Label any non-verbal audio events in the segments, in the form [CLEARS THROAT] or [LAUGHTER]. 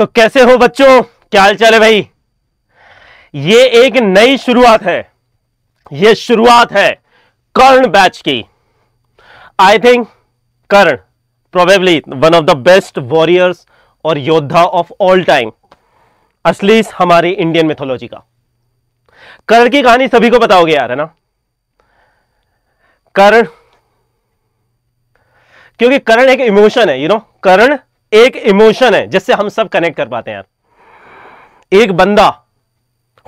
तो कैसे हो बच्चों क्या हाल चाल है भाई ये एक नई शुरुआत है ये शुरुआत है कर्ण बैच की I think Karna probably one of the best warriors और योद्धा ऑफ ऑल टाइम असलीस हमारी इंडियन मिथोलॉजी का कर्ण की कहानी सभी को बताओगे यार है ना कर्ण क्योंकि कर्ण एक इमोशन है यू नो कर्ण एक इमोशन है जिससे हम सब कनेक्ट कर पाते हैं यार एक बंदा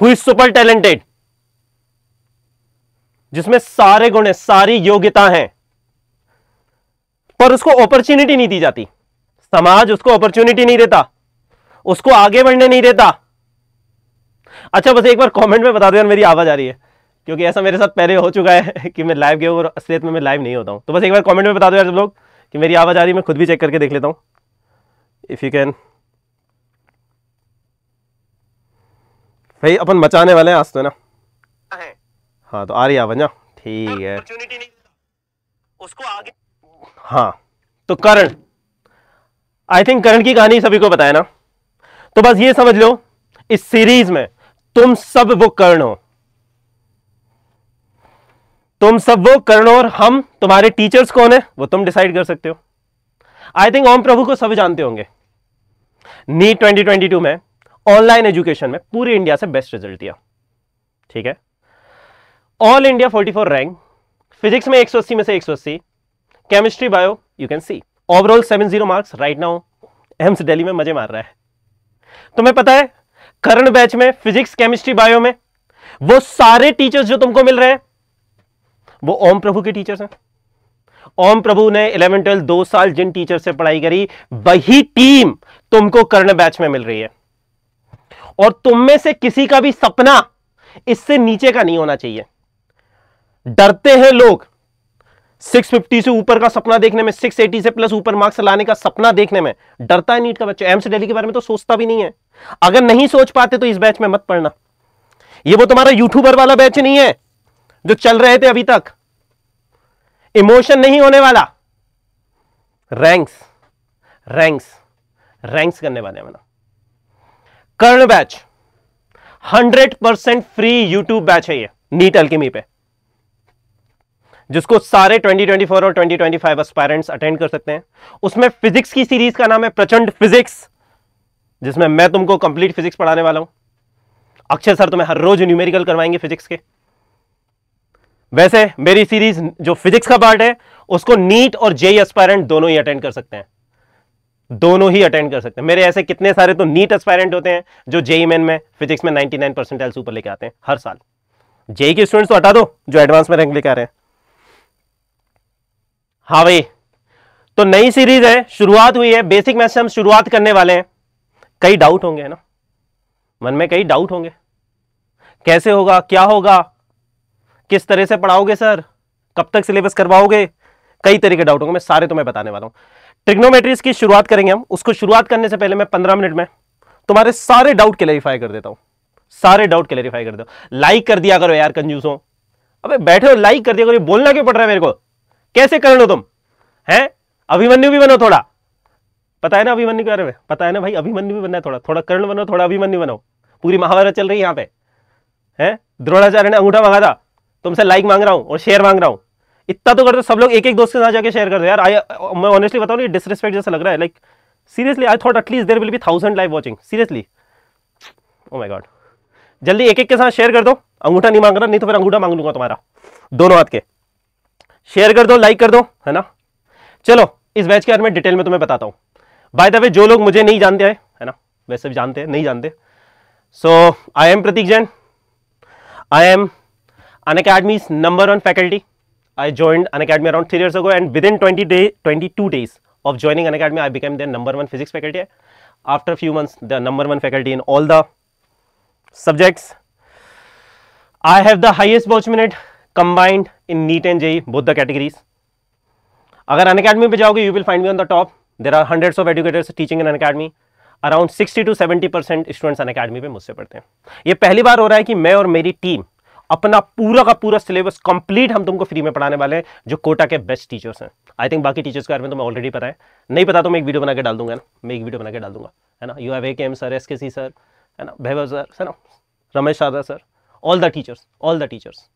हु इज सुपर टैलेंटेड जिसमें सारे गुण है सारी योग्यता है पर उसको अपॉर्चुनिटी नहीं दी जाती समाज उसको अपॉर्चुनिटी नहीं देता उसको आगे बढ़ने नहीं देता अच्छा बस एक बार कमेंट में बता दो यार मेरी आवाज आ रही है क्योंकि ऐसा मेरे साथ पहले हो चुका है [LAUGHS] कि मैं लाइव गया हूँ और असलियत में मैं लाइव नहीं होता हूं तो बस एक बार कमेंट में बता दो यार सब लोग कि मेरी आवाज आ रही है मैं खुद भी चेक करके देख लेता हूं if you can भाई अपन मचाने वाले हैं आज तो ना हाँ, हाँ तो आ रही आवाज ना ठीक हाँ, है उसको आगे हाँ तो करण आई थिंक करण की कहानी सभी को बताया ना तो बस ये समझ लो इस सीरीज में तुम सब वो कर्ण हो तुम सब वो कर्ण और हम तुम्हारे टीचर्स कौन है वो तुम डिसाइड कर सकते हो आई थिंक ओम प्रभु को सभी जानते होंगे नीट 2022 में ऑनलाइन एजुकेशन में पूरे इंडिया से बेस्ट रिजल्ट दिया ठीक है ऑल इंडिया 44 रैंक फिजिक्स में 180 में से 180 chemistry bio you can see overall 70 marks right now AIIMS Delhi में मजे मार रहा है तुम्हें पता है करण बैच में फिजिक्स केमिस्ट्री बायो में वो सारे टीचर्स जो तुमको मिल रहे हैं वो ओम प्रभु के टीचर्स हैं ओम प्रभु ने इलेवन ट्वेल्व दो साल जिन टीचर से पढ़ाई करी वही टीम तुमको कर्ण बैच में मिल रही है और तुम में से किसी का भी सपना इससे नीचे का नहीं होना चाहिए डरते हैं लोग 650 से ऊपर का सपना देखने में 680 से प्लस ऊपर मार्क्स लाने का सपना देखने में डरता है नीट का बच्चा एम्स डेली के बारे में तो सोचता भी नहीं है अगर नहीं सोच पाते तो इस बैच में मत पढ़ना ये वो तुम्हारा यूट्यूबर वाला बैच नहीं है जो चल रहे थे अभी तक इमोशन नहीं होने वाला रैंक्स रैंक्स रैंक्स करने वाले हैं मतलब। Karna batch 100 percent free YouTube batch है ये नीट अल्केमी पे जिसको सारे 2024 और 2025 एस्पायरेंट्स अटेंड कर सकते हैं उसमें फिजिक्स की सीरीज का नाम है प्रचंड फिजिक्स जिसमें मैं तुमको कंप्लीट फिजिक्स पढ़ाने वाला हूं अक्षय सर तुम्हें हर रोज न्यूमेरिकल करवाएंगे फिजिक्स के वैसे मेरी सीरीज जो फिजिक्स का पार्ट है उसको नीट और जेई एस्पायरेंट दोनों ही अटेंड कर सकते हैं दोनों ही अटेंड कर सकते हैं मेरे ऐसे कितने सारे तो नीट एस्पायरेंट होते हैं जो जेई मेन में फिजिक्स में नाइनटी नाइन परसेंटाइल लेके आते हैं हर साल जेई के स्टूडेंट्स तो हटा दो जो एडवांस में रैंक लेके आ रहे हैं हाँ भाई तो नई सीरीज है शुरुआत हुई है बेसिक मैथ से हम शुरुआत करने वाले हैं कई डाउट होंगे है ना मन में कई डाउट होंगे कैसे होगा क्या होगा किस तरह से पढ़ाओगे सर कब तक सिलेबस करवाओगे कई तरह के डाउट होंगे मैं सारे तुम्हें तो बताने वाला हूँ ट्रिग्नोमेट्रीज की शुरुआत करेंगे हम उसको शुरुआत करने से पहले मैं पंद्रह मिनट में तुम्हारे सारे डाउट क्लैरिफाई कर देता हूँ सारे डाउट क्लैरिफाई कर दो लाइक कर दिया करो यार कंज्यूज हो अबे बैठे हो लाइक कर दिया करो ये बोलना क्यों पड़ रहा है मेरे को कैसे कर लो तुम हैं अभिमन्यु भी बनो थोड़ा पता है ना अभिमन्यु के बारे में पता है ना भाई अभिमन्यु भी बनना है थोड़ा थोड़ा कर्ण बनो थोड़ा अभिमन्यु बनो पूरी महाभारत चल रही है यहाँ पे है द्रोणाचार्य ने अंगूठा मंगा था तुमसे लाइक मांग रहा हूँ और शेयर मांग रहा हूँ इतना तो कर दो सब लोग एक एक दोस्त के साथ जाके शेयर कर दो यार आई मैं ऑनेस्टली बताऊँ डिसरिस्पेक्ट जैसा लग रहा है like seriously I thought at least there will be thousand live watching seriously oh my god जल्दी एक एक के साथ शेयर कर दो अंगूठा नहीं मांग रहा नहीं तो फिर अंगूठा मांग लूंगा तुम्हारा दोनों हाथ के शेयर कर दो लाइक कर दो है ना चलो इस बैच के बारे में डिटेल में तुम्हें बताता हूँ बाय द वे जो लोग मुझे नहीं जानते हैं है ना वैसे भी जानते हैं नहीं जानते so I am Prateek Jain I am An Academy is number one faculty. I joined An Academy around three years ago, and within 20 day, 22 days of joining An Academy, I became their number one physics faculty. After a few months, the number one faculty in all the subjects. I have the highest batch minute combined in NEET and JEE, both the categories. अगर अन Unacademy पर जाओगे you will find me on the top there are hundreds of educators teaching in Unacademy around sixty to seventy percent students Unacademy पे मुझसे पढ़ते हैं ये पहली बार हो रहा है कि मैं और मेरी टीम अपना पूरा का पूरा सिलेबस कंप्लीट हम तुमको फ्री में पढ़ाने वाले हैं जो कोटा के बेस्ट टीचर्स हैं आई थिंक बाकी टीचर्स के बारे में तुम्हें ऑलरेडी पता है नहीं पता तो मैं एक वीडियो बना के डाल दूंगा ना मैं एक वीडियो बना के डाल दूंगा है ना यू हैव ए के एम सर एस के सी सर है ना वैभव सर है ना Ramesh Shada sir all the teachers all the teachers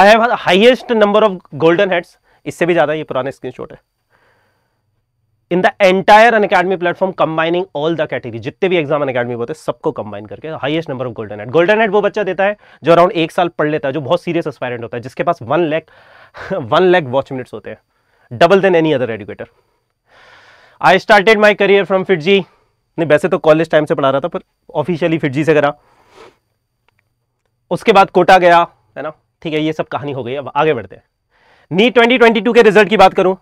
I have highest number of golden heads इससे भी ज़्यादा ये पुराने स्क्रीन है in the entire Unacademy platform combining all the category जितने भी एग्जाम अकेडमी होते हैं सबको कंबाइन करके highest number of golden head golden head वो बच्चा देता है जो अराउंड एक साल पढ़ लेता है जो बहुत सीरियस एस्पायरेंट होता है जिसके पास one lakh one lakh watch minutes होते हैं double than any other educator I started my career from FIITJEE नहीं वैसे तो कॉलेज टाइम से पढ़ा रहा था पर ऑफिशियली फिटजी से करा उसके बाद कोटा गया है ना ठीक है ये सब कहानी हो गई अब आगे बढ़ते हैं नीट 2022 के रिजल्ट की बात करूं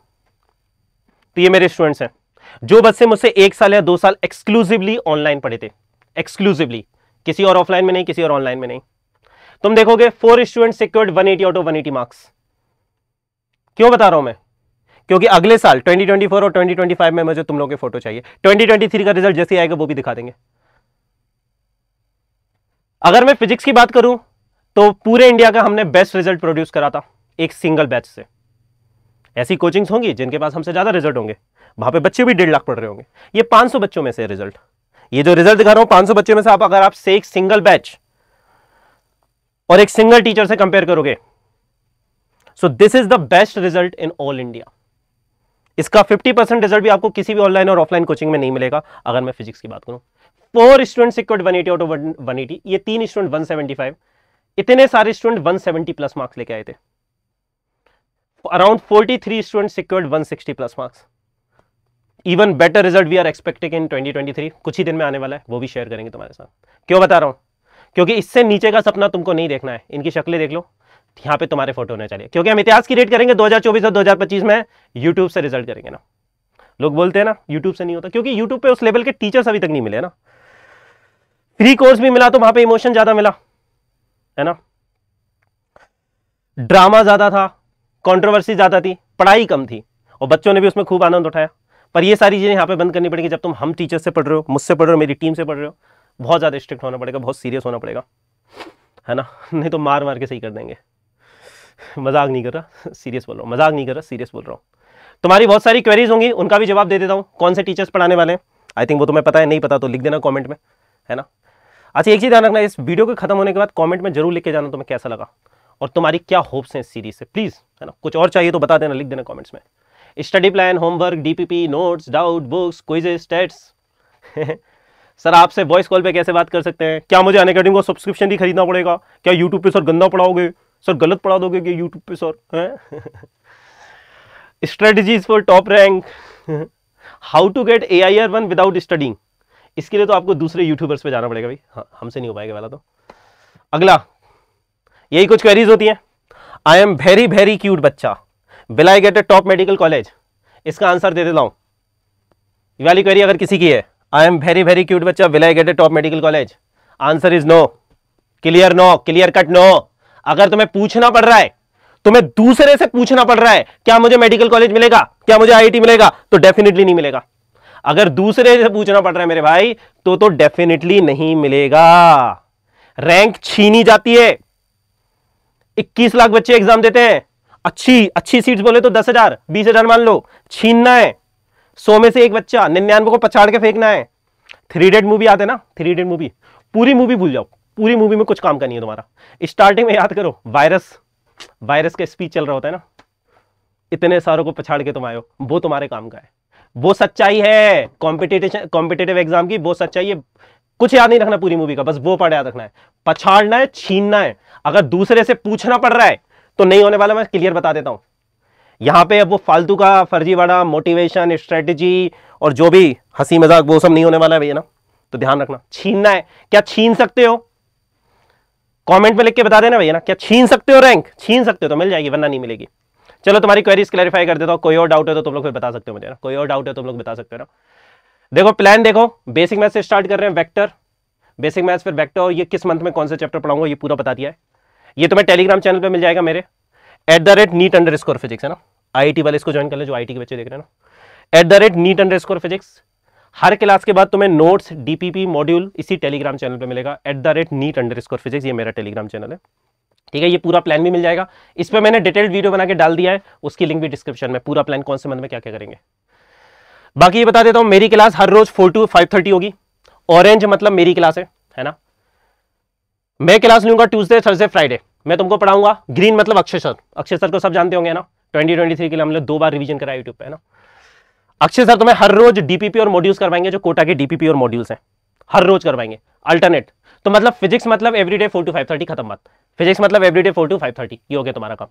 तो ये मेरे स्टूडेंट्स हैं जो बच्चे मुझसे एक साल या दो साल एक्सक्लूसिवली ऑनलाइन पढ़े थे एक्सक्लूसिवली किसी और ऑफलाइन में नहीं किसी और ऑनलाइन में नहीं तुम देखोगे four student secured eighty out of one eighty marks क्यों बता रहा हूं मैं क्योंकि अगले साल 2024 और 2025 में मुझे तुम लोगों के फोटो चाहिए 2023 का रिजल्ट जैसे आएगा वो भी दिखा देंगे अगर मैं फिजिक्स की बात करूं तो पूरे इंडिया का हमने बेस्ट रिजल्ट प्रोड्यूस करा था एक सिंगल बैच से ऐसी कोचिंग्स होंगी जिनके पास हमसे ज़्यादा रिजल्ट होंगे वहाँ पे बच्चे भी डेढ़ लाख पढ़ रहे होंगे ये 500 बच्चों में से रिजल्ट ये जो रिजल्ट दिखा रहा हूँ 500 बच्चों में से आप अगर आप से एक सिंगल बैच और एक सिंगल टीचर से कंपेयर करोगे so this is the best result in all India इसका 50 परसेंट रिजल्ट भी आपको किसी भी ऑनलाइन और ऑफलाइन कोचिंग में नहीं मिलेगा अगर मैं फिजिक्स की बात करूँ four student equal one eighty out of one ये तीन स्टूडेंट वन सेवेंटी फाइव इतने सारे student one seventy plus marks लेके आए थे three 43 secured one sixty plus marks even better result we are expected in 2023 कुछ ही दिन में आने वाला है वो भी शेयर करेंगे तुम्हारे साथ क्यों बता रहा हूँ क्योंकि इससे नीचे का सपना तुमको नहीं देखना है इनकी शक्लें देख लो यहाँ पे तुम्हारे फोटो होने चाहिए क्योंकि हम इतिहास की रेट करेंगे 2024 और 2025 में यूट्यूब से रिजल्ट करेंगे ना लोग बोलते हैं ना यूट्यूब से नहीं होता क्योंकि यूट्यूब पर उस लेवल के टीचर्स अभी तक नहीं मिले ना फ्री कोर्स भी मिला तो वहां पर इमोशन ज्यादा मिला है ना ड्रामा ज्यादा था कंट्रोवर्सी ज़्यादा थी पढ़ाई कम थी और बच्चों ने भी उसमें खूब आनंद उठाया पर ये सारी चीज़ें यहाँ पे बंद करनी पड़ेगी जब तुम हम टीचर से पढ़ रहे हो मुझसे पढ़ रहे हो मेरी टीम से पढ़ रहे हो बहुत ज़्यादा स्ट्रिक्ट होना पड़ेगा बहुत सीरियस होना पड़ेगा है ना नहीं तो मार मार के सही कर देंगे मजाक नहीं कर रहा सीरियस बोल रहा हूँ मजाक नहीं कर रहा सीरियस बोल रहा हूँ तुम्हारी बहुत सारी क्वेरीज होंगी उनका भी जवाब दे देता हूँ कौन से टीचर्स पढ़ाने वाले हैं आई थिंक वो तुम्हें पता है नहीं पता तो लिख देना कॉमेंट में है ना अच्छा एक चीज़ ध्यान रखना इस वीडियो के खत्म होने के बाद कॉमेंट में जरूर लिख के जाना तुम्हें कैसा लगा और तुम्हारी क्या होप्स हैं इस सीरीज से प्लीज़ है ना कुछ और चाहिए तो बता देना लिख देना कमेंट्स में study plan homework DPP notes doubt books quizzes stats sir आपसे वॉइस कॉल पे कैसे बात कर सकते हैं क्या मुझे अनकेडमी को सब्सक्रिप्शन भी खरीदना पड़ेगा क्या यूट्यूब पे सर गंदा पढ़ाओगे सर गलत पढ़ा दोगे कि यूट्यूब पे sir strategies for top rank how to get A I R one without studying इसके लिए तो आपको दूसरे यूट्यूबर्स पे जाना पड़ेगा भाई हाँ हमसे नहीं हो पाएगा वाला तो अगला यही कुछ क्वेरीज होती हैं I am very very cute बच्चा will I get a top medical college इसका आंसर दे देता हूँ वाली क्वेरी अगर किसी की है I am very very cute बच्चा will I get a top medical college answer is no clear no clear cut no अगर तुम्हें पूछना पड़ रहा है तुम्हें दूसरे से पूछना पड़ रहा है क्या मुझे मेडिकल कॉलेज मिलेगा क्या मुझे आईआईटी मिलेगा तो डेफिनेटली नहीं मिलेगा अगर दूसरे से पूछना पड़ रहा है मेरे भाई तो तो डेफिनेटली नहीं मिलेगा रैंक छीनी जाती है इक्कीस लाख बच्चे एग्जाम देते हैं अच्छी अच्छी सीट्स बोले तो दस हजार बीस हजार मान लो छीनना है सौ में से एक बच्चा निन्यानवे को पछाड़ के फेंकना है थ्री डेड मूवी आते ना थ्री डेड मूवी पूरी मूवी भूल जाओ पूरी मूवी में कुछ काम करनी है तुम्हारा स्टार्टिंग में याद करो वायरस वायरस का स्पीच चल रहा होता है ना इतने सारों को पछाड़ के तुम आयो वो तुम्हारे काम का है वो सच्चाई है कॉम्पिटेटिव एग्जाम की वो सच्चाई है कुछ याद नहीं रखना पूरी मूवी का बस वो पार्ट याद रखना है पछाड़ना है छीनना है अगर दूसरे से पूछना पड़ रहा है तो नहीं होने वाला मैं क्लियर बता देता हूं यहां पे अब वो फालतू का फर्जीवाड़ा मोटिवेशन स्ट्रेटजी और जो भी हंसी मजाक वो सब नहीं होने वाला है भैया ना तो ध्यान रखना छीनना है क्या छीन सकते हो कमेंट में लिख के बता देना भैया ना क्या छीन सकते हो रैंक छीन सकते हो तो मिल जाएगी वरना नहीं मिलेगी चलो तुम्हारी क्वेरीज क्लैरिफाई कर देता हूँ कोई और डाउट है तो तुम लोग फिर बता सकते हो मुझे ना कोई और डाउट है तो तुम लोग बता सकते हो ना देखो प्लान देखो बेसिक मैथ से स्टार्ट कर रहे हैं वैक्टर बेसिक मैथ्स फिर वैक्टर और ये किस मंथ में कौन सा चैप्टर पढ़ाऊंगा ये पूरा बता दिया है ये तुम्हें टेलीग्राम चैनल पे मिल जाएगा मेरे at the rate NEET underscore physics है ना आई वाले इसको ज्वाइन कर ले जो आई के बच्चे देख रहे हैं ना at the rate NEET underscore physics हर क्लास के बाद तुम्हें नोट्स डीपीपी मॉड्यूल इसी टेलीग्राम चैनल पे मिलेगा at the rate NEET underscore physics ये मेरा टेलीग्राम चैनल है ठीक है ये पूरा प्लान भी मिल जाएगा इस पर मैंने डिटेल्ड वीडियो बना के डाल दिया है उसकी लिंक भी डिस्क्रिप्शन में पूरा प्लान कौन से मंथ में क्या क्या करेंगे बाकी ये बता देता हूँ मेरी क्लास हर रोज फोर टू फाइव थर्टी होगी ऑरेंज मतलब मेरी क्लास है है ना मैं क्लास लूंगा ट्यूसडे थर्सडे फ्राइडे मैं तुमको पढ़ाऊंगा ग्रीन मतलब अक्षय सर अक्षय सर को तो सब जानते होंगे ना 2023 के लिए हमने दो बार रिवीजन कराया यूट्यूब पे है ना अक्षय सर तुम्हें हर रोज डीपीपी और मॉड्यूल्स करवाएंगे जो कोटा के डीपीपी और मॉड्यूल्स हैं हर रोज करवाएंगे अल्टरनेट तो मतलब फिजिक्स मतलब everyday four to five thirty खत्म बात फिजिक्स मतलब everyday four to five thirty ये हो गया तुम्हारा काम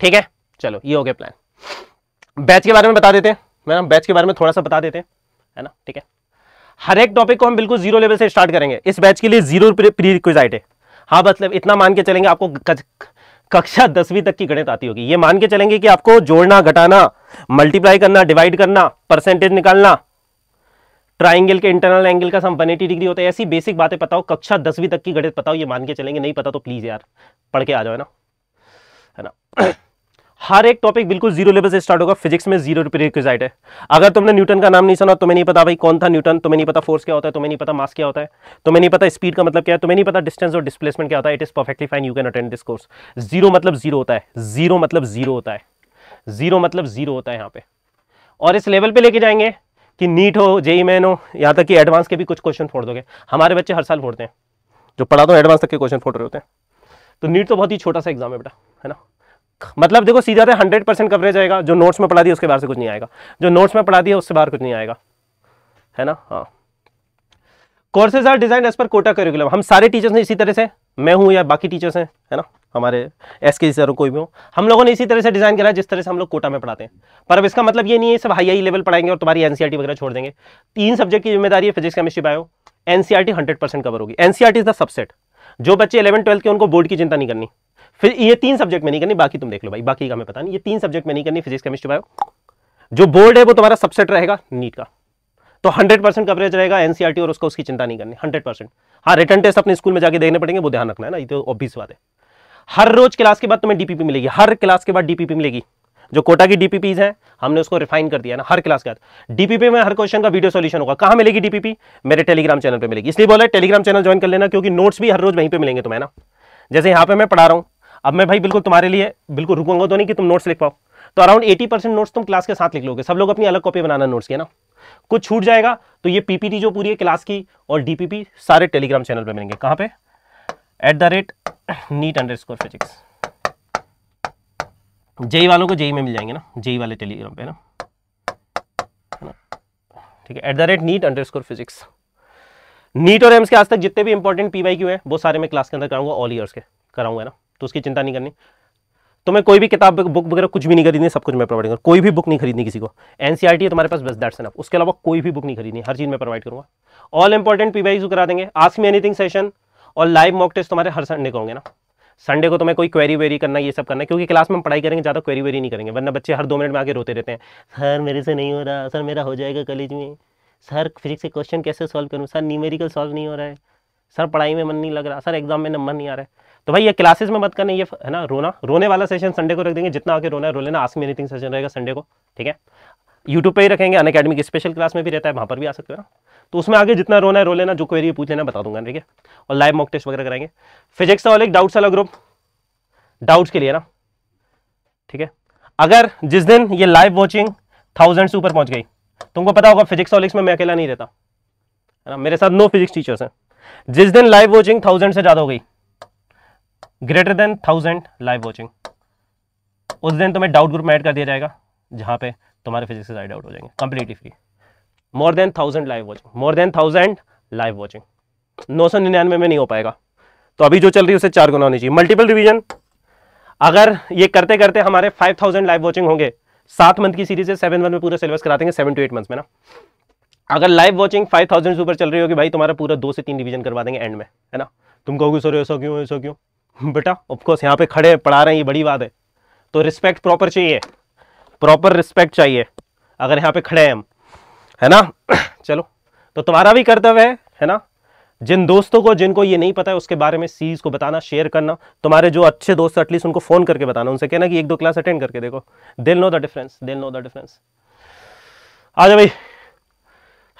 ठीक है चलो ये हो गया प्लान बैच के बारे में बता देते हैं मैडम बैच के बारे में थोड़ा सा बता देते हैं है ना ठीक है हर एक टॉपिक को हम बिल्कुल जीरो लेवल से स्टार्ट करेंगे इस बैच के लिए जीरो प्री रिक्विजाइट है हाँ मतलब इतना मान के चलेंगे आपको कक्षा दसवीं तक की गणित आती होगी ये मान के चलेंगे कि आपको जोड़ना घटाना मल्टीप्लाई करना डिवाइड करना परसेंटेज निकालना ट्राइंगल के इंटरनल एंगल का सम एटी डिग्री होता है ऐसी बेसिक बातें पता हो कक्षा दसवीं तक की गणित पता हो ये मान के चलेंगे नहीं पता तो प्लीज़ यार पढ़ के आ जाओ है ना है ना हर एक टॉपिक बिल्कुल जीरो लेवल से स्टार्ट होगा फिजिक्स में जीरो प्रीरिक्विजाइट है अगर तुमने न्यूटन का नाम नहीं सुना तुम्हें नहीं पता भाई कौन था न्यूटन तुम्हें नहीं पता फोर्स क्या होता है तुम्हें नहीं पता मास क्या होता है तुम्हें नहीं पता स्पीड का मतलब क्या है तुम्हें नहीं पता डिस्टेंस और डिस्प्लेसमेंट क्या होता है it is perfectly fine you can attend this course zero मतलब जीरो होता है जीरो मतलब जीरो होता है जीरो मतलब जीरो होता है यहाँ पे और इस लेवल पर लेके जाएंगे कि नीट हो जेई मैन e हो यहाँ तक कि एडवांस के भी कुछ क्वेश्चन फोड़ दोगे हमारे बच्चे हर साल फोड़ते हैं जो पढ़ा दो तो एडवांस तक के क्वेश्चन फोड़ रहे होते हैं तो नीट तो बहुत ही छोटा सा एग्जाम है बेटा है ना मतलब देखो सीधा था हंड्रेड परसेंट कवरेज आएगा जो नोट्स में पढ़ा दिया उसके बाहर से कुछ नहीं आएगा जो नोट्स में पढ़ा दिया उससे बाहर कुछ नहीं आएगा है ना हाँ courses are design as per Kota curriculum हम सारे टीचर्स ने इसी तरह से मैं हूँ या बाकी टीचर्स हैं है ना हमारे एस के सर कोई भी हो हम लोगों ने इसी तरह से डिज़ाइन करा जिस तरह से हम लोग कोटा में पढ़ाते हैं पर अब इसका मतलब ये नहीं है सब हाई हाई लेवल पढ़ाएंगे और तुम्हारी एनसीआरटी e वगैरह छोड़ देंगे तीन सब्जेक्ट की जिम्मेदारी है physics chemistry bio NCERT hundred percent cover होगी एनसीआरटी इज द सबसेट जो बच्चे इलेवन ट्वेल्थ के उनको बोर्ड की चिंता नहीं करनी फिर ये तीन सब्जेक्ट में नहीं करनी बाकी तुम देख लो भाई बाकी का मैं पता नहीं ये तीन सब्जेक्ट में नहीं करनी फिजिक्स केमिस्ट्री बायो जो बोर्ड है वो तुम्हारा सबसेट रहेगा नीट का तो 100 परसेंट कवरेज रहेगा एनसीआरटी e और उसका उसकी चिंता नहीं करनी 100 परसेंट हाँ रिटर्न टेस्ट अपने स्कूल में जाके देखने पड़ेंगे वो ध्यान रखना है ना ये तो ऑब्वियस बात है हर रोज क्लास के बाद तुम्हें डीपीपी मिलेगी हर क्लास के बाद डीपीपी मिलेगी जो कोटा की डीपीपीज हैं हमने उसको रिफाइन कर दिया ना हर क्लास के बाद डीपीपी में हर क्वेश्चन का वीडियो सोल्यूशन होगा कहां मिलेगी डीपीपी मेरे टेलीग्राम चैनल पर मिलेगी इसलिए बोला टेलीग्राम चैनल ज्वाइन कर लेना क्योंकि नोट्स भी हर रोज वहीं पर मिलेंगे तुम्हें ना जैसे यहाँ पे मैं पढ़ा रहा हूं अब मैं भाई बिल्कुल तुम्हारे लिए बिल्कुल रुकूंगा तो नहीं कि तुम नोट्स लिख पाओ तो अराउंड एटी परसेंट नोट्स तुम क्लास के साथ लिख लोगे सब लोग अपनी अलग कॉपी बनाना नोट्स के ना कुछ छूट जाएगा तो ये पीपीटी जो पूरी है क्लास की और डीपीपी सारे टेलीग्राम चैनल पे मिलेंगे कहां पे at the rate NEET underscore physics JEE वालों को जेई में मिल जाएंगे ना जेई वाले टेलीग्राम पे ना ठीक है at the rate NEET underscore physics NEET और एम्स के आज तक जितने भी इंपॉर्टेंट पी वाई क्यू है वो सारे मैं क्लास के अंदर कराऊंगा ऑल ईयर्स के कराऊंगा ना तो उसकी चिंता नहीं करनी तो मैं कोई भी किताब बुक वगैरह कुछ भी नहीं खरीदनी सब कुछ मैं प्रोवाइड करूँगा कोई भी बुक नहीं खरीदनी किसी को एन e है तुम्हारे पास बस दैट्स एनफ उसके अलावा कोई भी बुक नहीं खरीदनी हर चीज़ मैं प्रोवाइड करूँगा ऑल इंपॉर्टेंट पी वाई करा देंगे आस्क मी एनीथिंग सेशन और लाइव मॉक टेस्ट तुम्हारे हर संडे को होंगे ना संडे को तुम्हें तो कोई क्वेरी वेरी करना ये सब करना है क्योंकि क्लास में हम पढ़ाई करेंगे ज़्यादा क्वेरी वेरी नहीं करेंगे वरना बच्चे हर दो मिनट में आके रोते रहते हैं सर मेरे से नहीं हो रहा सर मेरा हो जाएगा कॉलेज में सर फिजिक्स से क्वेश्चन कैसे सॉल्व करूँ सर न्यूमेरिकल सॉल्व नहीं हो रहा है सर पढ़ाई में मन नहीं लग रहा सर एग्जाम में नंबर नहीं आ रहा है तो भाई ये क्लासेस में मत करने ये है ना रोना रोने वाला सेशन संडे को रख देंगे जितना आके रोना है रो लेना आस्क मी एनीथिंग सेशन रहेगा संडे को ठीक है यूट्यूब पे ही रखेंगे अन अकेडमिक स्पेशल क्लास में भी रहता है वहाँ पर भी आ सकते हो ना तो उसमें आगे जितना रोना है रो लेना जो क्वेरी पूछ लेना बता दूंगा ठीक है और लाइव मॉक टेस्ट वगैरह कराएंगे फिजिक्स और एक डाउट्स वाला ग्रुप डाउट्स के लिए ना ठीक है अगर जिस दिन ये लाइव वॉचिंग थाउजेंड से ऊपर पहुँच गई तुमको पता होगा फिजिक्स ऑलिक्स में मैं अकेला नहीं रहता है ना मेरे साथ नो फिजिक्स टीचर्स हैं जिस दिन लाइव वॉचिंग थाउजेंड से ज़्यादा हो गई greater than thousand live watching उस दिन तुम्हें डाउट ग्रुप में ऐड कर दिया जाएगा जहाँ पे तुम्हारे फिजिक्स साइड डाउट हो जाएंगे completely free more than thousand live watching more than thousand live watching नौ सौ निन्यानवे में नहीं हो पाएगा तो अभी जो चल रही है उसे चार गुना होनी चाहिए मल्टीपल रिविजन अगर ये करते करते हमारे फाइव थाउजेंड लाइव वॉचिंग होंगे सात मंथ की सीरीज है सेवन मंथ में पूरा सिलेबस करा देंगे सेवन टू एट मंथ में ना अगर लाइव वॉचिंग फाइव थाउजेंड से ऊपर चल रही होगी भाई तुम्हारा पूरा दो से तीन रिविजन करवा देंगे एंड में है ना तुम कहोगे सर ऐसा क्यों ऐसा क्यों [LAUGHS] बेटा ऑफकोर्स यहाँ पे खड़े पढ़ा रहे हैं ये बड़ी बात है तो रिस्पेक्ट प्रॉपर चाहिए प्रॉपर रिस्पेक्ट चाहिए अगर यहाँ पे खड़े हैं हम है ना [CLEARS THROAT] चलो तो तुम्हारा भी कर्तव्य है है ना जिन दोस्तों को जिनको ये नहीं पता है उसके बारे में सीरीज को बताना शेयर करना तुम्हारे जो अच्छे दोस्त एटलीस्ट उनको फोन करके बताना उनसे कहना कि एक दो क्लास अटेंड करके देखो दिल नो द डिफरेंस दिल नो द डिफरेंस आ जाओ भाई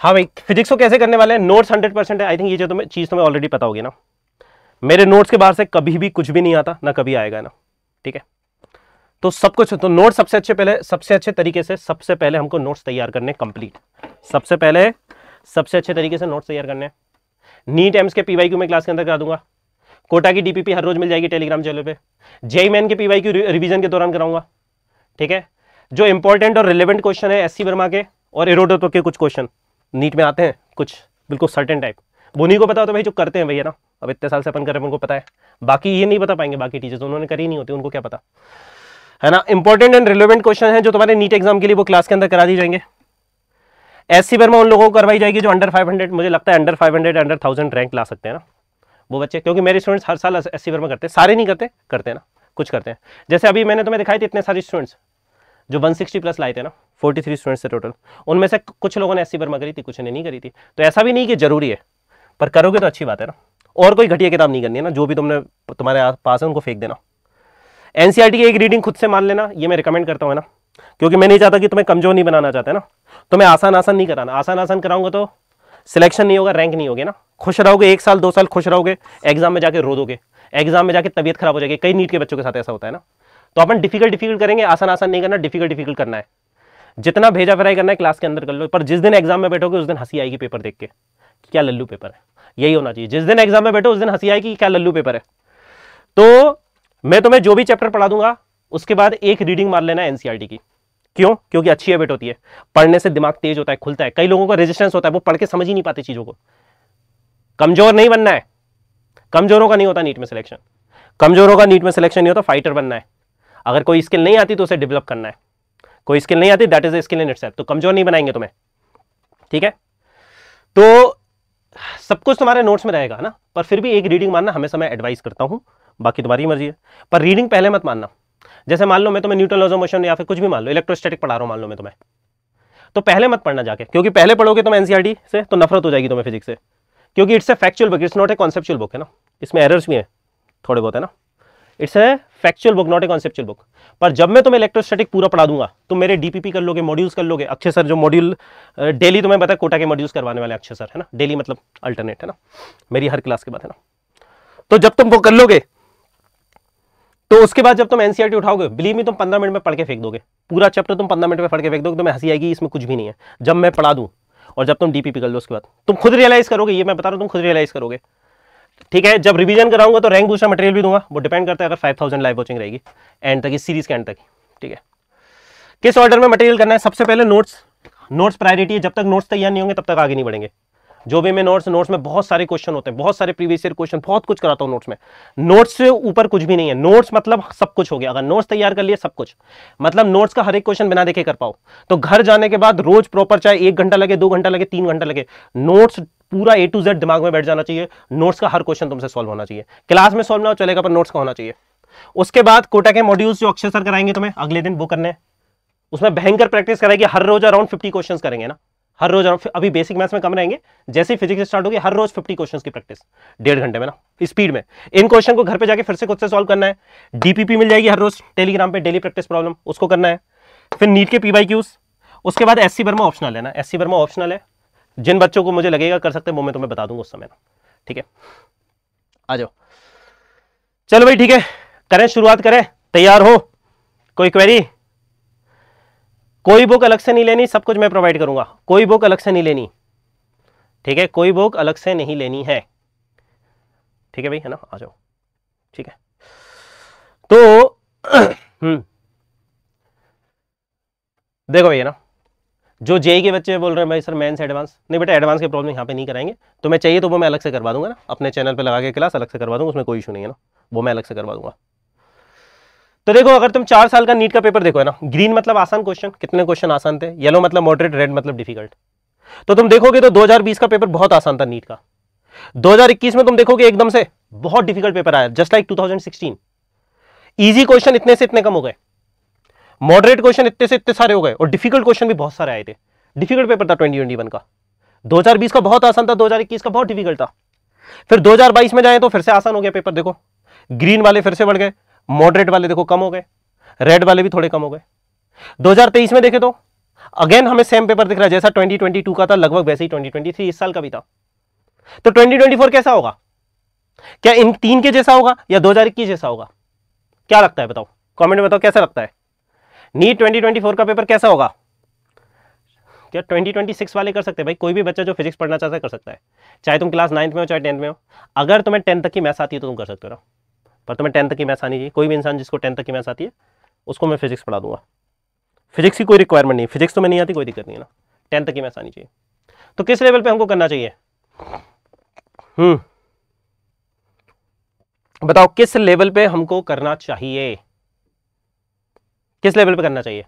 हाँ भाई फिजिक्स को कैसे करने वाले हैं नोट्स हंड्रेड परसेंट है आई थिंक ये जो तुम्हें चीज़ तुम्हें ऑलरेडी पता होगी ना मेरे नोट्स के बाहर से कभी भी कुछ भी नहीं आता ना कभी आएगा ना ठीक है तो सब कुछ तो नोट सबसे अच्छे पहले सबसे अच्छे तरीके से सबसे पहले हमको नोट्स तैयार करने कंप्लीट सबसे पहले सबसे अच्छे तरीके से नोट्स तैयार करने नीट एम्स के पीवाई क्यू में क्लास के अंदर करा दूंगा कोटा की डीपीपी हर रोज मिल जाएगी टेलीग्राम चैनल पे जेई मैन के पीवाई क्यू रिविजन के दौरान कराऊंगा ठीक है जो इंपॉर्टेंट और रिलेवेंट क्वेश्चन है एस वर्मा के और एरोडोतो के कुछ क्वेश्चन नीट में आते हैं कुछ बिल्कुल सर्टेन टाइप उन्हीं को पता होता तो भाई जो करते हैं भैया ना अब इतने साल से अपन कर रहे हैं उनको पता है बाकी ये नहीं बता पाएंगे बाकी टीचर्स उन्होंने करी नहीं होती उनको क्या पता है ना इंपॉर्टेंट एंड रिलेवेंट क्वेश्चन है जो तुम्हारे नीट एग्जाम के लिए वो क्लास के अंदर करा दी जाएंगे एस सी वर्मा उन लोगों को करवाई जाएगी जो अंडर फाइव मुझे लगता है under hundred under thousand rank ला सकते हैं ना वो बच्चे क्योंकि मेरे स्टूडेंट्स हर साल एस सी वर्मा करते सारे नहीं करते करते ना कुछ करते हैं जैसे अभी मैंने तुम्हें दिखाई थी इतने सारे स्टूडेंट्स जो 160 प्लस लाए थे ना 43 स्टूडेंट्स थे टोटल उनमें से कुछ लोगों ने एस सी करी थी कुछ ने नहीं करी थी तो ऐसा भी नहीं कि जरूरी है पर करोगे तो अच्छी बात है ना और कोई घटिया किताब नहीं करनी है ना जो भी तुमने तुम्हारे पास है उनको फेंक देना एन e की एक रीडिंग खुद से मान लेना ये मैं रिकमेंड करता हूँ ना क्योंकि मैं नहीं चाहता कि तुम्हें कमजोर नहीं बनाना चाहता है ना तुम्हें तो आसान आसान नहीं कराना आसान आसान कराऊंगा तो सिलेक्शन नहीं होगा रैंक नहीं होगी ना खुश रहोगे एक साल दो साल खुश रहोगे एग्जाम में जाके रो दोगे एग्जाम में जाके तबियत खराब हो जाएगी कई नीट के बच्चों के साथ ऐसा होता है ना तो अपन डिफिकल्ट डिफिकल्ट करेंगे आसान आसान नहीं करना डिफिकल्ट डिफिकल्ट करना है जितना भेजा फराई करना है क्लास के अंदर कर लो पर जिस दिन एग्जाम में बैठोगे उस दिन हंसी आएगी पेपर देख के कि क्या लल्लू पेपर है यही होना चाहिए जिस दिन एग्जाम में बैठो उस दिन हंसी आए कि क्या लल्लू पेपर है तो मैं तुम्हें जो भी चैप्टर पढ़ा दूंगा उसके बाद एक रीडिंग मार लेना एनसीईआरटी e की क्यों क्योंकि अच्छी हैबिट होती है पढ़ने से दिमाग तेज होता है खुलता है कई लोगों का रेजिस्टेंस होता है वो पढ़ के समझ ही नहीं पाते चीज़ों को कमजोर नहीं बनना है कमजोरों का नहीं होता नीट में सिलेक्शन कमजोरों का नीट में सिलेक्शन नहीं होता फाइटर बनना है अगर कोई स्किल नहीं आती तो उसे डेवलप करना है कोई स्किल नहीं आती that is skill in it तो कमजोर नहीं बनाएंगे तुम्हें ठीक है तो सब कुछ तुम्हारे नोट्स में रहेगा ना पर फिर भी एक रीडिंग मानना हमेशा मैं एडवाइस करता हूँ बाकी तुम्हारी मर्जी है पर रीडिंग पहले मत मानना जैसे मान लो मैं तुम्हें न्यूट्रल लॉज ऑफ मोशन या फिर कुछ भी मान लो इलेक्ट्रोस्टैटिक पढ़ा रहा हूँ मान लो मैं तुम्हें तो पहले मत पढ़ना जाके क्योंकि पहले पढ़ोगे तुम एनसीआरटी e से तो नफरत हो जाएगी तुम्हें फिजिक्स से क्योंकि it's a factual book it's not a conceptual book है ना इसमें एरर्स भी हैं थोड़े बहुत है ना इट्स है factual book not a conceptual book पर जब मैं तुम्हें इलेक्ट्रोस्टैटिक पूरा पढ़ा दूंगा तो मेरे डीपीपी कर लोगे मॉड्यूल्स कर लोगे अक्षय सर जो मॉड्यूल डेली तुम्हें पता है कोटा के मॉड्यूल्स करवाने वाले अक्षय सर है ना डेली मतलब अल्टरनेट है ना मेरी हर क्लास के बाद है ना तो जब तुम वो कर लोगे तो उसके बाद जब तुम एनसीआर e उठाओगे बिलीव मी तुम पंद्रह मिनट में पढ़ के फेंक दोगे पूरा चैप्टर तुम पंद्रह मिनट में पढ़ के फेंक दोगे तुम्हें हंसी आएगी इसमें कुछ भी नहीं है जब मैं पढ़ा दूँ और जब तुम डीपीपी कर लो उसके बाद तुम खुद रियलाइज करोगे ये मैं बता रहा हूँ तुम खुद रियलाइज करोगे ठीक है जब रिवीजन कराऊंगा तो रैंक दूसरा मटेरियल भी दूंगा वो डिपेंड करता है अगर 5000 लाइव वॉचिंग रहेगी एंड तक इस सीरीज के एंड तक ठीक है किस ऑर्डर में मटेरियल करना है सबसे पहले नोट्स नोट्स प्रायोरिटी है जब तक नोट्स तैयार नहीं होंगे तब तक आगे नहीं बढ़ेंगे जो भी मैं नोट्स नोट्स में बहुत सारे क्वेश्चन होते हैं बहुत सारे प्रीवियस ईयर क्वेश्चन बहुत कुछ कराता हूँ नोट्स में नोट्स से ऊपर कुछ भी नहीं है नोट्स मतलब सब कुछ हो गया अगर नोट्स तैयार कर लिए सब कुछ मतलब नोट्स का हर एक क्वेश्चन बिना देखे कर पाओ तो घर जाने के बाद रोज प्रॉपर चाहे एक घंटा लगे दो घंटा लगे तीन घंटा लगे नोट्स पूरा ए टू जेड दिमाग में बैठ जाना चाहिए नोट्स का हर क्वेश्चन तुमसे सॉल्व होना चाहिए क्लास में सॉल्व ना हो चलेगा पर नोट्स का होना चाहिए उसके बाद कोटा के मॉड्यूल्स जो अक्षर सर कराएंगे तुम्हें अगले दिन वो करने उसमें भयंकर प्रैक्टिस कराएगी हर रोज अराउंड फिफ्टी क्वेश्चन करेंगे ना हर रोज अभी बेसिक मैथ्स में कम रहेंगे जैसे ही फिजिक्स स्टार्ट होगी हर रोज 50 क्वेश्चंस की प्रैक्टिस डेढ़ घंटे में ना स्पीड में इन क्वेश्चन को घर पे जाके फिर से खुद से सॉल्व करना है डीपीपी मिल जाएगी हर रोज टेलीग्राम पे डेली प्रैक्टिस प्रॉब्लम उसको करना है फिर नीट के पी वाई उसके बाद एस वर्मा ऑप्शनल है ना एस वर्मा ऑप्शनल है जिन बच्चों को मुझे लगेगा कर सकते हैं वो मैं तुम्हें बता दूंगा उस समय ठीक है आ जाओ चलो भाई ठीक है करें शुरुआत करें तैयार हो कोई क्वेरी कोई बुक अलग से नहीं लेनी सब कुछ मैं प्रोवाइड करूंगा कोई बुक अलग से नहीं लेनी ठीक है कोई बुक अलग से नहीं लेनी है ठीक है भाई है ना आ जाओ ठीक है तो [CLEARS THROAT] हम्म। देखो भैया ना जो जेई के बच्चे बोल रहे हैं भाई सर मेंस एडवांस नहीं बेटा एडवांस की प्रॉब्लम यहाँ पे नहीं कराएंगे तो मैं चाहिए तो वो मैं अलग से करवा दूंगा ना अपने चैनल पे लगा के क्लास अलग से करवा दूंगा उसमें कोई इशू नहीं है ना वो मैं अलग से करवा दूंगा तो देखो अगर तुम चार साल का नीट का पेपर देखो है ना ग्रीन मतलब आसान क्वेश्चन कितने क्वेश्चन आसान थे येलो मतलब मॉडरेट रेड मतलब डिफिकल्ट तो तुम देखोगे तो दो का पेपर बहुत आसान था नीट का दो में तुम देखोगे एकदम से बहुत डिफिकल्ट पेपर आया जस्ट लाइक 2016 इजी क्वेश्चन इतने से इतने कम हो गए मॉडरेट क्वेश्चन इतने से इतने सारे हो गए और डिफिकल्ट क्वेश्चन भी बहुत सारे आए थे डिफिकल्ट पेपर था ट्वेंटी ट्वेंटी वन का दो का बहुत आसान था दो का बहुत डिफिकल्ट था फिर दो में जाए तो फिर से आसान हो गया पेपर देखो ग्रीन वाले फिर से बढ़ गए मॉडरेट वाले देखो कम हो गए रेड वाले भी थोड़े कम हो गए 2023 में देखे तो अगेन हमें सेम पेपर दिख रहा है जैसा 2022 का था लगभग वैसे ही 2023 इस साल का भी था तो 2024 कैसा होगा क्या इन तीन के जैसा होगा या 2021 जैसा होगा क्या लगता है बताओ कमेंट में बताओ कैसा लगता है नीट 2024 का पेपर कैसा होगा क्या 2026 वाले कर सकते हैं भाई कोई भी बच्चा जो फिजिक्स पढ़ना चाहता है कर सकता है चाहे तुम क्लास नाइन्थ में हो चाहे टेंथ में हो अगर तुम्हें टेंथ तक की मैथ्स आती है तो तुम कर सकते हो पर तुम्हें टेंथ तक की मैथ्स आनी चाहिए कोई भी इंसान जिसको टेंथ तक की मैथ्स आती है उसको मैं फिजिक्स पढ़ा दूंगा फिजिक्स की कोई रिक्वायरमेंट नहीं फिजिक्स तो मैं नहीं आती कोई दिक्कत नहीं है ना टेंथ तक की मैथ्स आनी चाहिए तो किस लेवल पर हमको करना चाहिए बताओ किस लेवल पे हमको करना चाहिए हम्म। किस लेवल पे करना चाहिए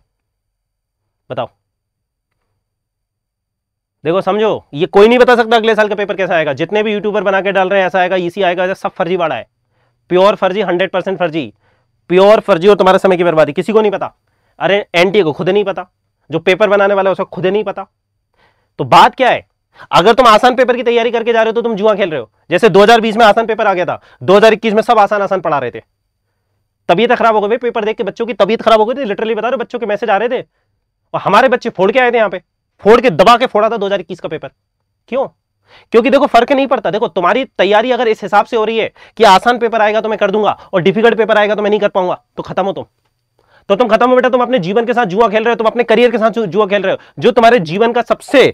बताओ देखो समझो ये कोई नहीं बता सकता अगले साल का पेपर कैसा आएगा जितने भी यूट्यूबर बना के डाल रहे हैं ऐसा आएगा इसी आएगा सब फर्जी वाला है प्योर फर्जी हंड्रेड परसेंट फर्जी प्योर फर्जी और तुम्हारे समय की बर्बादी किसी को नहीं पता अरे एनटीए को खुद नहीं पता जो पेपर बनाने वाला है उसको खुद नहीं पता तो बात क्या है अगर तुम आसान पेपर की तैयारी करके जा रहे हो तो तुम जुआ खेल रहे हो जैसे दो में आसान पेपर आ गया था दो में सब आसान आसान पढ़ा रहे थे तबियत खराब हो गई पेपर देख के बच्चों की तबियत खराब हो गई थी तो लिटरली बता रहे बच्चों के मैसेज आ रहे थे और हमारे बच्चे फोड़ के आए थे यहाँ पे फोड़ के दबा के फोड़ा था दो का पेपर क्यों क्योंकि देखो फर्क नहीं पड़ता देखो तुम्हारी तैयारी अगर इस हिसाब से हो रही है कि आसान पेपर आएगा तो मैं कर दूंगा और डिफिकल्ट पेपर आएगा तो मैं नहीं कर पाऊंगा तो खत्म हो तुम तो तुम खत्म हो बेटा तुम अपने जीवन के साथ जुआ खेल रहे हो तुम अपने करियर के साथ जुआ खेल रहे हो जो तुम्हारे जीवन का सबसे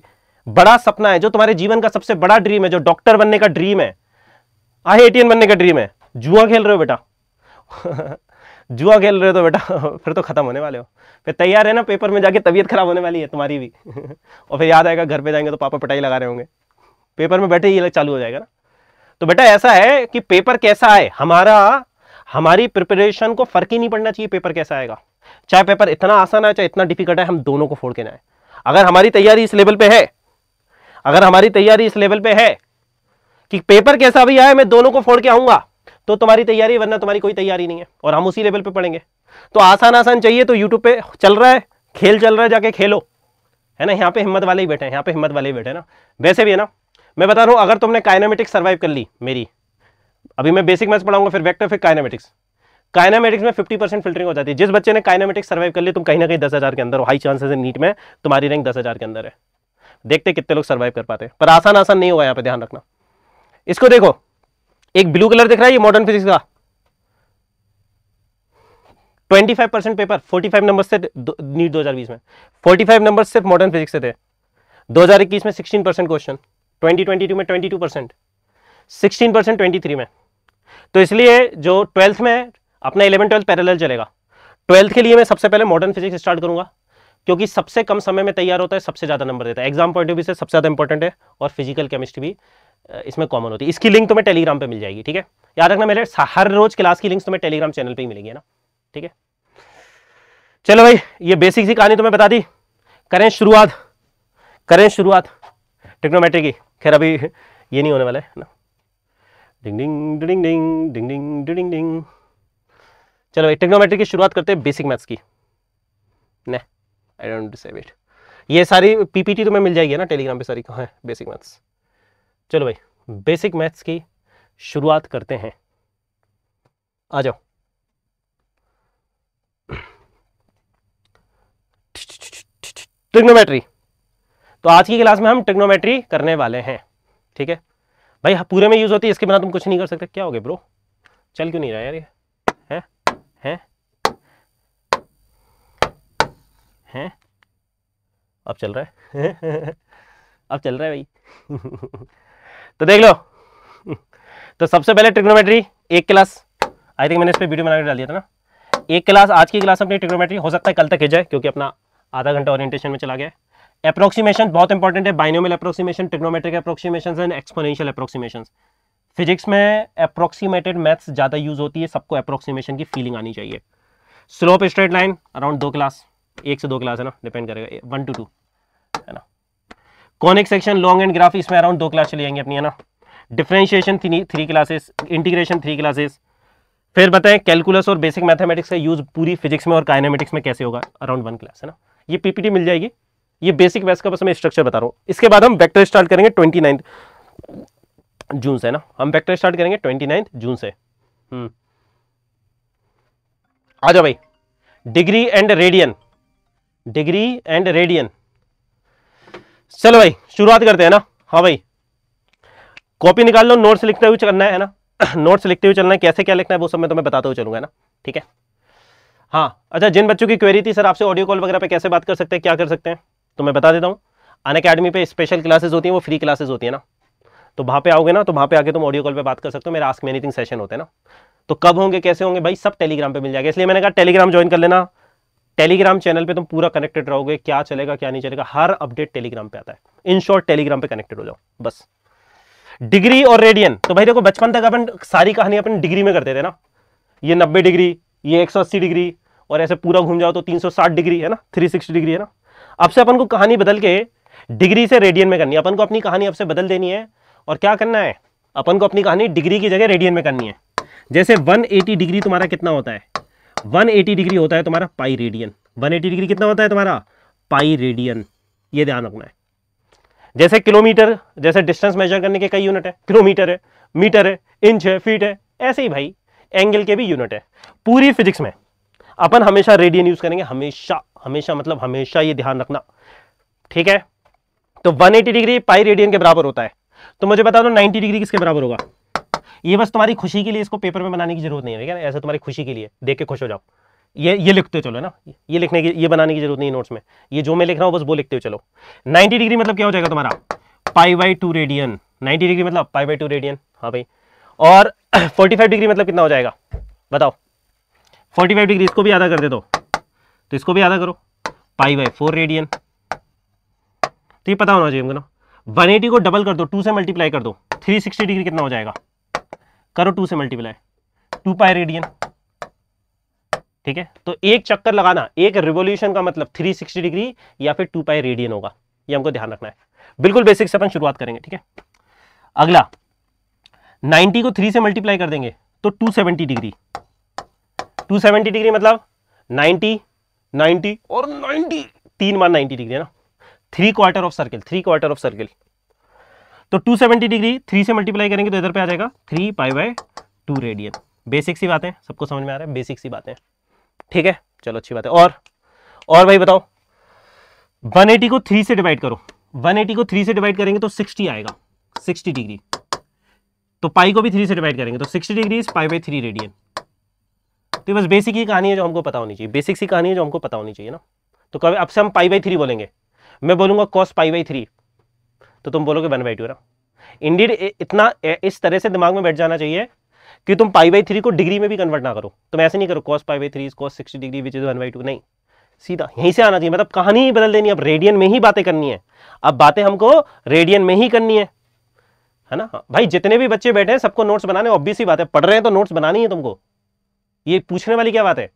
बड़ा सपना है जो तुम्हारे जीवन का सबसे बड़ा ड्रीम है जो डॉक्टर बनने का ड्रीम है आई बनने का ड्रीम है जुआ खेल रहे हो बेटा [LAUGHS] जुआ खेल रहे हो तो बेटा [LAUGHS] फिर तो खत्म होने वाले हो फिर तैयार है ना पेपर में जाके तबीयत खराब होने वाली है तुम्हारी भी [LAUGHS] और फिर याद आएगा घर पे जाएंगे तो पापा पिटाई लगा रहे होंगे पेपर में बैठे ही चालू हो जाएगा ना तो बेटा ऐसा है कि पेपर कैसा आए हमारा हमारी प्रिपरेशन को फर्क ही नहीं पड़ना चाहिए पेपर कैसा आएगा चाहे पेपर इतना आसान है चाहे इतना डिफिकल्ट है हम दोनों को फोड़ के जाए अगर हमारी तैयारी इस लेवल पे है अगर हमारी तैयारी इस लेवल पे है कि पेपर कैसा भी आए मैं दोनों को फोड़ के आऊंगा तो तुम्हारी तैयारी वरना तुम्हारी कोई तैयारी नहीं है और हम उसी लेवल पे पढ़ेंगे तो आसान आसान चाहिए तो यूट्यूब पे चल रहा है खेल चल रहा है जाके खेलो है ना यहाँ पे हिम्मत वाले ही बैठे हैं यहाँ पे हिम्मत वाले ही बैठे हैं ना वैसे भी है ना मैं बता रहा हूँ अगर तुमने काइनामेटिक्स सर्वाइव कर ली मेरी अभी मैं बेसिक मैथ्स पढ़ाऊंगा फिर वेक्टर फिर काइनामेटिक्स काइनामेटिक्स में 50 परसेंट फिल्टरिंग हो जाती है जिस बच्चे ने काइनामेटिक्स सर्वाइव कर लिया तुम कहीं ना कहीं दस हज़ार के अंदर हो हाई चांसेस है नीट में तुम्हारी रैंक दस हज़ार के अंदर है देखते कितने लोग सर्वाइव कर पाते पर आसान आसान नहीं होगा यहाँ पर ध्यान रखना इसको देखो एक ब्लू कलर दिख रहा है ये मॉडर्न फिजिक्स का 25 परसेंट पेपर 45 नंबर से नीट 2020 में 45 नंबर सिर्फ मॉडर्न फिजिक्स से थे 2021 में 16 परसेंट क्वेश्चन 2022 में 22 परसेंट सिक्सटीन परसेंट ट्वेंटी में तो इसलिए जो ट्वेल्थ में अपना इलेवन ट्वेल्थ पैरल चलेगा ट्वेल्थ के लिए मैं सबसे पहले मॉडर्न फिजिक्स स्टार्ट करूंगा क्योंकि सबसे कम समय में तैयार होता है सबसे ज़्यादा नंबर देता है एग्जाम पॉइंट ऑफ व्यू से सबसे ज़्यादा इंपॉर्टेंट है और फिजिकल केमिस्ट्री भी इसमें कॉमन होती है इसकी लिंक तुम्हें टेलीग्राम पर मिल जाएगी ठीक है याद रखना मेरे हर रोज क्लास की लिंक तुम्हें टेलीग्राम चैनल पर ही मिलेंगी ना ठीक है चलो भाई ये बेसिक सी कहानी तुम्हें बता दी करें शुरुआत करें शुरुआत टेक्नोमेट्री की खैर अभी ये नहीं होने वाला है ना डिंग डिंग डिंग डिंग डिंग डिंग डिंग डिंग चलो भाई टेक्नोमेट्री की शुरुआत करते हैं बेसिक मैथ्स की नहीं आई डोंट सेव इट ये सारी पीपीटी तो मैं मिल जाएगी ना टेलीग्राम पे सारी कहाँ है बेसिक मैथ्स चलो भाई बेसिक मैथ्स की शुरुआत करते हैं आ जाओ ट्रिग्नोमेट्री तो आज की क्लास में हम ट्रिग्नोमेट्री करने वाले हैं ठीक है भाई हाँ, पूरे में यूज होती है इसके बिना तुम कुछ नहीं कर सकते क्या हो गए ब्रो चल क्यों नहीं रहा यार ये है हैं हैं अब चल रहा है [LAUGHS] अब चल रहा है भाई [LAUGHS] तो देख लो तो सबसे पहले ट्रिग्नोमेट्री एक क्लास आई थिंक मैंने इस पर वीडियो बनाकर डाल दिया था ना एक क्लास आज की क्लास अपनी ट्रिग्नोमेट्री हो सकता है कल तक खींच जाए क्योंकि अपना आधा घंटा ओरिएंटेशन में चला गया है अप्रोक्सीमेशन बहुत इंपॉर्टेंट है binomial approximation trigonometric approximation and exponential approximation physics में अप्रोक्सीमेटेड मैथ्स ज़्यादा यूज होती है सबको अप्रोक्सीमेशन की फीलिंग आनी चाहिए स्लोप स्ट्रेट लाइन अराउंड दो क्लास एक से दो क्लास है ना डिपेंड करेगा वन टू टू है ना conic section log and graph इसमें अराउंड दो क्लास चले जाएंगे अपनी है ना differentiation three classes integration three classes फिर बताएं कैलकुलस और बेसिक मैथमेटिक्स का यूज़ पूरी फिजिक्स में और काइनामेटिक्स में कैसे होगा अराउंड वन क्लास है ना ये पीपीटी मिल जाएगी ये बेसिक वैस का बस मैं स्ट्रक्चर बता रहा हूँ इसके बाद हम वेक्टर स्टार्ट करेंगे ट्वेंटी जून से ना हम वेक्टर स्टार्ट करेंगे ट्वेंटी जून से हम्म। आ जाओ भाई degree and radian degree and radian चलो भाई शुरुआत करते हैं ना हाँ भाई कॉपी निकाल लो नोट्स लिखते हुए चलना है ना [CLEARS THROAT] नोट्स लिखते हुए चलना है कैसे क्या लिखना है वो सब मैं तुम्हें बताते हुए चलूंगा ना ठीक है हाँ अच्छा जिन बच्चों की क्वेरी थी सर आपसे ऑडियो कॉल वगैरह पे कैसे बात कर सकते हैं क्या कर सकते हैं तो मैं बता देता हूँ अन अकेडमी पे स्पेशल क्लासेस होती हैं वो फ्री क्लासेस होती है ना तो वहाँ पे आओगे ना तो वहाँ पे आके तुम ऑडियो कॉल पे बात कर सकते हो मेरा आस्क में सेशन होते हैं ना तो कब होंगे कैसे होंगे भाई सब टेलीग्राम पे मिल जाएगा इसलिए मैंने कहा टेलीग्राम ज्वाइन कर लेना टेलीग्राम चैनल पे तुम पूरा कनेक्टेड रहोगे क्या चलेगा क्या नहीं चलेगा हर अपडेट टेलीग्राम पे आता है इन शॉर्ट टेलीग्राम पे कनेक्टेड हो जाओ बस डिग्री और रेडियन तो भाई देखो बचपन तक अपन सारी कहानी अपन डिग्री में करते थे ना ये नब्बे डिग्री ये एक डिग्री और ऐसे पूरा घूम जाओ तो तीन डिग्री है ना थ्री डिग्री है ना अब से अपन को कहानी बदल के डिग्री से रेडियन में करनी है अपन को अपनी कहानी अब से बदल देनी है और क्या करना है अपन को अपनी कहानी डिग्री की जगह रेडियन में करनी है जैसे 180 डिग्री तुम्हारा कितना होता है 180 डिग्री होता है तुम्हारा पाई रेडियन 180 डिग्री कितना होता है तुम्हारा पाई रेडियन ये ध्यान रखना है जैसे किलोमीटर जैसे डिस्टेंस मेजर करने के कई यूनिट है किलोमीटर है मीटर है इंच है फीट है ऐसे ही भाई एंगल के भी यूनिट है पूरी फिजिक्स में अपन हमेशा रेडियन यूज करेंगे हमेशा हमेशा मतलब हमेशा ये ध्यान रखना ठीक है तो 180 डिग्री पाई रेडियन के बराबर होता है तो मुझे बता दो 90 डिग्री किसके बराबर होगा ये बस तुम्हारी खुशी के लिए इसको पेपर में बनाने की जरूरत नहीं है ना ऐसा तुम्हारी खुशी के लिए देख के खुश हो जाओ ये ये लिखते चलो ना ये लिखने की ये बनाने की जरूरत नहीं है नोट्स में ये जो मैं लिख रहा हूँ बस वो लिखते हो चलो नाइन्टी डिग्री मतलब क्या हो जाएगा तुम्हारा pi by two radian ninety degree मतलब पाई बाई टू रेडियन हाँ भाई और [CLEARS THROAT] फोर्टी फाइव डिग्री मतलब कितना हो जाएगा बताओ फोर्टी फाइव डिग्री इसको भी आधा कर दे दो तो इसको भी आधा करो पाई बाई फोर रेडियन तो ये पता होना चाहिए हमको ना एटी को डबल कर दो टू से मल्टीप्लाई कर दो सिक्सटी डिग्री कितना हो जाएगा करो टू से मल्टीप्लाई टू पाई रेडियन ठीक है तो एक चक्कर लगाना एक रिवोल्यूशन का मतलब 360 डिग्री या फिर टू पाई रेडियन होगा ये हमको ध्यान रखना है बिल्कुल बेसिक से अपन शुरुआत करेंगे ठीक है अगला 90 को 3 से मल्टीप्लाई कर देंगे तो 270 डिग्री 270 डिग्री मतलब 90 90 और 90 तीन बार 90 डिग्री है ना three quarter of circle three quarter of circle तो 270 डिग्री थ्री से मल्टीप्लाई करेंगे तो इधर पे आ जाएगा three pi by two radian basic सी बातें सबको समझ में आ रहा है बेसिक सी बातें ठीक है चलो अच्छी बात है और और भाई बताओ 180 को 3 से डिवाइड करो 180 को 3 से डिवाइड करेंगे तो 60 आएगा 60 डिग्री तो पाई को भी थ्री से डिवाइड करेंगे तो sixty degree pi by three radian तो बस बेसिक ही कहानी है जो हमको पता होनी चाहिए बेसिक सी कहानी है जो हमको पता होनी चाहिए ना तो कभी अब से हम पाई बाई थ्री बोलेंगे मैं बोलूँगा कॉस पाई बाई थ्री तो तुम बोलोगे वन बाई टू रहा इंडीड इतना इस तरह से दिमाग में बैठ जाना चाहिए कि तुम पाई बाई थ्री को डिग्री में भी कन्वर्ट ना करो तुम ऐसे नहीं करो cos pi by three cos sixty degree which is one by two नहीं सीधा यहीं से आना चाहिए मतलब कहानी ही बदल देनी अब रेडियन में ही बातें करनी है अब बातें हमको रेडियन में ही करनी है है ना भाई जितने भी बच्चे बैठे हैं सबको नोट्स बनाने ऑब्वियस ही बात है पढ़ रहे हैं तो नोट्स बनानी है तुमको ये पूछने वाली क्या बात है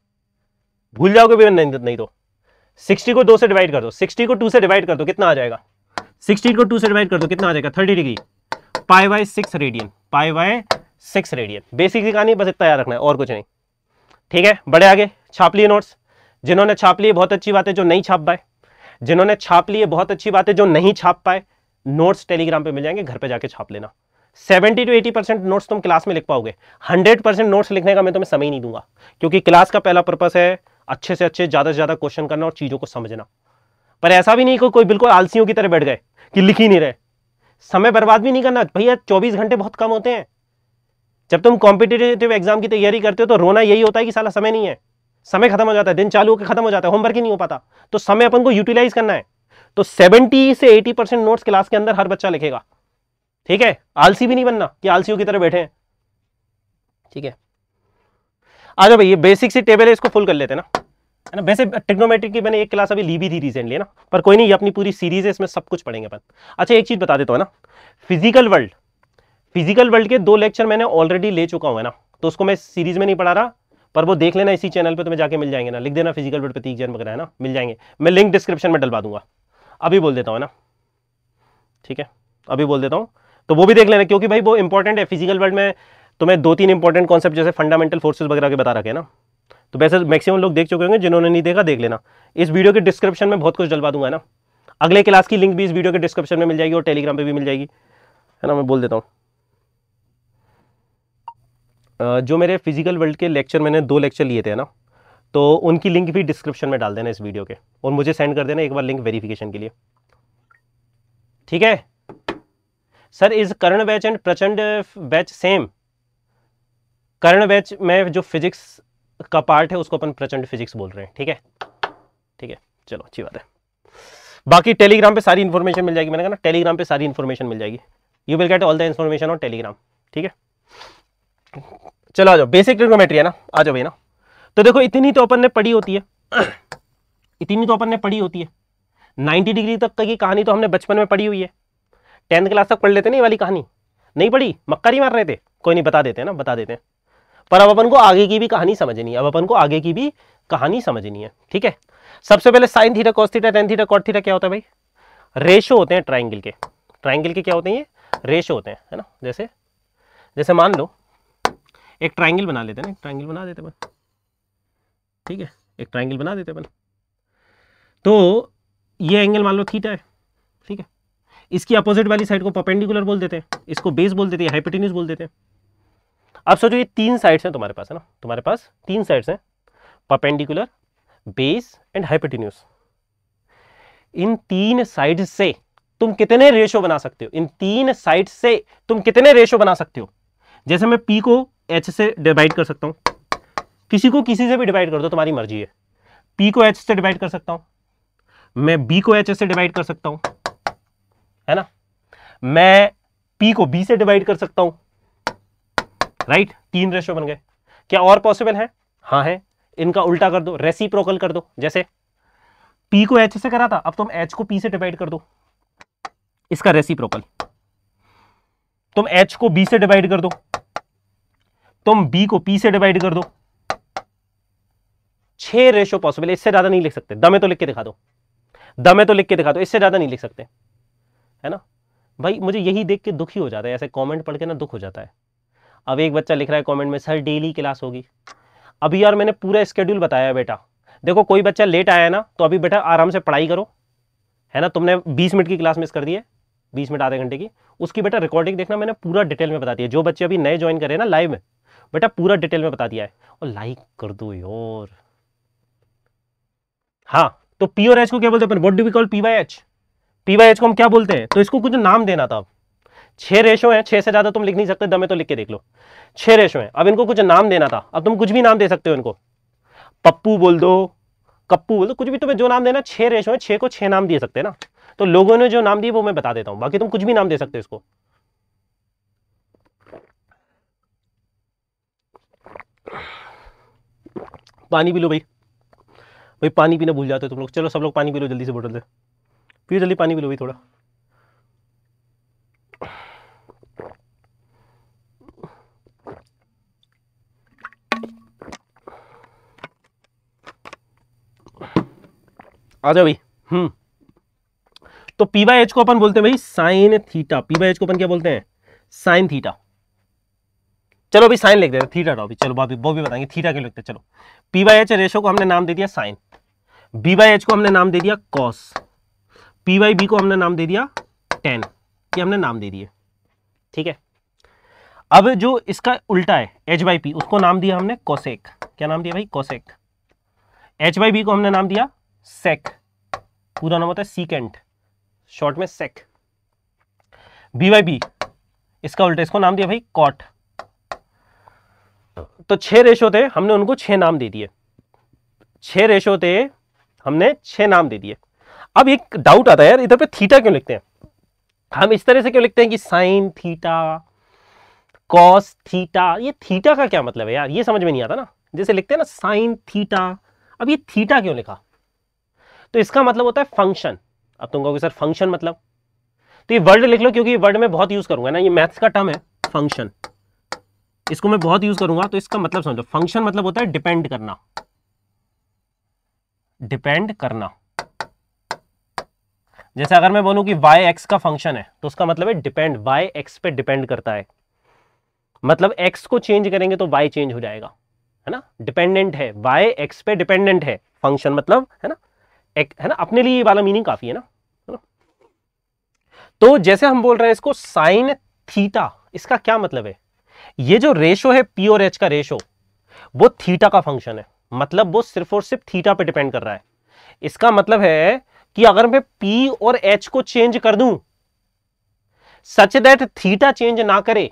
भूल जाओगे भी नहीं, नहीं तो सिक्सटी को दो से डिवाइड कर दो सिक्सटी को टू से डिवाइड कर दो कितना आ जाएगा सिक्सटीन को टू से डिवाइड कर दो कितना आ जाएगा thirty degree pi by six radian pi by six radian basically कहानी बस इतना याद रखना है और कुछ नहीं ठीक है बड़े आगे छाप लिए नोट्स जिन्होंने छाप लिए बहुत अच्छी बात है जो नहीं छाप पाए जिन्होंने छाप लिए बहुत अच्छी बात है जो नहीं छाप पाए नोट्स टेलीग्राम पे मिल जाएंगे घर पे जाके छाप लेना 70 टू 80 परसेंट नोट्स तुम क्लास में लिख पाओगे 100 परसेंट नोट्स लिखने का मैं तुम्हें समय ही नहीं दूंगा क्योंकि क्लास का पहला पर्पस है अच्छे से अच्छे ज़्यादा से ज़्यादा क्वेश्चन करना और चीज़ों को समझना पर ऐसा भी नहीं कोई कोई बिल्कुल आलसियों की तरह बैठ गए कि लिख ही नहीं रहे समय बर्बाद भी नहीं करना भैया चौबीस घंटे बहुत कम होते हैं जब तुम कॉम्पिटेटिव एग्जाम की तैयारी करते हो तो रोना यही होता है कि साला समय नहीं है समय खत्म हो जाता है दिन चालू होकर खत्म हो जाता है होमवर्क ही नहीं हो पाता तो समय अपन को यूटिलाइज करना है तो 70 से 80 परसेंट नोट्स क्लास के अंदर हर बच्चा लिखेगा ठीक है आलसी भी नहीं बनना कि आलसियों की तरह बैठे हैं ठीक है आ जाओ भाई ये बेसिक सी टेबल है इसको फुल कर लेते ना है ना वैसे टेक्नोमेट्रिक की मैंने एक क्लास अभी ली भी थी रिसेंटली ना पर कोई नहीं ये अपनी पूरी सीरीज है इसमें सब कुछ पढ़ेंगे अपन अच्छा एक चीज़ बता देता हूँ ना फिजिकल वर्ल्ड फिजिकल वर्ल्ड के दो लेक्चर मैंने ऑलरेडी ले चुका हूँ ना तो उसको मैं सीरीज में नहीं पढ़ा रहा पर वो देख लेना इसी चैनल पर तुम्हें जाके मिल जाएंगे ना लिख देना फिजिकल वर्ल्ड प्रतीक जैन वगैरह है ना मिल जाएंगे मैं लिंक डिस्क्रिप्शन में डलवा दूंगा अभी बोल देता हूँ ना ठीक है अभी बोल देता हूँ तो वो भी देख लेना क्योंकि भाई वो इंपॉर्टेंट है फिजिकल वर्ल्ड में तुम्हें दो तीन इंपॉर्टेंट कॉन्सेप्ट जैसे फंडामेंटल फोर्सेज वगैरह के बता रखे ना तो वैसे मैक्सिमम लोग देख चुके होंगे जिन्होंने नहीं देखा देख लेना इस वीडियो के डिस्क्रिप्शन में बहुत कुछ डलवा दूंगा ना अगले क्लास की लिंक भी इस वीडियो के डिस्क्रिप्शन में मिल जाएगी और टेलीग्राम पर भी मिल जाएगी है ना मैं बोल देता हूँ जो मेरे फिजिकल वर्ल्ड के लेक्चर मैंने दो लेक्चर लिए थे ना तो उनकी लिंक भी डिस्क्रिप्शन में डाल देना इस वीडियो के और मुझे सेंड कर देना एक बार लिंक वेरिफिकेशन के लिए ठीक है sir is Karn batch and Prachand batch same Karan batch में जो फिजिक्स का पार्ट है उसको अपन प्रचंड फिजिक्स बोल रहे हैं ठीक है ठीक है चलो अच्छी बात है बाकी टेलीग्राम पे सारी इन्फॉर्मेशन मिल जाएगी मैंने कहा ना टेलीग्राम पे सारी इन्फॉर्मेशन मिल जाएगी you will get all the information on Telegram ठीक है चलो आ जाओ बेसिक ट्रिग्नोमेट्री है ना आ जाओ भैया ना तो देखो इतनी तो अपन ने पढ़ी होती है इतनी तो अपन ने पढ़ी होती है नाइन्टी डिग्री तक की कहानी तो हमने बचपन में पढ़ी हुई है टेंथ क्लास तक पढ़ लेते ना ये वाली कहानी नहीं पढ़ी मक्कारी मार रहे थे कोई नहीं बता देते हैं ना बता देते हैं पर अब अपन को आगे की भी कहानी समझनी है अब अपन को आगे की भी कहानी समझनी है ठीक है सबसे पहले sine theta cos theta tan theta cot theta क्या होता है भाई रेशो होते हैं ट्राइंगल के ट्राइंगल के क्या होते हैं ये रेशो होते हैं है ना जैसे जैसे मान लो एक ट्राइंगल बना लेते हैं एक ट्राइंगल बना देते अपन ठीक है एक ट्राइंगल बना देते अपन तो ये एंगल मान लो थीटा है ठीक है इसकी अपोजिट वाली साइड को पपेंडिकुलर बोल देते हैं इसको बेस बोल देते हैं हाइपोटेन्यूज बोल देते हैं अब सोचो ये तीन साइड्स हैं तुम्हारे पास है ना तुम्हारे पास तीन साइड्स हैं परपेंडिकुलर बेस एंड हाइपोटिन्यूस इन तीन साइड से तुम कितने रेशो बना सकते हो इन तीन साइड से तुम कितने रेशो बना सकते हो जैसे मैं पी को एच से डिवाइड कर सकता हूं किसी को किसी से भी डिवाइड कर दो तुम्हारी मर्जी है पी को एच से डिवाइड कर सकता हूं मैं बी को एच से डिवाइड कर सकता हूं है ना मैं पी को बी से डिवाइड कर सकता हूं राइट तीन रेशो बन गए क्या और पॉसिबल है हाँ है इनका उल्टा कर दो रेसी कर दो जैसे पी को एच से करा था अब तुम एच को पी से डिवाइड कर दो इसका रेसी तुम एच को बी से डिवाइड कर दो तुम बी को पी से डिवाइड कर दो छह रेशो पॉसिबल इससे ज्यादा नहीं लिख सकते दमे तो लिख के दिखा दो दमे तो लिख के दिखा दो इससे ज्यादा नहीं लिख सकते है ना भाई मुझे यही देख के दुखी हो जाता है ऐसे कमेंट पढ़ के ना दुख हो जाता है अब एक बच्चा लिख रहा है कमेंट में सर डेली क्लास होगी अभी यार मैंने पूरा स्केड्यूल बताया बेटा देखो कोई बच्चा लेट आया ना तो अभी बेटा आराम से पढ़ाई करो है ना तुमने बीस मिनट की क्लास मिस कर दी है बीस मिनट आधे घंटे की उसकी बेटा रिकॉर्डिंग देखना मैंने पूरा डिटेल में बता दिया जो बच्चे अभी नए ज्वाइन करें ना लाइव में बेटा पूरा डिटेल में बता दिया है और लाइक कर दो योर हाँ तो पी और एच को क्या बोलते हैं what do we call P by H P by H को हम क्या बोलते हैं तो इसको कुछ नाम देना था अब छह रेशो हैं छह से ज्यादा तुम लिख नहीं सकते दमे तो लिख के देख लो छह रेशो हैं अब इनको कुछ नाम देना था अब तुम कुछ भी नाम दे सकते हो इनको पप्पू बोल दो कप्पू बोल दो कुछ भी तुम्हें जो नाम देना छह रेशो है छह को छह नाम दे सकते ना तो लोगों ने जो नाम दिए वो मैं बता देता हूं बाकी तुम कुछ भी नाम दे सकते हो इसको पानी पी लो भाई भाई पानी पीना भूल जाते हो तुम लोग चलो सब लोग पानी पी लो जल्दी से बोतल से फिर जल्दी पानी पी लो भाई थोड़ा आ जाओ भाई हम्म तो पी बाई एच को अपन बोलते हैं भाई sine theta P by H को अपन क्या बोलते हैं साइन थीटा चलो अभी साइन लिख देते हैं थीटा रहो चलो बाबी वो भी बताएंगे थीटा क्यों लिखते हैं चलो पी बाई एच रेशो को हमने नाम दे दिया साइन बी बाई एच को हमने नाम दे दिया कॉस पी बाई बी को हमने नाम दे दिया टेन ये हमने नाम दे दिए ठीक है अब जो इसका उल्टा है एच बाई पी उसको नाम दिया हमने कोसेक क्या नाम दिया भाई कोसेक एच बाई बी को हमने नाम दिया सेक पूरा नाम होता है सीकेंट शॉर्ट में सेक बी वाई बी इसका उल्टा इसको नाम दिया भाई कॉट तो छह रेशो थे हमने उनको छह नाम दे दिए छह रेशो थे हमने छह नाम दे दिए अब एक डाउट आता है यार इधर पे थीटा क्यों लिखते हैं हम इस तरह से क्यों लिखते हैं कि साइन थीटा कॉस थीटा ये थीटा का क्या मतलब है यार ये समझ में नहीं आता ना जैसे लिखते हैं ना साइन थीटा अब ये थीटा क्यों लिखा तो इसका मतलब होता है फंक्शन अब तुम कहोगे सर फंक्शन मतलब तो ये वर्ड लिख लो क्योंकि वर्ड में बहुत यूज करूंगा ना ये मैथ्स का टर्म है फंक्शन इसको मैं बहुत यूज करूंगा तो इसका मतलब समझो फंक्शन मतलब होता है डिपेंड करना डिपेंड करना जैसे अगर मैं बोलूं कि y x का फंक्शन है तो उसका मतलब है डिपेंड y x पे डिपेंड करता है मतलब x को चेंज करेंगे तो y चेंज हो जाएगा है ना डिपेंडेंट है y x पे डिपेंडेंट है फंक्शन मतलब है ना एक है ना अपने लिए ये वाला मीनिंग काफी है ना है ना तो जैसे हम बोल रहे हैं इसको साइन थीटा इसका क्या मतलब है ये जो रेशो है पी और एच का रेशो वो थीटा का फंक्शन है मतलब वो सिर्फ और सिर्फ थीटा पे डिपेंड कर रहा है इसका मतलब है कि अगर मैं पी और एच को चेंज कर दूं सच दैट थीटा चेंज ना करे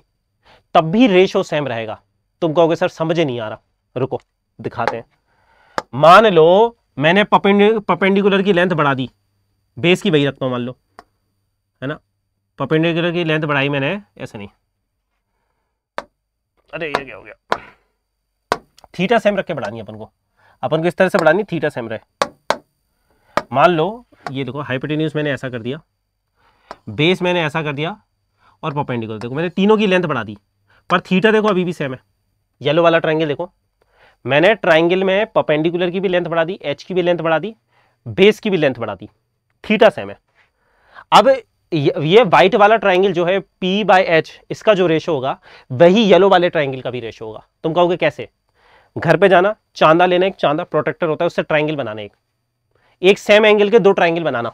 तब भी रेशो सेम रहेगा तुम कहोगे सर समझ नहीं आ रहा रुको दिखाते हैं मान लो मैंने पपेंडिकुलर की लेंथ बढ़ा दी बेस की वही रखता हूँ मान लो है ना पपेंडिकुलर की लेंथ बढ़ाई मैंने ऐसे नहीं अरे ये क्या हो गया थीटा सेम रख के बढ़ानी है अपन को अपन को इस तरह से बढ़ानी थीटा सेम रहे मान लो ये देखो हाइपोटेन्यूज मैंने ऐसा कर दिया बेस मैंने ऐसा कर दिया और पपेंडिकुलर देखो मैंने तीनों की लेंथ बढ़ा दी पर थीटा देखो अभी भी सेम है येलो वाला ट्राइंगल देखो मैंने ट्राइंगल में पपेंडिकुलर की भी लेंथ बढ़ा दी एच की भी लेंथ बढ़ा दी बेस की भी लेंथ बढ़ा दी थीटा सेम है अब ये वाइट वाला ट्राइंगल जो है पी बाय एच इसका जो रेशो होगा वही येलो वाले ट्राइंगल का भी रेशो होगा तुम कहोगे कैसे घर पे जाना चांदा लेना एक चांदा प्रोटेक्टर होता है उससे ट्राइंगल बनाना एक एक सेम एंगल के दो ट्राइंगल बनाना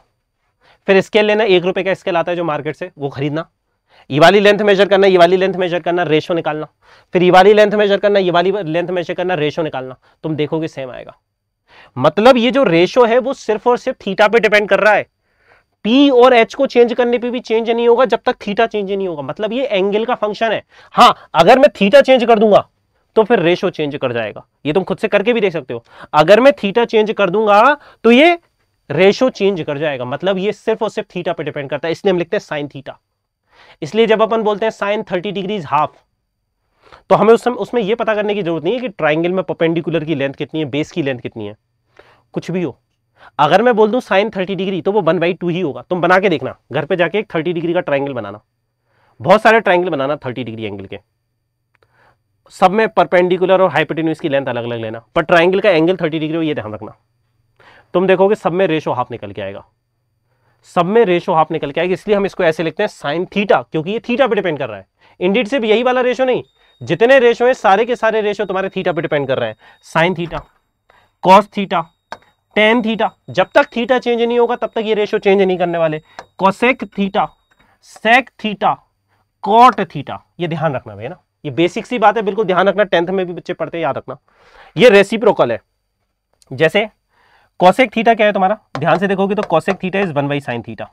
फिर स्केल लेना एक रुपए का स्केल आता है जो मार्केट से वो खरीदना ये वाली लेंथ मेजर करना ये वाली लेंथ मेजर करना रेशो निकालना फिर ये वाली लेंथ मेजर करना ये वाली लेंथ मेजर करना रेशो निकालना तुम देखोगे सेम आएगा मतलब ये जो रेशो है वो सिर्फ और सिर्फ थीटा पे डिपेंड कर रहा है पी और एच को चेंज करने पे भी चेंज नहीं होगा जब तक थीटा चेंज नहीं होगा मतलब ये एंगल का फंक्शन है हाँ अगर मैं थीटा चेंज कर दूंगा तो फिर रेशो चेंज कर जाएगा ये तुम खुद से करके भी देख सकते हो अगर मैं थीटा चेंज कर दूंगा तो ये रेशो चेंज कर जाएगा मतलब ये सिर्फ और सिर्फ थीटा पे डिपेंड करता है इसलिए हम लिखते हैं साइन थीटा इसलिए जब अपन बोलते हैं साइन थर्टी डिग्रीज हाफ तो हमें उस समय उसमें यह पता करने की जरूरत नहीं है कि ट्राइंगल में परपेंडिकुलर की लेंथ कितनी है बेस की लेंथ कितनी है कुछ भी हो अगर मैं बोल दूं साइन थर्टी डिग्री तो वो वन बाई टू ही होगा तुम बना के देखना घर पे जाके एक थर्टी डिग्री का ट्राइंगल बनाना बहुत सारे ट्राइंगल बनाना थर्टी डिग्री एंगल के सब में परपेंडिकुलर और हाइपोटेन्यूज की लेंथ अलग अलग लेना पर ट्राइंगल का एंगल थर्टी डिग्री हो ये ध्यान रखना तुम देखोगे सब में रेशो हाफ निकल के आएगा सब में रेशो हाफ निकल के आएगी इसलिए हम इसको ऐसे लिखते हैं साइन थीटा क्योंकि ये थीटा पे डिपेंड कर रहा है इंडीड सिर्फ यही वाला रेशो नहीं जितने रेशो हैं सारे के सारे रेशो तुम्हारे थीटा पे डिपेंड कर रहे हैं sine theta cos theta tan theta जब तक थीटा चेंज नहीं होगा तब तक ये रेशो चेंज नहीं करने वाले cosec theta sec theta cot theta ये ध्यान रखना भैया ये बेसिक सी बात है बिल्कुल ध्यान रखना टेंथ में भी बच्चे पढ़ते हैं याद रखना ये रेसिप्रोकल है जैसे कॉसेक थीटा क्या है तुम्हारा ध्यान से देखोगे तो cosec theta is one by sine theta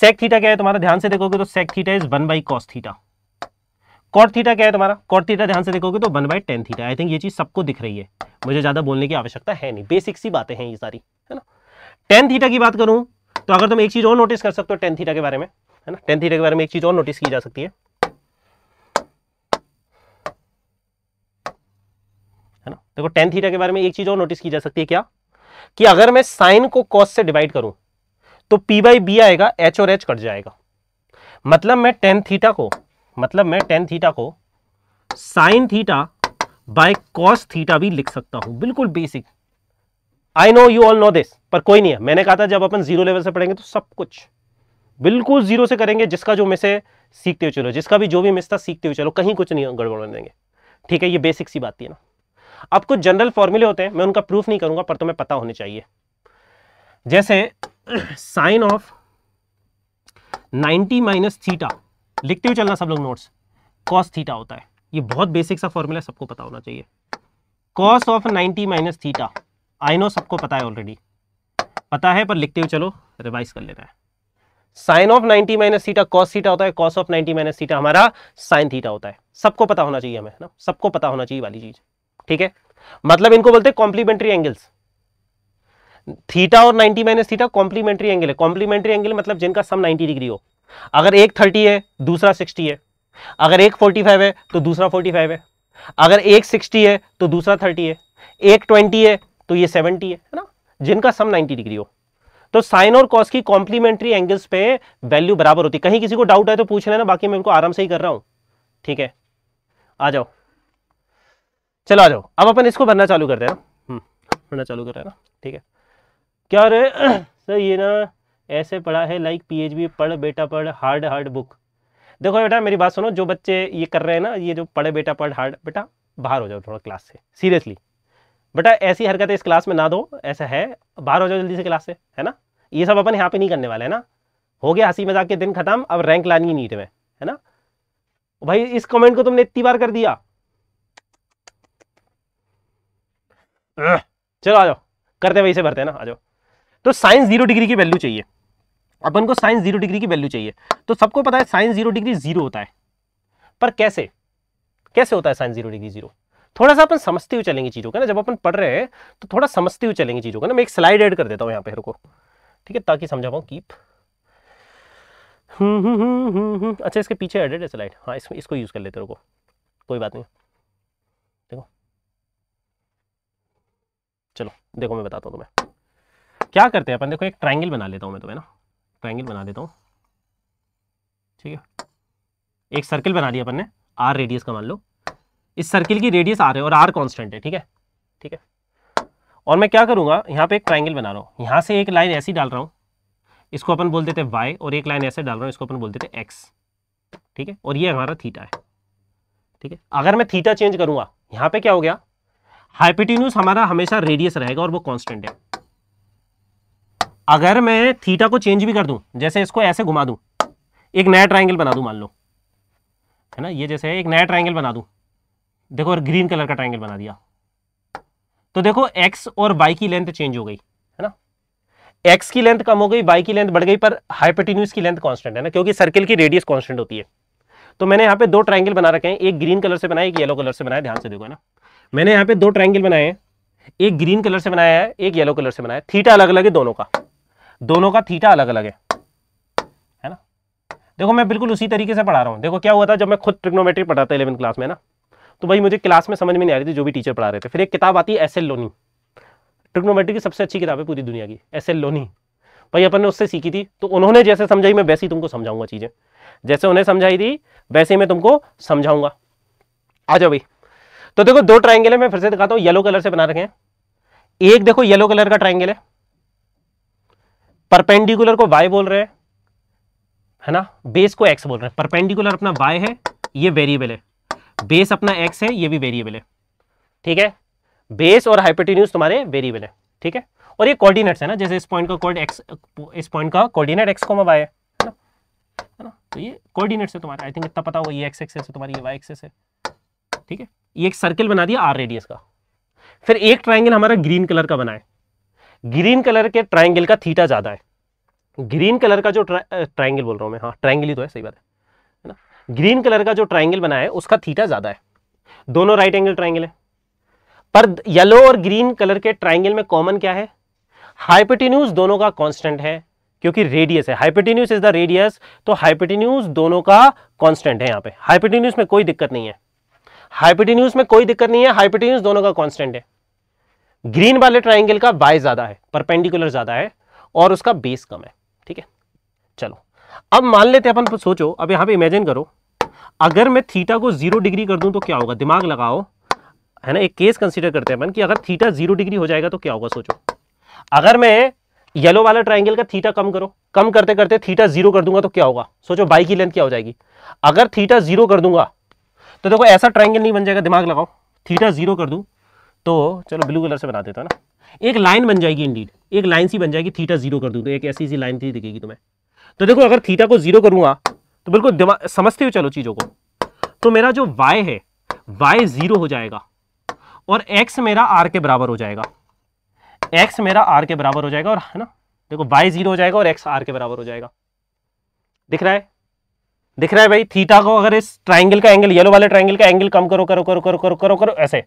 sec theta क्या है तुम्हारा ध्यान से देखोगे तो sec theta is one by cos theta cot theta क्या है तुम्हारा कॉट थीटा ध्यान से देखोगे तो one by tan theta I think ये चीज सबको दिख रही है मुझे ज्यादा बोलने की आवश्यकता है नहीं बेसिक सी बातें हैं ये सारी है ना टेन थीटा की बात करूं तो अगर तुम एक चीज और नोटिस कर सकते हो टेन थीटा के बारे में है ना टेन थीटा के बारे में एक चीज और नोटिस की जा सकती है है ना देखो टेन थीटा के बारे में एक चीज और नोटिस की जा सकती है क्या कि अगर मैं साइन को कॉस से डिवाइड करूं तो पी बाई बी आएगा एच और एच कट जाएगा मतलब मैं टेन थीटा को मतलब मैं टेन थीटा को sine theta by cos theta भी लिख सकता हूं बिल्कुल basic I know you all know this पर कोई नहीं है मैंने कहा था जब अपन जीरो लेवल से पढ़ेंगे तो सब कुछ बिल्कुल जीरो से करेंगे जिसका जो मिस है सीखते हुए चलो जिसका भी जो भी मिस था सीखते हुए चलो कहीं कुछ नहीं गड़बड़ देंगे ठीक है ये बेसिक सी बात है ना अब कुछ जनरल फॉर्मूले होते हैं मैं उनका प्रूफ नहीं करूंगा पर तुम्हें पता होने चाहिए जैसे साइन ऑफ 90 माइनस थीटा लिखते हुए चलना सब लोग नोट्स कॉस थीटा होता है ये बहुत बेसिक सा फॉर्मूला सबको पता होना चाहिए cos of 90 minus theta I know सबको पता है ऑलरेडी पता है पर लिखते हुए चलो रिवाइज कर लेना है sine of 90 minus theta cos theta होता है कॉस ऑफ 90 माइनस थीटा हमारा साइन थीटा होता है सबको पता होना चाहिए हमें ना सबको पता होना चाहिए वाली चीज़ ठीक है मतलब इनको बोलते हैं कॉम्प्लीमेंट्री एंगल्स थीटा और 90 माइनस थीटा कॉम्प्लीमेंट्री एंगल है कॉम्प्लीमेंट्री एंगल मतलब जिनका सम 90 डिग्री हो अगर एक 30 है दूसरा 60 है अगर एक 45 है तो दूसरा 45 है अगर एक 60 है तो दूसरा 30 है एक 20 है तो ये 70 है ना जिनका सम 90 डिग्री हो तो साइन और कॉस की कॉम्प्लीमेंट्री एंगल्स पे वैल्यू बराबर होती है कहीं किसी को डाउट है तो पूछ लेना बाकी मैं उनको आराम से ही कर रहा हूँ ठीक है आ जाओ चलो आ जाओ अब अपन इसको भरना चालू करते हैं ना हम्म, भरना चालू करते हैं ना ठीक है क्या रे [CLEARS THROAT] सर ये ना ऐसे पढ़ा है लाइक पीएचबी पढ़ बेटा पढ़ हार्ड हार्ड बुक देखो बेटा मेरी बात सुनो जो बच्चे ये कर रहे हैं ना ये जो पढ़े बेटा पढ़ हार्ड बेटा बाहर हो जाओ थोड़ा क्लास से सीरियसली बेटा ऐसी हरकतें इस क्लास में ना दो ऐसा है बाहर हो जाओ जल्दी से क्लास से है ना ये सब अपन यहाँ पे नहीं करने वाले है ना हो गया हंसी मजाक के दिन खत्म अब रैंक लानी नीट में है ना भाई इस कमेंट को तुमने इतनी बार कर दिया चलो आ जाओ करते वहीं से भरते हैं ना आ जाओ तो साइंस जीरो डिग्री की वैल्यू चाहिए अपन को साइंस जीरो डिग्री की वैल्यू चाहिए तो सबको पता है साइंस जीरो डिग्री जीरो होता है पर कैसे कैसे होता है साइंस जीरो डिग्री जीरो थोड़ा सा अपन समझते हुए चलेंगे चीज़ों का ना जब अपन पढ़ रहे हैं तो थोड़ा समझते हुए चलेंगे चीज़ों का ना मैं एक स्लाइड ऐड कर देता हूँ यहाँ पे को ठीक है ताकि समझा पाऊँ कीप हम्म हम्म हम्म हम्म अच्छा इसके पीछे एडेड है स्लाइड हाँ इसमें इसको यूज़ कर लेते रुको कोई बात नहीं चलो देखो मैं बताता हूँ तुम्हें क्या करते हैं अपन देखो एक ट्राइंगल बना लेता हूँ मैं तुम्हें ना ट्राइंगल बना देता हूँ ठीक है एक सर्किल बना लिया अपन ने आर रेडियस का मान लो इस सर्किल की रेडियस आर है और आर कॉन्स्टेंट है ठीक है ठीक है और मैं क्या करूँगा यहाँ पे एक ट्राइंगल बना रहा हूँ यहाँ से एक लाइन ऐसी डाल रहा हूँ इसको अपन बोल देते हैं वाई और एक लाइन ऐसे डाल रहा हूँ इसको अपन बोल देते हैं एक्स ठीक है और ये हमारा थीटा है ठीक है अगर मैं थीटा चेंज करूँगा यहाँ पे क्या हो गया हाइपेटिन्यूस हमारा हमेशा रेडियस रहेगा और वो कांस्टेंट है अगर मैं थीटा को चेंज भी कर दूं जैसे इसको ऐसे घुमा दूं एक नया ट्राइंगल बना दूं मान लो है ना ये जैसे एक नया ट्राइंगल बना दूं देखो और ग्रीन कलर का ट्राइंगल बना दिया तो देखो एक्स और वाई की लेंथ चेंज हो गई है ना एक्स की लेंथ कम हो गई वाई की लेंथ बढ़ गई पर हाइपेटिन्यूस की लेंथ कॉन्स्टेंट है ना क्योंकि सर्किल की रेडियस कॉन्स्टेंट होती है तो मैंने यहाँ पे दो ट्राइंगल बना रखे हैं एक ग्रीन कलर से बनाया एक येलो कलर से बनाया ध्यान से देखो है ना मैंने यहाँ पे दो ट्रायंगल बनाए हैं एक ग्रीन कलर से बनाया है एक येलो कलर से बनाया है थीटा अलग अलग है दोनों का दोनों का थीटा अलग अलग है है ना देखो मैं बिल्कुल उसी तरीके से पढ़ा रहा हूँ देखो क्या हुआ था जब मैं खुद ट्रिग्नोमेट्री पढ़ाता इलेवन क्लास में ना तो भाई मुझे क्लास में समझ में नहीं आ रही थी जो भी टीचर पढ़ा रहे थे फिर एक किताब आती है एस एल लोनी ट्रिग्नोमेट्री की सबसे अच्छी किताब है पूरी दुनिया की एस एल लोनी भाई अपन ने उससे सीखी थी तो उन्होंने जैसे समझाई मैं वैसे ही तुमको समझाऊंगा चीज़ें जैसे उन्हें समझाई थी वैसे ही मैं तुमको समझाऊंगा आ जाओ भाई तो देखो दो ट्राइंगल है मैं फिर से दिखाता हूं येलो कलर से बना रखे हैं एक देखो येलो कलर का ट्राइंगल है परपेंडिकुलर को वाई बोल रहे हैं है ना बेस को एक्स बोल रहे हैं परपेंडिकुलर अपना वाई है ये वेरिएबल है बेस अपना एक्स है ये भी वेरिएबल है ठीक है बेस और हाइपोटेन्यूज तुम्हारे वेरिएबल है ठीक है और ये कोऑर्डिनेट्स है ना जैसे इस पॉइंट का कोऑर्ड एक्स इस पॉइंट का कोऑर्डिनेट एक्स कोमा वाई है ना है ना तो ये कोऑर्डिनेट्स है तुम्हारे आई थिंक इतना पता होगा ये एक्स एक्सेस है तुम्हारी ये वाई एक्सेस है ठीक है ये एक सर्किल बना दिया आर रेडियस का फिर एक ट्राइंगल हमारा ग्रीन कलर का बना है ग्रीन कलर के ट्राइंगल का थीटा ज़्यादा है ग्रीन कलर का जो ट्राइंगल बोल रहा हूँ मैं हाँ ट्राइंगल ही तो है सही बात है ना ग्रीन कलर का जो ट्राइंगल बना है उसका थीटा ज़्यादा है दोनों राइट एंगल ट्राइंगल है पर येलो और ग्रीन कलर के ट्राइंगल में कॉमन क्या है हाइपोटिन्यूज दोनों का कांस्टेंट है क्योंकि रेडियस है हाइपोटिन्यूज इज द रेडियस तो हाइपोटिन्यूज दोनों का कांस्टेंट है यहाँ पे हाइपोटिन्यूज में कोई दिक्कत नहीं है हाइपोटेन्यूज में कोई दिक्कत नहीं है हाइपोटेन्यूज दोनों का कॉन्स्टेंट है ग्रीन वाले ट्राइंगल का बाय ज्यादा है परपेंडिकुलर ज्यादा है और उसका बेस कम है ठीक है चलो अब मान लेते हैं अपन सोचो अब यहां पे इमेजिन करो अगर मैं थीटा को जीरो डिग्री कर दूं तो क्या होगा दिमाग लगाओ है ना एक केस कंसीडर करते हैं अपन कि अगर थीटा जीरो डिग्री हो जाएगा तो क्या होगा सोचो अगर मैं येलो वाला ट्राइंगल का थीटा कम करो कम करते करते थीटा जीरो कर दूंगा तो क्या होगा सोचो बाई की लेंथ क्या हो जाएगी अगर थीटा जीरो कर दूंगा तो देखो ऐसा ट्राइंगल नहीं बन जाएगा दिमाग लगाओ थीटा जीरो कर दूँ तो चलो ब्लू कलर से बना देता तो, ना एक लाइन बन जाएगी इंडीड एक लाइन सी बन जाएगी थीटा जीरो कर दूँ तो एक ऐसी सी लाइन थी दिखेगी तुम्हें तो देखो अगर थीटा को जीरो करूँगा तो बिल्कुल दिमाग समझते हो चलो चीज़ों को तो मेरा जो वाई है वाई जीरो हो जाएगा और एक्स मेरा आर के बराबर हो जाएगा एक्स मेरा आर के बराबर हो जाएगा और है ना देखो वाई जीरो हो जाएगा और एक्स आर के बराबर हो जाएगा दिख रहा है दिख रहा है भाई थीटा को अगर इस ट्राइंगल का एंगल येलो वाले ट्राइंगल का एंगल कम करो करो करो करो करो करो करो ऐसे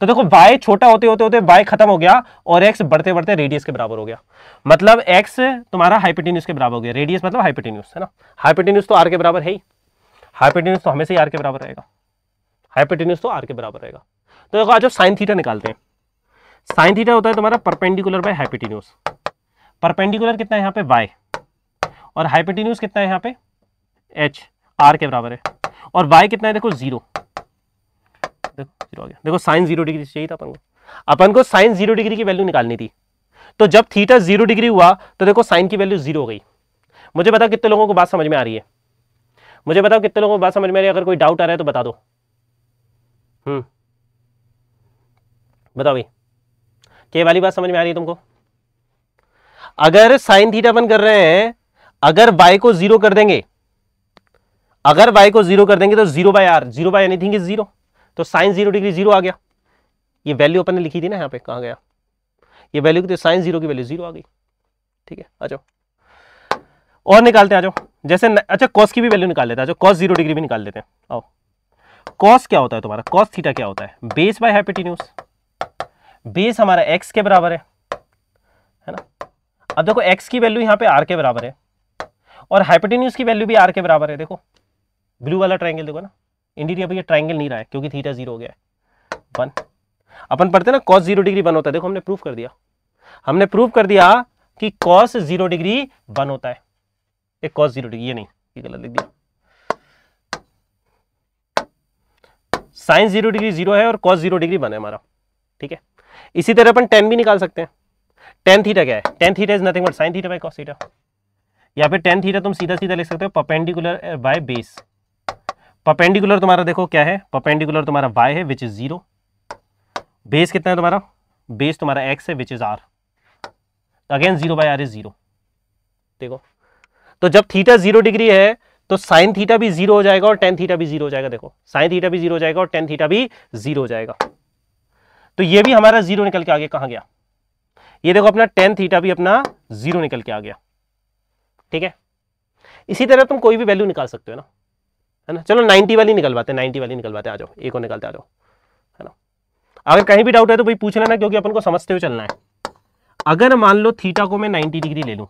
तो देखो बाय छोटा होते होते होते बाय खत्म हो गया और एक्स बढ़ते बढ़ते रेडियस के बराबर हो गया मतलब एक्स तुम्हारा हाइपोटेन्यूस के बराबर हो गया रेडियस मतलब हाइपोटेन्यूस है ना हाइपोटेन्यूस तो आर के बराबर है ही हाइपोटेन्यूस तो हमेशा ही आर के बराबर रहेगा हाइपोटेन्यूस तो आर के बराबर रहेगा तो देखो आज साइन थीटा निकालते हैं साइन थीटा होता है तुम्हारा परपेंडिकुलर बाय हाइपोटेन्यूस परपेंडिकुलर कितना है यहाँ पे वाई और हाइपोटेन्यूस कितना है यहाँ पे एच आर के बराबर है और वाई कितना है देखो जीरो देखो जीरो आ गया देखो साइन जीरो डिग्री चाहिए था अपन को अपन को साइन जीरो डिग्री की वैल्यू निकालनी थी तो जब थीटा जीरो डिग्री हुआ तो देखो साइन की वैल्यू जीरो हो गई मुझे बताओ कितने लोगों को बात समझ में आ रही है मुझे बताओ कितने लोगों को बात समझ में आ रही है अगर कोई डाउट आ रहा है तो बता दो हम्म बताओ भाई क्या वाली बात समझ में आ रही है तुमको अगर साइन थीटा अपन कर रहे हैं अगर वाई को जीरो कर देंगे अगर वाई को जीरो कर देंगे तो zero by R zero by anything is zero तो साइंस जीरो डिग्री जीरो आ गया ये वैल्यू अपन ने लिखी थी ना यहाँ पे कहाँ गया ये वैल्यू की तो साइंस जीरो की वैल्यू जीरो आ गई ठीक है आ जाओ और निकालते हैं आ जाओ जैसे न, अच्छा कॉस की भी वैल्यू निकाल लेते हैं जो कॉस जीरो डिग्री भी निकाल लेते हैं आओ कॉस क्या होता है तुम्हारा कॉस थीटा क्या होता है बेस बाय हैपेटिन्यूस बेस हमारा एक्स के बराबर है है ना अब देखो एक्स की वैल्यू यहाँ पे आर के बराबर है और हाइपोटेन्यूज की वैल्यू भी आर के बराबर है देखो ब्लू वाला ट्राइंगल देखो ना इंडीड यहाँ पे ट्राइंगल नहीं रहा है क्योंकि थीटा जीरो हो गया है वन अपन पढ़ते ना कॉस जीरो डिग्री वन होता है देखो हमने प्रूफ कर दिया हमने प्रूफ कर दिया कि कॉस जीरो डिग्री वन होता है एक कॉस जीरो डिग्री ये नहीं ये गलत लिख दिया साइंस जीरो डिग्री जीरो है और कॉस जीरो डिग्री वन है हमारा ठीक है इसी तरह अपन टेन भी निकाल सकते हैं टेन थीटा क्या है tan theta is nothing but sine theta by cos theta या फिर टेन थीटा तुम सीधा सीधा लिख सकते हो परपेंडिकुलर बाय बेस परपेंडिकुलर तुम्हारा देखो क्या है परपेंडिकुलर तुम्हारा वाई है विच इज़ ज़ीरो बेस कितना है तुम्हारा बेस तुम्हारा एक्स है which is R again zero by R is zero देखो तो जब थीटा जीरो डिग्री है तो साइन थीटा भी जीरो हो जाएगा और टेन थीटा भी जीरो हो जाएगा देखो साइन थीटा भी जीरो हो जाएगा और टेन थीटा भी जीरो हो जाएगा तो ये भी हमारा जीरो निकल के आगे कहाँ गया ये देखो अपना टेन थीटा भी अपना जीरो निकल के आ गया ठीक है इसी तरह तुम कोई भी वैल्यू निकाल सकते हो ना है ना चलो नाइन्टी वाली निकलवाते हैं नाइन्टी वाली निकलवाते हैं आ जाओ एक और निकलते आ जाओ है ना अगर कहीं भी डाउट है तो भाई पूछ लेना क्योंकि अपन को समझते हुए चलना है अगर मान लो थीटा को मैं नाइन्टी डिग्री ले लूँ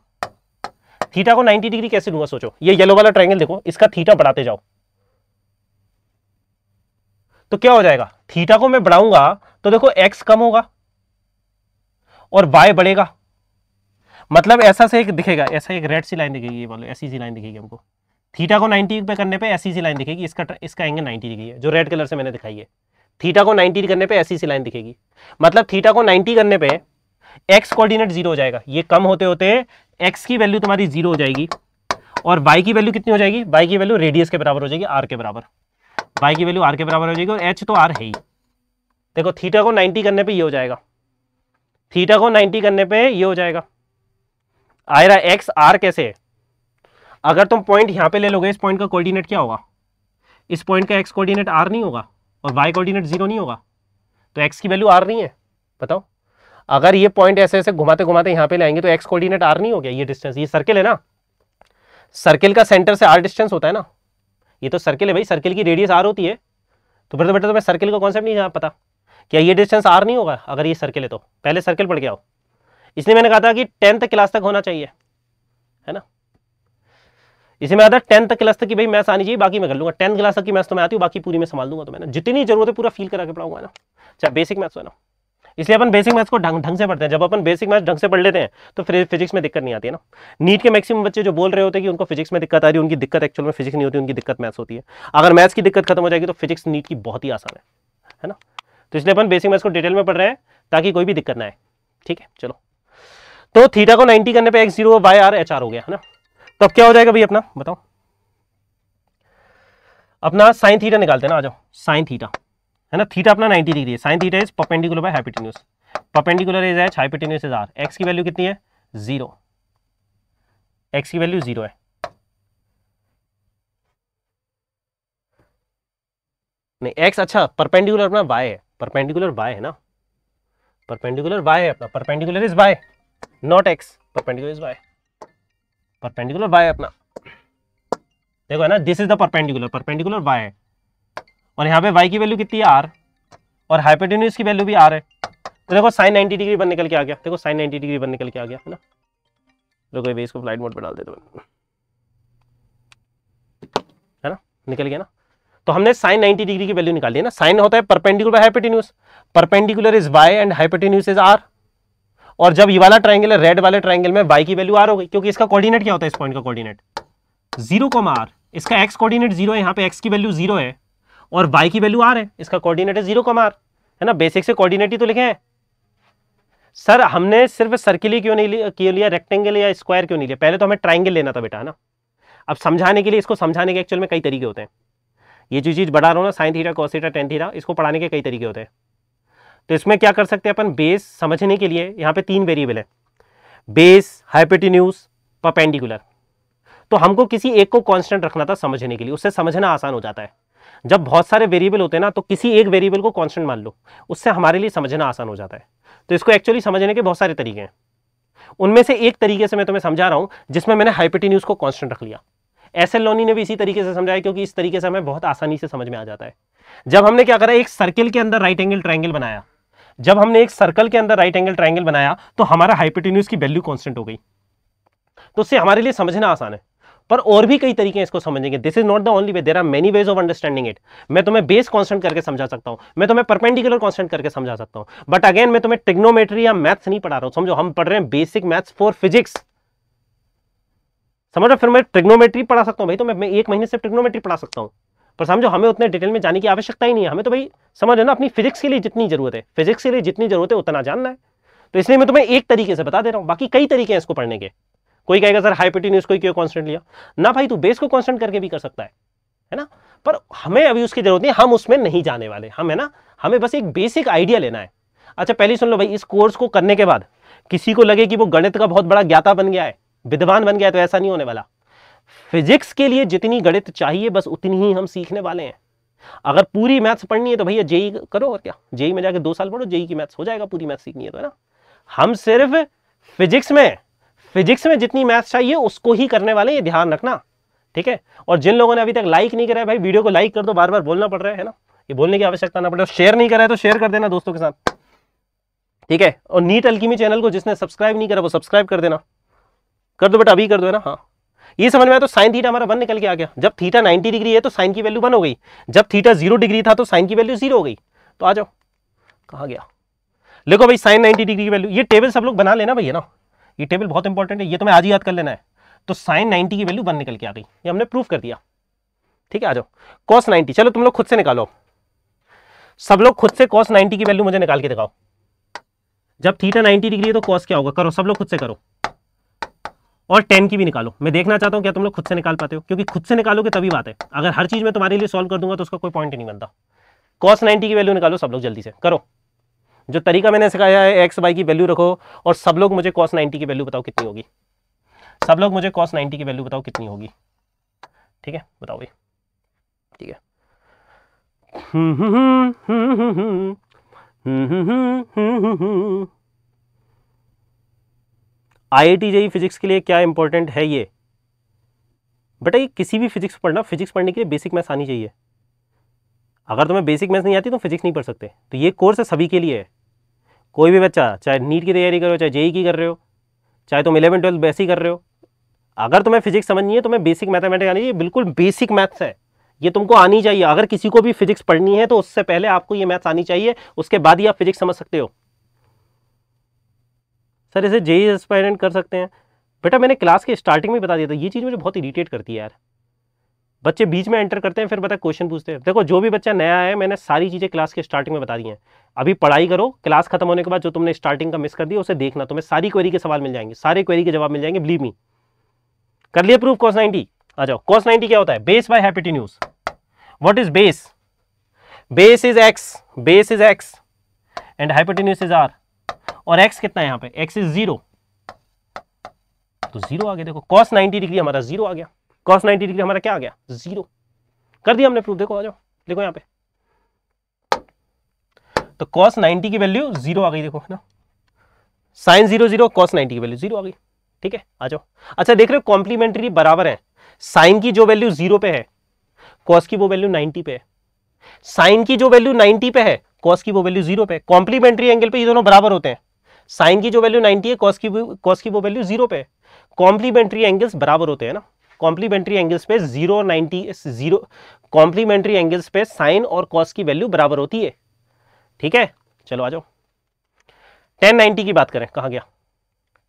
थीटा को 90 डिग्री कैसे लूंगा सोचो ये येलो वाला ट्राइंगल देखो इसका थीटा बढ़ाते जाओ तो क्या हो जाएगा थीटा को मैं बढ़ाऊंगा तो देखो एक्स कम होगा और वाई बढ़ेगा मतलब ऐसा से एक दिखेगा ऐसा एक रेड सी लाइन दिखेगी ये वाले ऐसी सी लाइन दिखेगी हमको थीटा को 90 पे करने पे ऐसी सी लाइन दिखेगी इसका इसका एंगल 90 है जो रेड कलर से मैंने दिखाई है थीटा को 90 करने पे ऐसी सी लाइन दिखेगी मतलब थीटा को 90 करने पे एक्स कोऑर्डिनेट जीरो हो जाएगा ये कम होते होते एक्स की वैल्यू तुम्हारी जीरो हो जाएगी और वाई की वैल्यू कितनी हो जाएगी वाई की वैल्यू रेडियस के बराबर हो जाएगी आर के बराबर वाई की वैल्यू आर के बराबर हो जाएगी और एच तो आर है ही देखो थीटा को नाइन्टी करने पर ये हो जाएगा थीटा को नाइन्टी करने पर ये हो जाएगा आयरा एक्स आर कैसे है अगर तुम पॉइंट यहाँ पे ले लोगे इस पॉइंट का कोऑर्डिनेट क्या होगा इस पॉइंट का एक्स कोऑर्डिनेट आर नहीं होगा और वाई कोऑर्डिनेट जीरो नहीं होगा तो एक्स की वैल्यू आर नहीं है बताओ अगर ये पॉइंट ऐसे ऐसे घुमाते घुमाते यहाँ पे लाएंगे तो एक्स कोऑर्डिनेट आर नहीं हो गया ये डिस्टेंस ये सर्किल है ना सर्किल का सेंटर से आर डिस्टेंस होता है ना ये तो सर्किल है भाई सर्किल की रेडियस आर होती है तो फिर तो बेटा तुम्हें सर्किल का कॉन्सेप्ट नहीं पता क्या ये डिस्टेंस आर नहीं होगा अगर ये सर्किल है तो पहले सर्किल पढ़ के आओ इसलिए मैंने कहा था कि टेंथ क्लास तक होना चाहिए है ना इसी में आता है टेंथ क्लास तक की भाई मैथ्स आनी चाहिए बाकी मैं कर लूँगा टेंथ क्लास तक की मैथ्स तो मैं आती हूँ बाकी पूरी मैं संभाल दूंगा तो मैं जितनी जरूरत है पूरा फील करा के पढ़ाऊंगा ना चाहे बेसिक मैथ्स है ना इसलिए अपन बेसिक मैथ्स को ढंग ढंग से पढ़ते हैं जब अपन बेसिक मैथ्स ढंग से पढ़ लेते हैं तो फिर फिजिक्स में दिक्कत नहीं आती है ना नीट के मैक्सिमम बच्चे जो बोल रहे होते हैं कि उनको फिजिक्स में दिक्कत आ रही है उनकी दिक्कत एक्चुअल में फिजिक्स नहीं होती उनकी दिक्कत मैथ्स होती है अगर मैथ्स की दिक्कत खत्म हो जाएगी तो फिजिक्स नीट की बहुत ही आसान है है ना तो इसलिए अपन बेसिक मैथ्स को डिटेल में पढ़ रहे हैं ताकि कोई भी दिक्कत ना आए ठीक है चलो तो थीटा को 90 करने पे X zero Y R H R हो गया है ना तो अब क्या हो जाएगा भाई अपना बताओ अपना साइन थीटा निकालते हैं ना आ जाओ साइन थीटा है ना थीटा अपना 90 डिग्री है sine theta is perpendicular by hypotenuse perpendicular is H hypotenuse is R X की वैल्यू कितनी है जीरो एक्स की वैल्यू जीरो है नहीं एक्स अच्छा परपेंडिकुलर अपना बाय है परपेंडिकुलर बाय है ना परपेंडिकुलर बाय है अपना perpendicular is by not X perpendicular is by perpendicular Y अपना देखो है ना this is the perpendicular perpendicular Y और यहाँ पे वाई की वैल्यू कितनी है आर और हाइपोटेन्यूज की वैल्यू भी आर है तो देखो साइन 90 डिग्री बन निकल के आ गया देखो साइन 90 डिग्री बन निकल के आ गया है ना देखो भाई इसको फ्लाइट मोड पर डाल देते है ना निकल गया ना तो हमने साइन 90 डिग्री की वैल्यू निकाली है ना साइन होता है perpendicular hypotenuse perpendicular is Y and hypotenuse is R और जब ये वाला ट्राइंगल है रेड वाले ट्राइंगल में वाई की वैल्यू आर हो गई क्योंकि इसका कॉर्डिनेट क्या होता है इस पॉइंट का कॉर्डिनेट जीरो को आर इसका एक्स कॉर्डिनेट जीरो है यहाँ पे एक्स की वैल्यू जीरो है और वाई की वैल्यू आर है इसका कॉर्डिनेट है जीरो को आर है ना बेसिक से कॉर्डिनेट ही तो लिखे हैं सर हमने सिर्फ सर्किल ही क्यों नहीं लिया क्यों लिया रेक्टेंगल या स्क्वायर क्यों नहीं लिया पहले तो हमें ट्राइंगल लेना था बेटा है ना अब समझाने के लिए इसको समझाने के एक्चुअल में कई तरीके होते हैं ये जो चीज़ बढ़ा रहा हूँ ना sine theta cos theta tan theta इसको पढ़ाने के कई तरीके होते हैं तो इसमें क्या कर सकते हैं अपन बेस समझने के लिए यहाँ पे तीन वेरिएबल है बेस हाइपेटिन्यूस परपेंडिकुलर तो हमको किसी एक को कांस्टेंट रखना था समझने के लिए उससे समझना आसान हो जाता है जब बहुत सारे वेरिएबल होते हैं ना तो किसी एक वेरिएबल को कांस्टेंट मान लो उससे हमारे लिए समझना आसान हो जाता है तो इसको एक्चुअली समझने के बहुत सारे तरीके हैं उनमें से एक तरीके से मैं तुम्हें समझा रहा हूँ जिसमें मैंने हाइपेटिन्यूज को कॉन्स्टेंट रख लिया एस एल लोनी ने भी इसी तरीके से समझाया क्योंकि इस तरीके से हमें बहुत आसानी से समझ में आ जाता है जब हमने क्या करा एक सर्किल के अंदर राइट एंगल ट्राइंगल बनाया जब हमने एक सर्कल के अंदर राइट एंगल ट्राइंगल बनाया तो हमारा हाइपोटेन्यूज की वैल्यू कॉन्स्टेंट हो गई तो उससे हमारे लिए समझना आसान है पर और भी कई तरीके इसको समझेंगे this is not the only way there are many ways of understanding it मैं तुम्हें बेस कांस्टेंट करके समझा सकता हूं मैं तुम्हें परपेंडिकुलर कांस्टेंट करके समझा सकता हूं बट अगेन मैं तुम्हें टिग्नोमेट्री या मैथ्स नहीं पढ़ा रहा हूं समझो हम पढ़ रहे हैं बेसिक मैथ्स फॉर फिजिक्स समझो फिर मैं ट्रिग्नोमेट्री पढ़ा सकता हूं भाई तो मैं, एक महीने से ट्रिग्नोमेट्री पढ़ा सकता हूं पर समझो हमें उतने डिटेल में जाने की आवश्यकता ही नहीं है हमें तो भाई समझ है ना अपनी फिजिक्स के लिए जितनी जरूरत है फिजिक्स के लिए जितनी जरूरत है उतना जानना है तो इसलिए मैं तुम्हें एक तरीके से बता दे रहा हूँ बाकी कई तरीके हैं इसको पढ़ने के कोई कहेगा सर हाइपोटेन्यूज को क्यों कॉन्स्टेंट लिया ना भाई तू बेस को कॉन्स्टेंट करके भी कर सकता है है ना पर हमें अभी उसकी जरूरत नहीं हम उसमें नहीं जाने वाले हम है ना हमें बस एक बेसिक आइडिया लेना है अच्छा पहले सुन लो भाई इस कोर्स को करने के बाद किसी को लगे कि वो गणित का बहुत बड़ा ज्ञाता बन गया है विद्वान बन गया है तो ऐसा नहीं होने वाला फिजिक्स के लिए जितनी गणित चाहिए बस उतनी ही हम सीखने वाले हैं अगर पूरी मैथ्स पढ़नी है तो भैया जेई करो और क्या जेई में जाकर दो साल पढ़ो जेई की मैथ्स हो जाएगा पूरी मैथ्स सीखनी है तो ना हम सिर्फ फिजिक्स में फिजिक्स में जितनी मैथ्स चाहिए उसको ही करने वाले ये ध्यान रखना ठीक है और जिन लोगों ने अभी तक लाइक नहीं करा है भाई वीडियो को लाइक कर दो बार बार बोलना पड़ रहा है ना ये बोलने की आवश्यकता ना पड़े शेयर नहीं करा है तो शेयर कर देना दोस्तों के साथ ठीक है और नीट अल्कीमी चैनल को जिसने सब्सक्राइब नहीं करा वो सब्सक्राइब कर देना कर दो बेटा अभी कर दो है ना हाँ ये समझ में आया तो साइन थीटा हमारा वन निकल के आ गया जब थीटा नाइनटी डिग्री है तो साइन की वैल्यू वन हो गई जब थीटा जीरो डिग्री था तो साइन की वैल्यू जीरो हो गई तो आ जाओ कहा गया देखो भाई साइन नाइनटी डिग्री की वैल्यू ये टेबल सब लोग बना लेना भैया ना ये टेबल बहुत इंपॉर्टेंट है ये तुम्हें तो आज ही याद कर लेना है तो साइन नाइनटी की वैल्यू वन निकल के आ गई ये हमने प्रूफ कर दिया ठीक है आ जाओ कॉस नाइन्टी चलो तुम लोग खुद से निकालो सब लोग खुद से कॉस नाइन्टी की वैल्यू मुझे निकाल के दिखाओ जब थीटा नाइनटी डिग्री है तो कॉस क्या होगा करो सब लोग खुद से करो और टेन की भी निकालो मैं देखना चाहता हूँ क्या तुम लोग खुद से निकाल पाते हो क्योंकि खुद से निकालोगे तभी बात है अगर हर चीज़ मैं तुम्हारे लिए सॉल्व कर दूंगा तो उसका कोई पॉइंट नहीं बनता कॉस नाइन्टी की वैल्यू निकालो सब लोग जल्दी से करो जो तरीका मैंने सिखाया है एक्स वाई की वैल्यू रखो और सब लोग मुझे कॉस नाइन्टी की वैल्यू बताओ कितनी होगी सब लोग मुझे कॉस नाइन्टी की वैल्यू बताओ कितनी होगी ठीक है बताओ भाई ठीक है हम्म हम्म हम्म हम्म हम्म हम्म हम्म हम्म हम्म आई आई फिजिक्स के लिए क्या इंपॉर्टेंट है ये बेटा ये किसी भी फिजिक्स पढ़ना फिजिक्स पढ़ने के लिए बेसिक मैथ्स आनी चाहिए अगर तुम्हें बेसिक मैथ्स नहीं आती तो फिजिक्स नहीं पढ़ सकते तो ये कोर्स है सभी के लिए है कोई भी बच्चा चाहे नीट की तैयारी कर रहे हो चाहे जेई की कर रहे हो चाहे तुम इलेवन ट्वेल्थ बेसिक ही कर रहे हो अगर तुम्हें फिजिक्स समझनी है तो मैं बेसिक मैथमेटिक्स आनी चाहिए बिल्कुल बेसिक मैथ्स है ये तुमको आनी चाहिए अगर किसी को भी फिजिक्स पढ़नी है तो उससे पहले आपको ये मैथ्स आनी चाहिए उसके बाद ही आप फिजिक्स समझ सकते हो सर इसे जे एस्पायरेंट कर सकते हैं बेटा मैंने क्लास के स्टार्टिंग में बता दिया था ये चीज़ मुझे बहुत इरीटेट करती है यार बच्चे बीच में एंटर करते हैं फिर बता क्वेश्चन पूछते हैं देखो जो भी बच्चा नया है मैंने सारी चीज़ें क्लास के स्टार्टिंग में बता दी हैं अभी पढ़ाई करो क्लास खत्म होने के बाद जो तुमने स्टार्टिंग का मिस कर दिया उसे देखना तुम्हें सारी क्वेरी के सवाल मिल जाएंगे सारे क्वेरी के जवाब मिल जाएंगे बिलीव मी कर लिए प्रूफ कॉस नाइनटी आ जाओ कॉस नाइनटी क्या होता है base by hypotenuse what is base base is X base is X and news is R और एक्स कितना है यहां पे एक्स इज जीरो तो जीरो आ गया देखो कॉस 90 डिग्री हमारा जीरो आ गया कॉस 90 डिग्री हमारा क्या आ गया जीरो कर दिया हमने प्रूफ देखो आ जाओ देखो यहां पे तो कॉस 90 की वैल्यू जीरो आ गई देखो है ना साइन जीरो जीरो कॉस 90 की वैल्यू जीरो आ गई ठीक है आ जाओ अच्छा देख रहे हो कॉम्प्लीमेंट्री बराबर है साइन की जो वैल्यू जीरो पे है कॉस की वो वैल्यू नाइनटी पे है साइन की जो वैल्यू नाइनटी पे है कॉस की वो वैल्यू जीरो पे कॉम्प्लीमेंट्री एंगल पे ये दोनों बराबर होते हैं साइन की जो वैल्यू 90 है कॉस की कॉस की वो वैल्यू जीरो पे कॉम्प्लीमेंट्री एंगल्स बराबर होते हैं ना कॉम्प्लीमेंट्री एंगल्स पे zero ninety zero complementary angles पे साइन और कॉस की वैल्यू बराबर होती है ठीक है चलो आ जाओ टेन नाइन्टी की बात करें कहाँ गया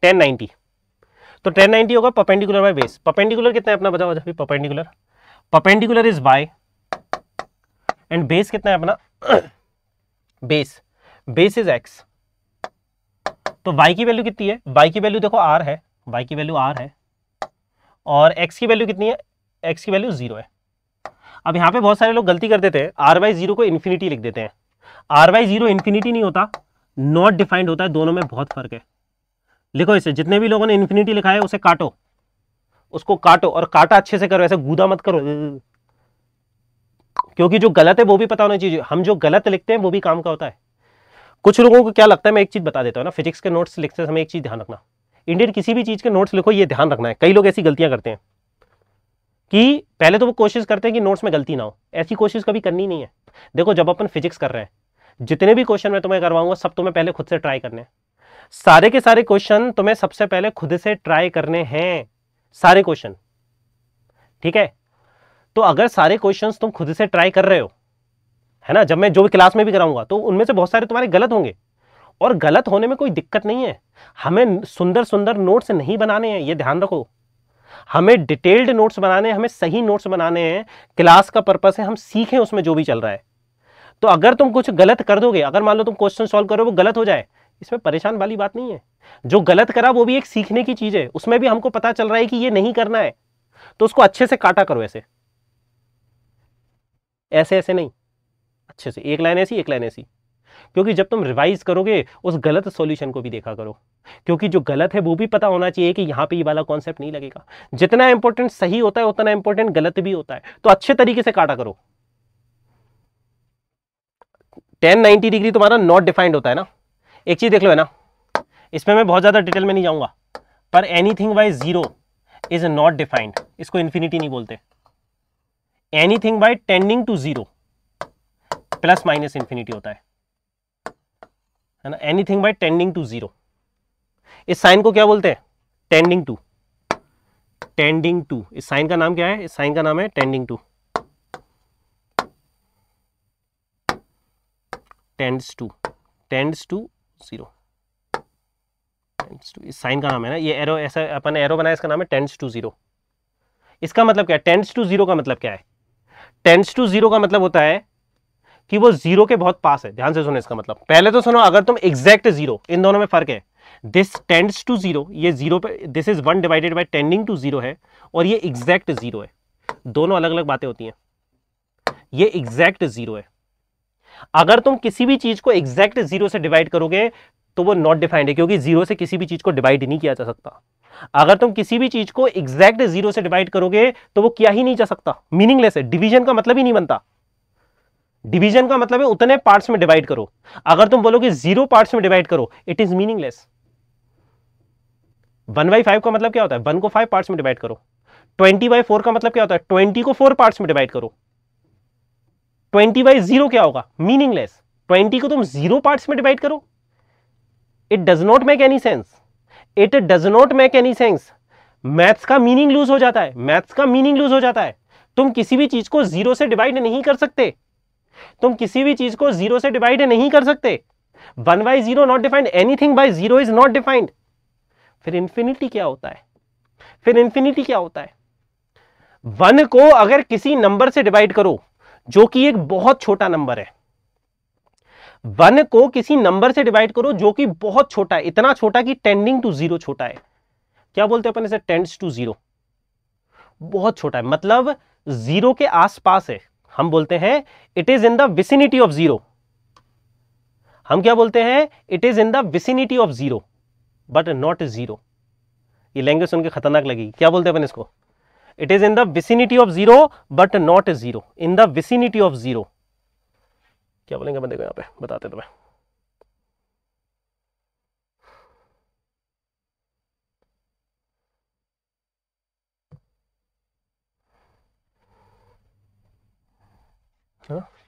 टेन नाइन्टी तो टेन नाइन्टी होगा पपेंडिकुलर बाय बेस पपेंडिकुलर कितना है अपना बताओ अभी perpendicular perpendicular is by and base कितना है अपना बेस बेस इज एक्स तो वाई की वैल्यू कितनी है वाई की वैल्यू देखो आर है वाई की वैल्यू आर है और एक्स की वैल्यू कितनी है एक्स की वैल्यू जीरो है अब यहाँ पे बहुत सारे लोग गलती कर देते हैं आर वाई जीरो को इन्फिनिटी लिख देते हैं आर वाई जीरो इन्फिनिटी नहीं होता नॉट डिफाइंड होता है दोनों में बहुत फर्क है लिखो इसे जितने भी लोगों ने इन्फिनिटी लिखा है उसे काटो उसको काटो और काटा अच्छे से करो ऐसे गूदा मत करो क्योंकि जो गलत है वो भी पता होना चाहिए हम जो गलत लिखते हैं वो भी काम का होता है कुछ लोगों को क्या लगता है मैं एक चीज़ बता देता हूँ ना फिजिक्स के नोट्स लिखते समय एक चीज़ ध्यान रखना इंडियन किसी भी चीज़ के नोट्स लिखो ये ध्यान रखना है कई लोग ऐसी गलतियाँ करते हैं कि पहले तो वो कोशिश करते हैं कि नोट्स में गलती ना हो ऐसी कोशिश कभी करनी नहीं है देखो जब अपन फिजिक्स कर रहे हैं जितने भी क्वेश्चन मैं तुम्हें करवाऊंगा सब तुम्हें पहले खुद से ट्राई करने हैं सारे के सारे क्वेश्चन तुम्हें सबसे पहले खुद से ट्राई करने हैं सारे क्वेश्चन ठीक है तो अगर सारे क्वेश्चंस तुम खुद से ट्राई कर रहे हो है ना जब मैं जो भी क्लास में भी कराऊंगा तो उनमें से बहुत सारे तुम्हारे गलत होंगे और गलत होने में कोई दिक्कत नहीं है हमें सुंदर सुंदर नोट्स नहीं बनाने हैं ये ध्यान रखो हमें डिटेल्ड नोट्स बनाने हैं हमें सही नोट्स बनाने हैं क्लास का पर्पस है हम सीखें उसमें जो भी चल रहा है तो अगर तुम कुछ गलत कर दोगे अगर मान लो तुम क्वेश्चन सॉल्व करो वो गलत हो जाए इसमें परेशान वाली बात नहीं है जो गलत करा वो भी एक सीखने की चीज़ है उसमें भी हमको पता चल रहा है कि ये नहीं करना है तो उसको अच्छे से काटा करो ऐसे ऐसे ऐसे नहीं अच्छे से एक लाइन ऐसी एक लाइन ऐसी क्योंकि जब तुम रिवाइज करोगे उस गलत सॉल्यूशन को भी देखा करो क्योंकि जो गलत है वो भी पता होना चाहिए कि यहां पे ये वाला कॉन्सेप्ट नहीं लगेगा जितना इंपॉर्टेंट सही होता है उतना इंपॉर्टेंट गलत भी होता है तो अच्छे तरीके से काटा करो टेन नाइनटी डिग्री तुम्हारा नॉट डिफाइंड होता है ना एक चीज़ देख लो है ना इसमें मैं बहुत ज़्यादा डिटेल में नहीं जाऊंगा पर any by zero is not defined इसको इंफिनिटी नहीं बोलते anything by by tending to zero plus minus infinity होता है है ना anything by tending to zero इस साइन को क्या बोलते हैं टेंडिंग टू टेंडिंग टू इस साइन का नाम क्या है इस साइन का नाम है tending to tends to tends to zero इस साइन का नाम है ना ये एरो ऐसा अपन एरो बनाया इसका नाम है टेंड्स टू जीरो इसका मतलब क्या है टेंड्स टू जीरो का मतलब क्या है टेंड्स टू जीरो का मतलब होता है कि वो जीरो के बहुत पास है ध्यान से सुनो इसका मतलब पहले तो सुनो अगर तुम एग्जैक्ट जीरो इन दोनों में फर्क है दिस टेंड्स टू जीरो ये जीरो पे this is one divided by tending to zero है और ये एग्जैक्ट जीरो है दोनों अलग अलग बातें होती हैं ये एग्जैक्ट जीरो है अगर तुम किसी भी चीज को एग्जैक्ट जीरो से डिवाइड करोगे तो वो नॉट डिफाइंड है क्योंकि जीरो से किसी भी चीज को डिवाइड नहीं किया जा सकता अगर तुम किसी भी चीज को एग्जैक्ट जीरो से डिवाइड करोगे तो वो किया ही नहीं जा सकता मीनिंगलेस है डिवीजन का मतलब ही नहीं बनता डिवीजन का मतलब है उतने पार्ट्स में डिवाइड करो अगर तुम बोलोगे जीरो पार्ट्स में डिवाइड करो it is meaningless one by five का मतलब क्या होता है वन को फाइव पार्ट्स में डिवाइड करो ट्वेंटी बाई फोर का मतलब क्या होता है ट्वेंटी को फोर पार्ट्स में डिवाइड करो ट्वेंटी बाई जीरो क्या होगा मीनिंगलेस ट्वेंटी को तुम जीरो पार्ट्स में डिवाइड करो it does not make any sense it does not make any sense maths का मीनिंग लूज हो जाता है मैथ्स का मीनिंग लूज हो जाता है तुम किसी भी चीज को जीरो से डिवाइड नहीं कर सकते तुम किसी भी चीज को जीरो से डिवाइड नहीं कर सकते one by zero not defined anything by zero is not defined फिर इंफिनिटी क्या होता है फिर इंफिनिटी क्या होता है वन को अगर किसी नंबर से डिवाइड करो जो कि एक बहुत छोटा नंबर है वन को किसी नंबर से डिवाइड करो जो कि बहुत छोटा है इतना छोटा कि टेंडिंग टू जीरो छोटा है क्या बोलते हैं अपन इसे टेंड्स टू जीरो बहुत छोटा है मतलब जीरो के आसपास है हम बोलते हैं it is in the vicinity of zero हम क्या बोलते हैं it is in the vicinity of zero but not zero ये लैंग्वेज सुनकर खतरनाक लगी क्या बोलते हैं अपन इसको it is in the vicinity of zero but not zero in the vicinity of zero क्या बोलेंगे अपन देखो यहां पे बताते तुम्हें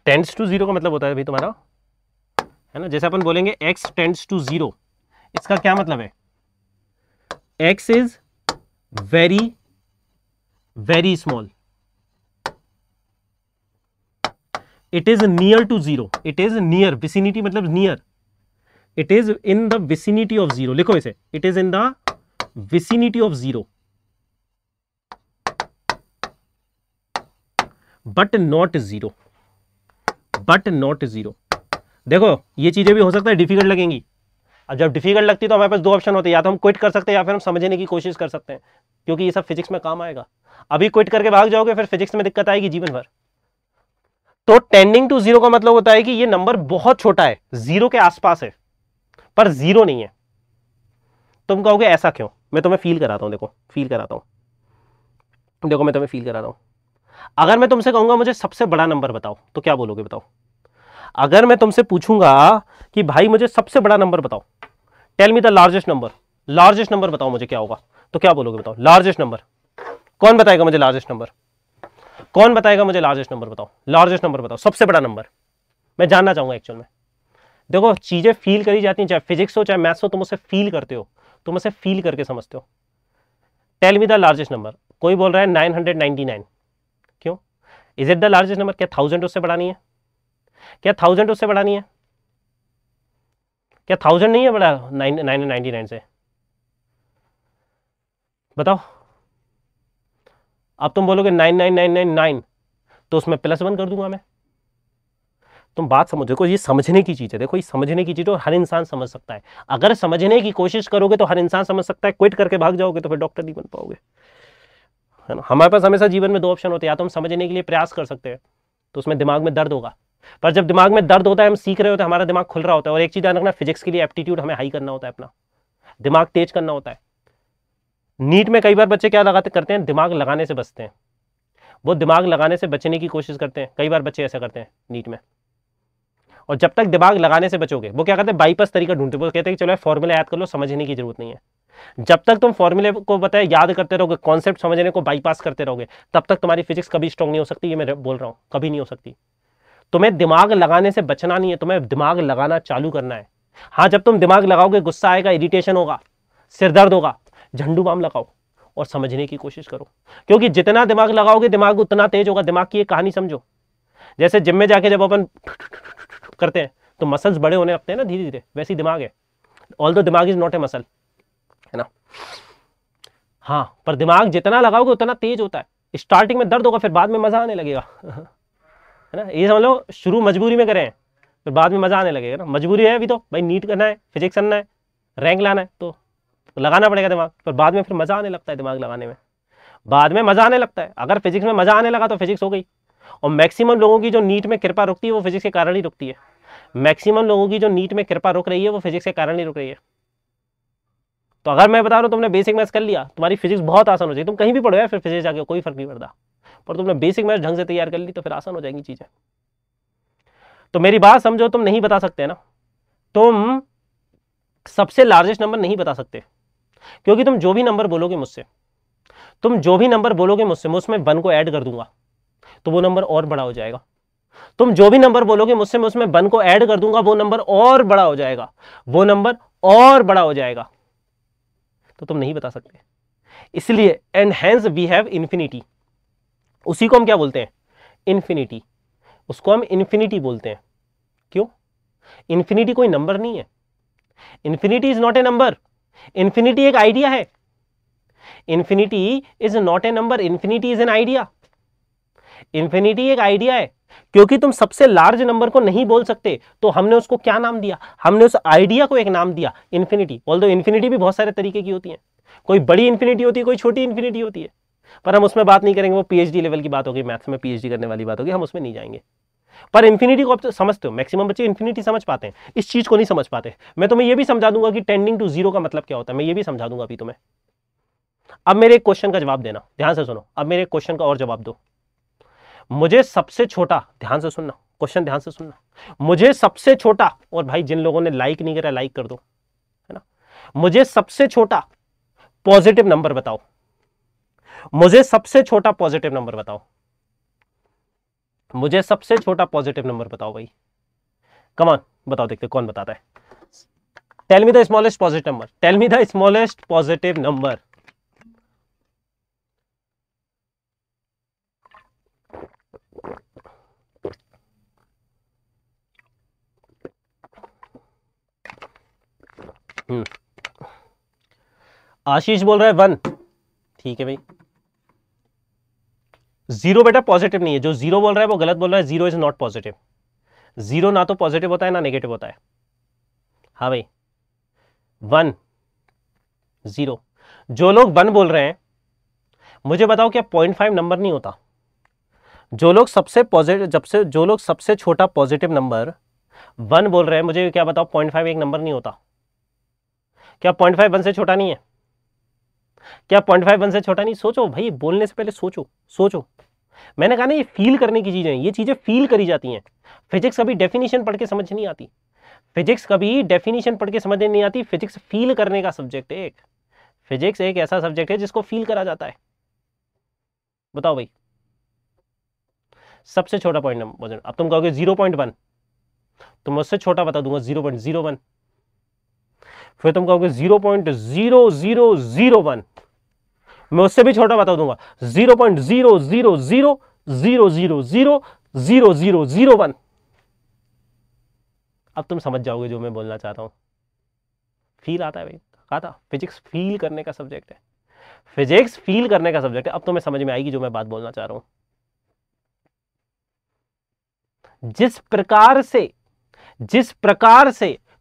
टेंस टू जीरो का मतलब होता है भाई तुम्हारा है ना जैसे अपन बोलेंगे एक्स टेंस टू जीरो इसका क्या मतलब है x is very very small it is near to zero it is near vicinity मतलब near it is in the vicinity of zero लिखो इसे it is in the vicinity of zero but not zero but not zero देखो ये चीज़ें भी हो सकता है डिफिकल्ट लगेंगी अब जब डिफिकल्ट लगती तो हमारे पास दो ऑप्शन होते हैं या तो हम क्विट कर सकते हैं या फिर हम समझने की कोशिश कर सकते हैं क्योंकि ये सब फिजिक्स में काम आएगा अभी क्विट करके भाग जाओगे फिर फिजिक्स में दिक्कत आएगी जीवन भर तो टेंडिंग टू जीरो का मतलब होता है कि ये नंबर बहुत छोटा है जीरो के आसपास है पर जीरो नहीं है तुम कहोगे ऐसा क्यों मैं तुम्हें फील कराता हूँ देखो फील कराता हूँ देखो मैं तुम्हें फील कराता हूँ अगर मैं तुमसे कहूंगा मुझे सबसे बड़ा नंबर बताओ तो क्या बोलोगे बताओ अगर मैं तुमसे पूछूंगा कि भाई मुझे सबसे बड़ा नंबर बताओ tell me the largest number largest number बताओ मुझे क्या होगा तो क्या बोलोगे बताओ लार्जेस्ट नंबर कौन बताएगा मुझे लार्जेस्ट नंबर कौन बताएगा मुझे लार्जेस्ट नंबर बताओ लार्जेस्ट नंबर बताओ सबसे बड़ा नंबर मैं जानना चाहूंगा एक्चुअल में देखो चीज़ें फील करी जाती हैं चाहे फिजिक्स हो चाहे मैथ्स हो तुम उसे फील करते हो तुम उसे फील करके समझते हो tell me the largest number कोई बोल रहा है nine hundred ninety nine is it the largest number क्या थाउजेंड उससे बढ़ानी है क्या थाउजेंड उससे बढ़ानी है क्या थाउजेंड नहीं है बड़ा नाइन नाइन नाइन से बताओ अब तुम बोलोगे nine nine nine nine nine तो उसमें प्लस वन कर दूंगा मैं तुम बात समझो देखो ये समझने की चीज़ है देखो ये समझने की चीज़ तो हर इंसान समझ सकता है अगर समझने की कोशिश करोगे तो हर इंसान समझ सकता है क्विट करके भाग जाओगे तो फिर डॉक्टर नहीं बन पाओगे है ना हमारे पास हमेशा जीवन में दो ऑप्शन होते हैं या तो हम समझने के लिए प्रयास कर सकते हैं तो उसमें दिमाग में दर्द होगा पर जब दिमाग में दर्द होता है हम सीख रहे होते हैं हमारा दिमाग खुल रहा होता है और एक चीज़ ध्यान रखना फिजिक्स के लिए एप्टीट्यूड हमें हाई करना होता है अपना दिमाग तेज करना होता है नीट में कई बार बच्चे क्या लगाते करते हैं दिमाग लगाने से बचते हैं वो दिमाग लगाने से बचने की कोशिश करते हैं कई बार बच्चे ऐसा करते हैं नीट में और जब तक दिमाग लगाने से बचोगे वो क्या करते हैं बाईपास तरीका ढूंढते वो कहते हैं कि चलो फॉर्मूला याद कर लो समझने की जरूरत नहीं है जब तक तुम फॉर्मूले को बताए याद करते रहोगे कॉन्सेप्ट समझने को बाईपास करते रहोगे तब तक तुम्हारी फिजिक्स कभी स्ट्रॉन्ग नहीं हो सकती ये मैं बोल रहा हूँ कभी नहीं हो सकती तुम्हें दिमाग लगाने से बचना नहीं है तुम्हें दिमाग लगाना चालू करना है हाँ जब तुम दिमाग लगाओगे गुस्सा आएगा इरिटेशन होगा सिर दर्द होगा झंडू बाम लगाओ और समझने की कोशिश करो क्योंकि जितना दिमाग लगाओगे दिमाग उतना तेज होगा दिमाग की एक कहानी समझो जैसे जिम में जाके जब अपन करते हैं तो मसल्स बड़े होने लगते हैं ना धीरे धीरे वैसे दिमाग है ऑल दो दिमाग इज नॉट ए मसल है ना हाँ पर दिमाग जितना लगाओगे उतना तेज होता है स्टार्टिंग में दर्द होगा फिर बाद में मज़ा आने लगेगा [LAUGHS] है ना ये समझ लो शुरू मजबूरी में करें फिर बाद में मज़ा आने लगेगा ना मजबूरी है अभी तो भाई नीट करना है फिजिक्स करना है रैंक लाना है तो लगाना पड़ेगा दिमाग पर बाद में फिर मज़ा आने लगता है दिमाग लगाने में बाद में मज़ा आने लगता है अगर फिजिक्स में मज़ा आने लगा तो फिजिक्स हो गई और मैक्सिमम लोगों की जो नीट में कृपा रुकती है वो फिजिक्स के कारण ही रुकती है मैक्सिमम लोगों की जो नीट में कृपा रुक रही है वो फिजिक्स के कारण ही रुक रही है तो अगर मैं बता रहा हूँ तुमने बेसिक मैथ्स कर लिया तुम्हारी फिजिक्स बहुत आसान हो जाएगी तुम कहीं भी पढ़ो या फिर फिजिक्स जाके कोई फर्क नहीं पड़ता पर तुमने बेसिक मैथ्स ढंग से तैयार कर ली तो फिर आसान हो जाएंगी चीज़ें तो मेरी बात समझो तुम नहीं बता सकते ना तुम सबसे लार्जेस्ट नंबर नहीं बता सकते क्योंकि तुम जो भी नंबर बोलोगे मुझसे तुम जो भी नंबर बोलोगे मुझसे मैं उसमें वन को ऐड कर दूंगा तो वो नंबर और बड़ा हो जाएगा तुम जो भी नंबर बोलोगे मुझसे मैं उसमें वन को ऐड कर दूंगा वो नंबर और बड़ा हो जाएगा वो नंबर और बड़ा हो जाएगा तो तुम नहीं बता सकते इसलिए and hence we have infinity उसी को हम क्या बोलते हैं इन्फिनिटी उसको हम इन्फिनिटी बोलते हैं क्यों इन्फिनिटी कोई नंबर नहीं है infinity is not a number infinity एक आइडिया है infinity is not a number infinity is an idea infinity एक आइडिया है क्योंकि तुम सबसे लार्ज नंबर को नहीं बोल सकते तो हमने उसको क्या नाम दिया हमने उस आइडिया को एक नाम दिया इन्फिनिटी बोल दो इन्फिनिटी भी बहुत सारे तरीके की होती है कोई बड़ी इन्फिनिटी होती है कोई छोटी इन्फिनिटी होती है पर हम उसमें बात नहीं करेंगे वो पीएचडी लेवल की बात होगी मैथ्स में पीएचडी करने वाली बात होगी हम उसमें नहीं जाएंगे पर इन्फिनिटी को आप तो समझते हो मैक्सिमम बच्चे इन्फिनिटी समझ पाते हैं इस चीज को नहीं समझ पाते मैं तुम्हें यह भी समझा दूंगा कि टेंडिंग टू जीरो का मतलब क्या होता है मैं ये भी समझा दूंगा अभी तुम्हें अब मेरे एक क्वेश्चन का जवाब देना ध्यान से सुनो अब मेरे क्वेश्चन का और जवाब दो मुझे सबसे छोटा ध्यान से सुनना क्वेश्चन ध्यान से सुनना मुझे सबसे छोटा और भाई जिन लोगों ने लाइक नहीं करा लाइक कर दो है ना मुझे सबसे छोटा पॉजिटिव नंबर बताओ मुझे सबसे छोटा पॉजिटिव नंबर बताओ मुझे सबसे छोटा पॉजिटिव नंबर बताओ भाई कमान बताओ देखते कौन बताता है tell me the smallest positive number tell me the smallest positive number hmm. Ashish बोल रहा है वन ठीक है भाई जीरो बेटा पॉजिटिव नहीं है जो जीरो बोल रहा है वो गलत बोल रहा है zero is not positive zero ना तो पॉजिटिव होता है ना नेगेटिव होता है हाँ भाई वन जीरो जो लोग वन बोल रहे हैं मुझे बताओ क्या पॉइंट फाइव नंबर नहीं होता जो लोग सबसे पॉजिटिव जब से जो लोग सबसे छोटा पॉजिटिव नंबर वन बोल रहे हैं मुझे क्या बताओ पॉइंट फाइव एक नंबर नहीं होता क्या पॉइंट फाइव वन से छोटा नहीं है क्या पॉइंट फाइव वन से छोटा नहीं सोचो भाई बोलने से पहले सोचो सोचो मैंने कहा ना ये फील करने की चीज़ें ये चीज़ें फील करी जाती हैं फिजिक्स कभी डेफिनेशन पढ़ के समझ नहीं आती फिजिक्स कभी डेफिनेशन पढ़ के समझ नहीं आती फिजिक्स फील करने का सब्जेक्ट है एक फिजिक्स एक ऐसा सब्जेक्ट है जिसको फील करा जाता है बताओ भाई सबसे छोटा पॉइंट अब तुम कहोगे जीरो पॉइंट वन तो मैं उससे छोटा बता दूंगा जीरो पॉइंट जीरो वन फिर तुम कहोगे zero point zero zero zero one मैं उससे भी छोटा बता दूंगा zero point zero zero zero zero zero zero zero zero zero one अब तुम समझ जाओगे जो मैं बोलना चाहता हूं फील आता है भाई कहा था फिजिक्स फील करने का सब्जेक्ट है फिजिक्स फील करने का सब्जेक्ट है अब तुम्हें समझ में आएगी जो मैं बात बोलना चाह रहा हूं जिस प्रकार से जिस प्रकार से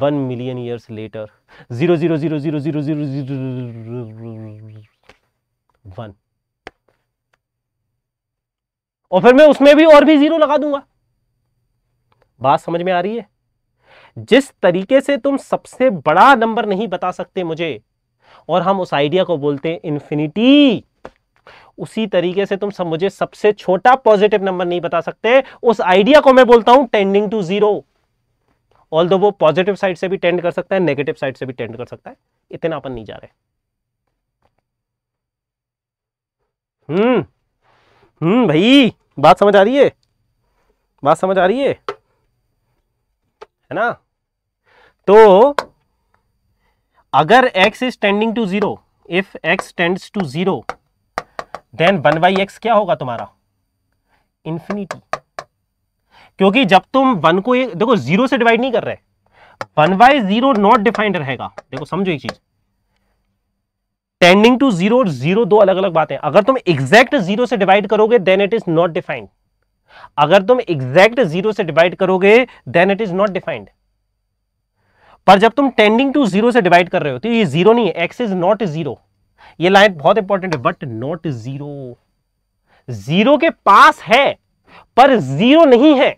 one million years later zero zero zero zero zero zero zero one और फिर मैं उसमें भी और भी जीरो लगा दूंगा बात समझ में आ रही है जिस तरीके से तुम सबसे बड़ा नंबर नहीं बता सकते मुझे और हम उस आइडिया को बोलते हैं इंफिनिटी उसी तरीके से तुम सब मुझे सबसे छोटा पॉजिटिव नंबर नहीं बता सकते उस आइडिया को मैं बोलता हूं टेंडिंग टू जीरो ऑल वो पॉजिटिव साइड से भी टेंड कर सकता है नेगेटिव साइड से भी टेंड कर सकता है इतना अपन नहीं जा रहे हम्म हम्म भाई बात समझ आ रही है बात समझ आ रही है है ना तो अगर x is tending to zero if x tends to zero then one by x क्या होगा तुम्हारा इन्फिनिटी क्योंकि जब तुम वन को एक देखो जीरो से डिवाइड नहीं कर रहे one by zero not defined रहेगा देखो समझो एक चीज टेंडिंग टू जीरो जीरो दो अलग अलग बातें अगर तुम एग्जैक्ट जीरो से डिवाइड करोगे then it is not defined अगर तुम एग्जैक्ट जीरो से डिवाइड करोगे then it is not defined पर जब तुम टेंडिंग टू जीरो से डिवाइड कर रहे हो तो ये जीरो नहीं है एक्स इज नॉट जीरो ये लाइन बहुत इंपॉर्टेंट है बट नॉट जीरो जीरो के पास है पर जीरो नहीं है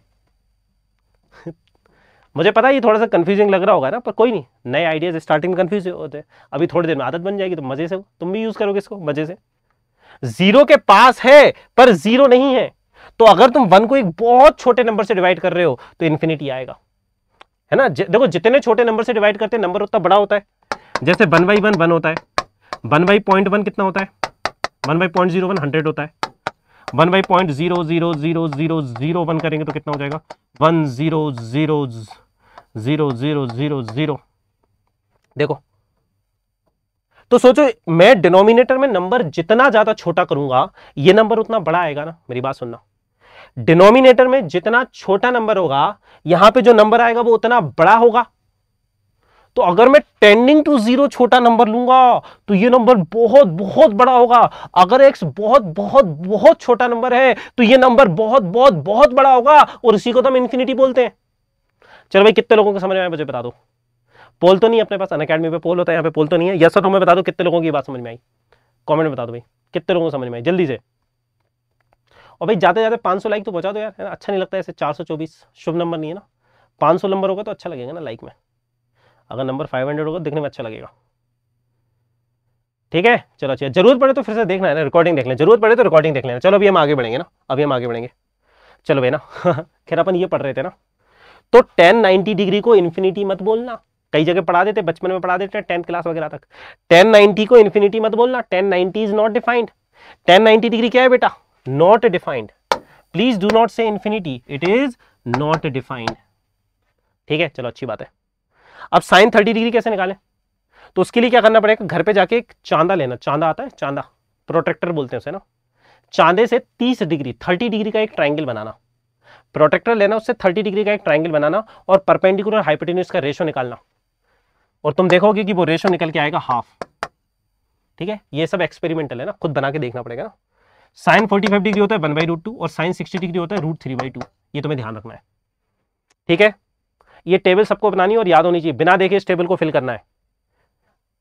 मुझे पता है ये थोड़ा सा कन्फ्यूजिंग लग रहा होगा ना पर कोई नहीं नए आइडियाज़ स्टार्टिंग में कन्फ्यूज होते हैं अभी थोड़ी देर में आदत बन जाएगी तो मज़े से तुम भी यूज़ करोगे इसको मज़े से जीरो के पास है पर जीरो नहीं है तो अगर तुम वन को एक बहुत छोटे नंबर से डिवाइड कर रहे हो तो इन्फिनिटी आएगा है ना देखो जितने छोटे नंबर से डिवाइड करते हैं नंबर उतना बड़ा होता है जैसे वन बाई वन वन होता है वन बाई पॉइंट वन कितना होता है one by point zero one hundred होता है one by point zero zero zero zero zero one करेंगे तो कितना हो जाएगा one zero zero zero zero zero zero देखो तो सोचो मैं डिनोमिनेटर में नंबर जितना ज्यादा छोटा करूंगा ये नंबर उतना बड़ा आएगा ना मेरी बात सुनना डिनोमिनेटर में जितना छोटा नंबर होगा यहां पे जो नंबर आएगा वो उतना बड़ा होगा तो अगर मैं टेंडिंग टू जीरो छोटा नंबर लूंगा तो ये नंबर बहुत बहुत बड़ा होगा अगर एक्स बहुत बहुत बहुत छोटा नंबर है तो ये नंबर बहुत बहुत बहुत बड़ा होगा और इसी को तो हम इंफिनिटी बोलते हैं चलो भाई कितने लोगों को समझ में आया मुझे बता दो पोल तो नहीं अपने पास अन अकेडमी पे पोल होता है यहाँ पे पोल तो नहीं है यस सर हमें बता दो कितने लोगों की बात समझ में आई कमेंट में बता दो भाई कितने लोगों को समझ में आई जल्दी से और भाई जाते जाते 500 लाइक तो पहुँचा दो यार है ना अच्छा नहीं लगता ऐसे 424 शुभ नंबर नहीं है ना 500 नंबर होगा तो अच्छा लगेगा ना लाइक में अगर नंबर फाइव होगा तो देखने में अच्छा लगेगा ठीक है चलो अच्छा जरूरत पड़े तो फिर से देखना है ना रिकॉर्डिंग देख लें जरूरत पड़े तो रिकॉर्डिंग देख लेना चलो अभी हम आगे बढ़ेंगे ना अभी हम आगे बढ़ेंगे चलो भाई ना [LAUGHS] खैर अपन ये पढ़ रहे थे ना तो टेन नाइन्टी डिग्री को इन्फिनिटी मत बोलना कई जगह पढ़ा देते बचपन में पढ़ा देते हैं टेंथ क्लास वगैरह तक टेन नाइन्टी को इन्फिनिटी मत बोलना tan ninety is not defined tan ninety degree क्या है बेटा not defined please do not say infinity it is not defined ठीक है चलो अच्छी बात है अब साइन थर्टी डिग्री कैसे निकालें तो उसके लिए क्या करना पड़ेगा घर पे जाके एक चांदा लेना चांदा आता है चांदा प्रोटेक्टर बोलते हैं उसे ना चांदे से तीस डिग्री थर्टी डिग्री का एक ट्राइंगल बनाना प्रोटेक्टर लेना उससे 30 डिग्री का एक ट्राइंगल बनाना और परपेंडिकुलर हाइपोटेन्यूज का रेशो निकालना और तुम देखोगे कि वो रेशो निकल के आएगा हाफ ठीक है ये सब एक्सपेरिमेंटल है ना खुद बना के देखना पड़ेगा ना साइन 45 डिग्री होता है वन बाई रूट टू और साइन 60 डिग्री होता है रूट थ्री बाई टू ये तुम्हें ध्यान रखना है ठीक है ये टेबल सबको बनानी और याद होनी चाहिए बिना देखे इस टेबल को फिल करना है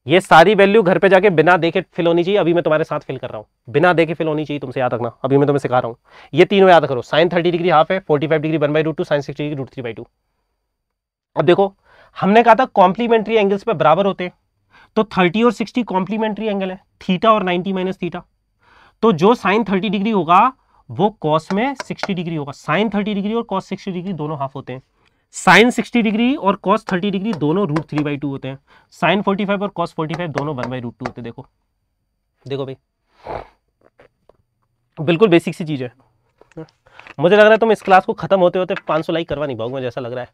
ये सारी वैल्यू घर पे जाके बिना देखे फिल होनी चाहिए अभी मैं तुम्हारे साथ फिल कर रहा हूँ बिना देखे फिल होनी चाहिए तुमसे याद रखना अभी मैं तुम्हें सिखा रहा हूँ ये तीनों याद करो साइन थर्टी डिग्री हाफ है forty five degree one by root two sine sixty degree root three by two अब देखो हमने कहा था कॉम्प्लीमेंट्री एंगल्स पर बराबर होते हैं तो थर्टी और सिक्सटी कॉम्प्लीमेंट्री एंगल है थीटा और नाइनटी माइनस थीटा तो जो साइन थर्टी डिग्री होगा वो कॉस में सिक्सटी डिग्री होगा साइन थर्टी डिग्री और कॉस सिक्सटी डिग्री दोनों हाफ होते हैं साइन 60 डिग्री और कॉस 30 डिग्री दोनों रूट थ्री बाई टू होते हैं साइन 45 और कॉस 45 दोनों वन बाई रूट टू होते हैं देखो देखो भाई बिल्कुल बेसिक सी चीज़ है मुझे लग रहा है तुम तो इस क्लास को खत्म होते होते 500 लाइक करवा नहीं पाऊंगा जैसा लग रहा है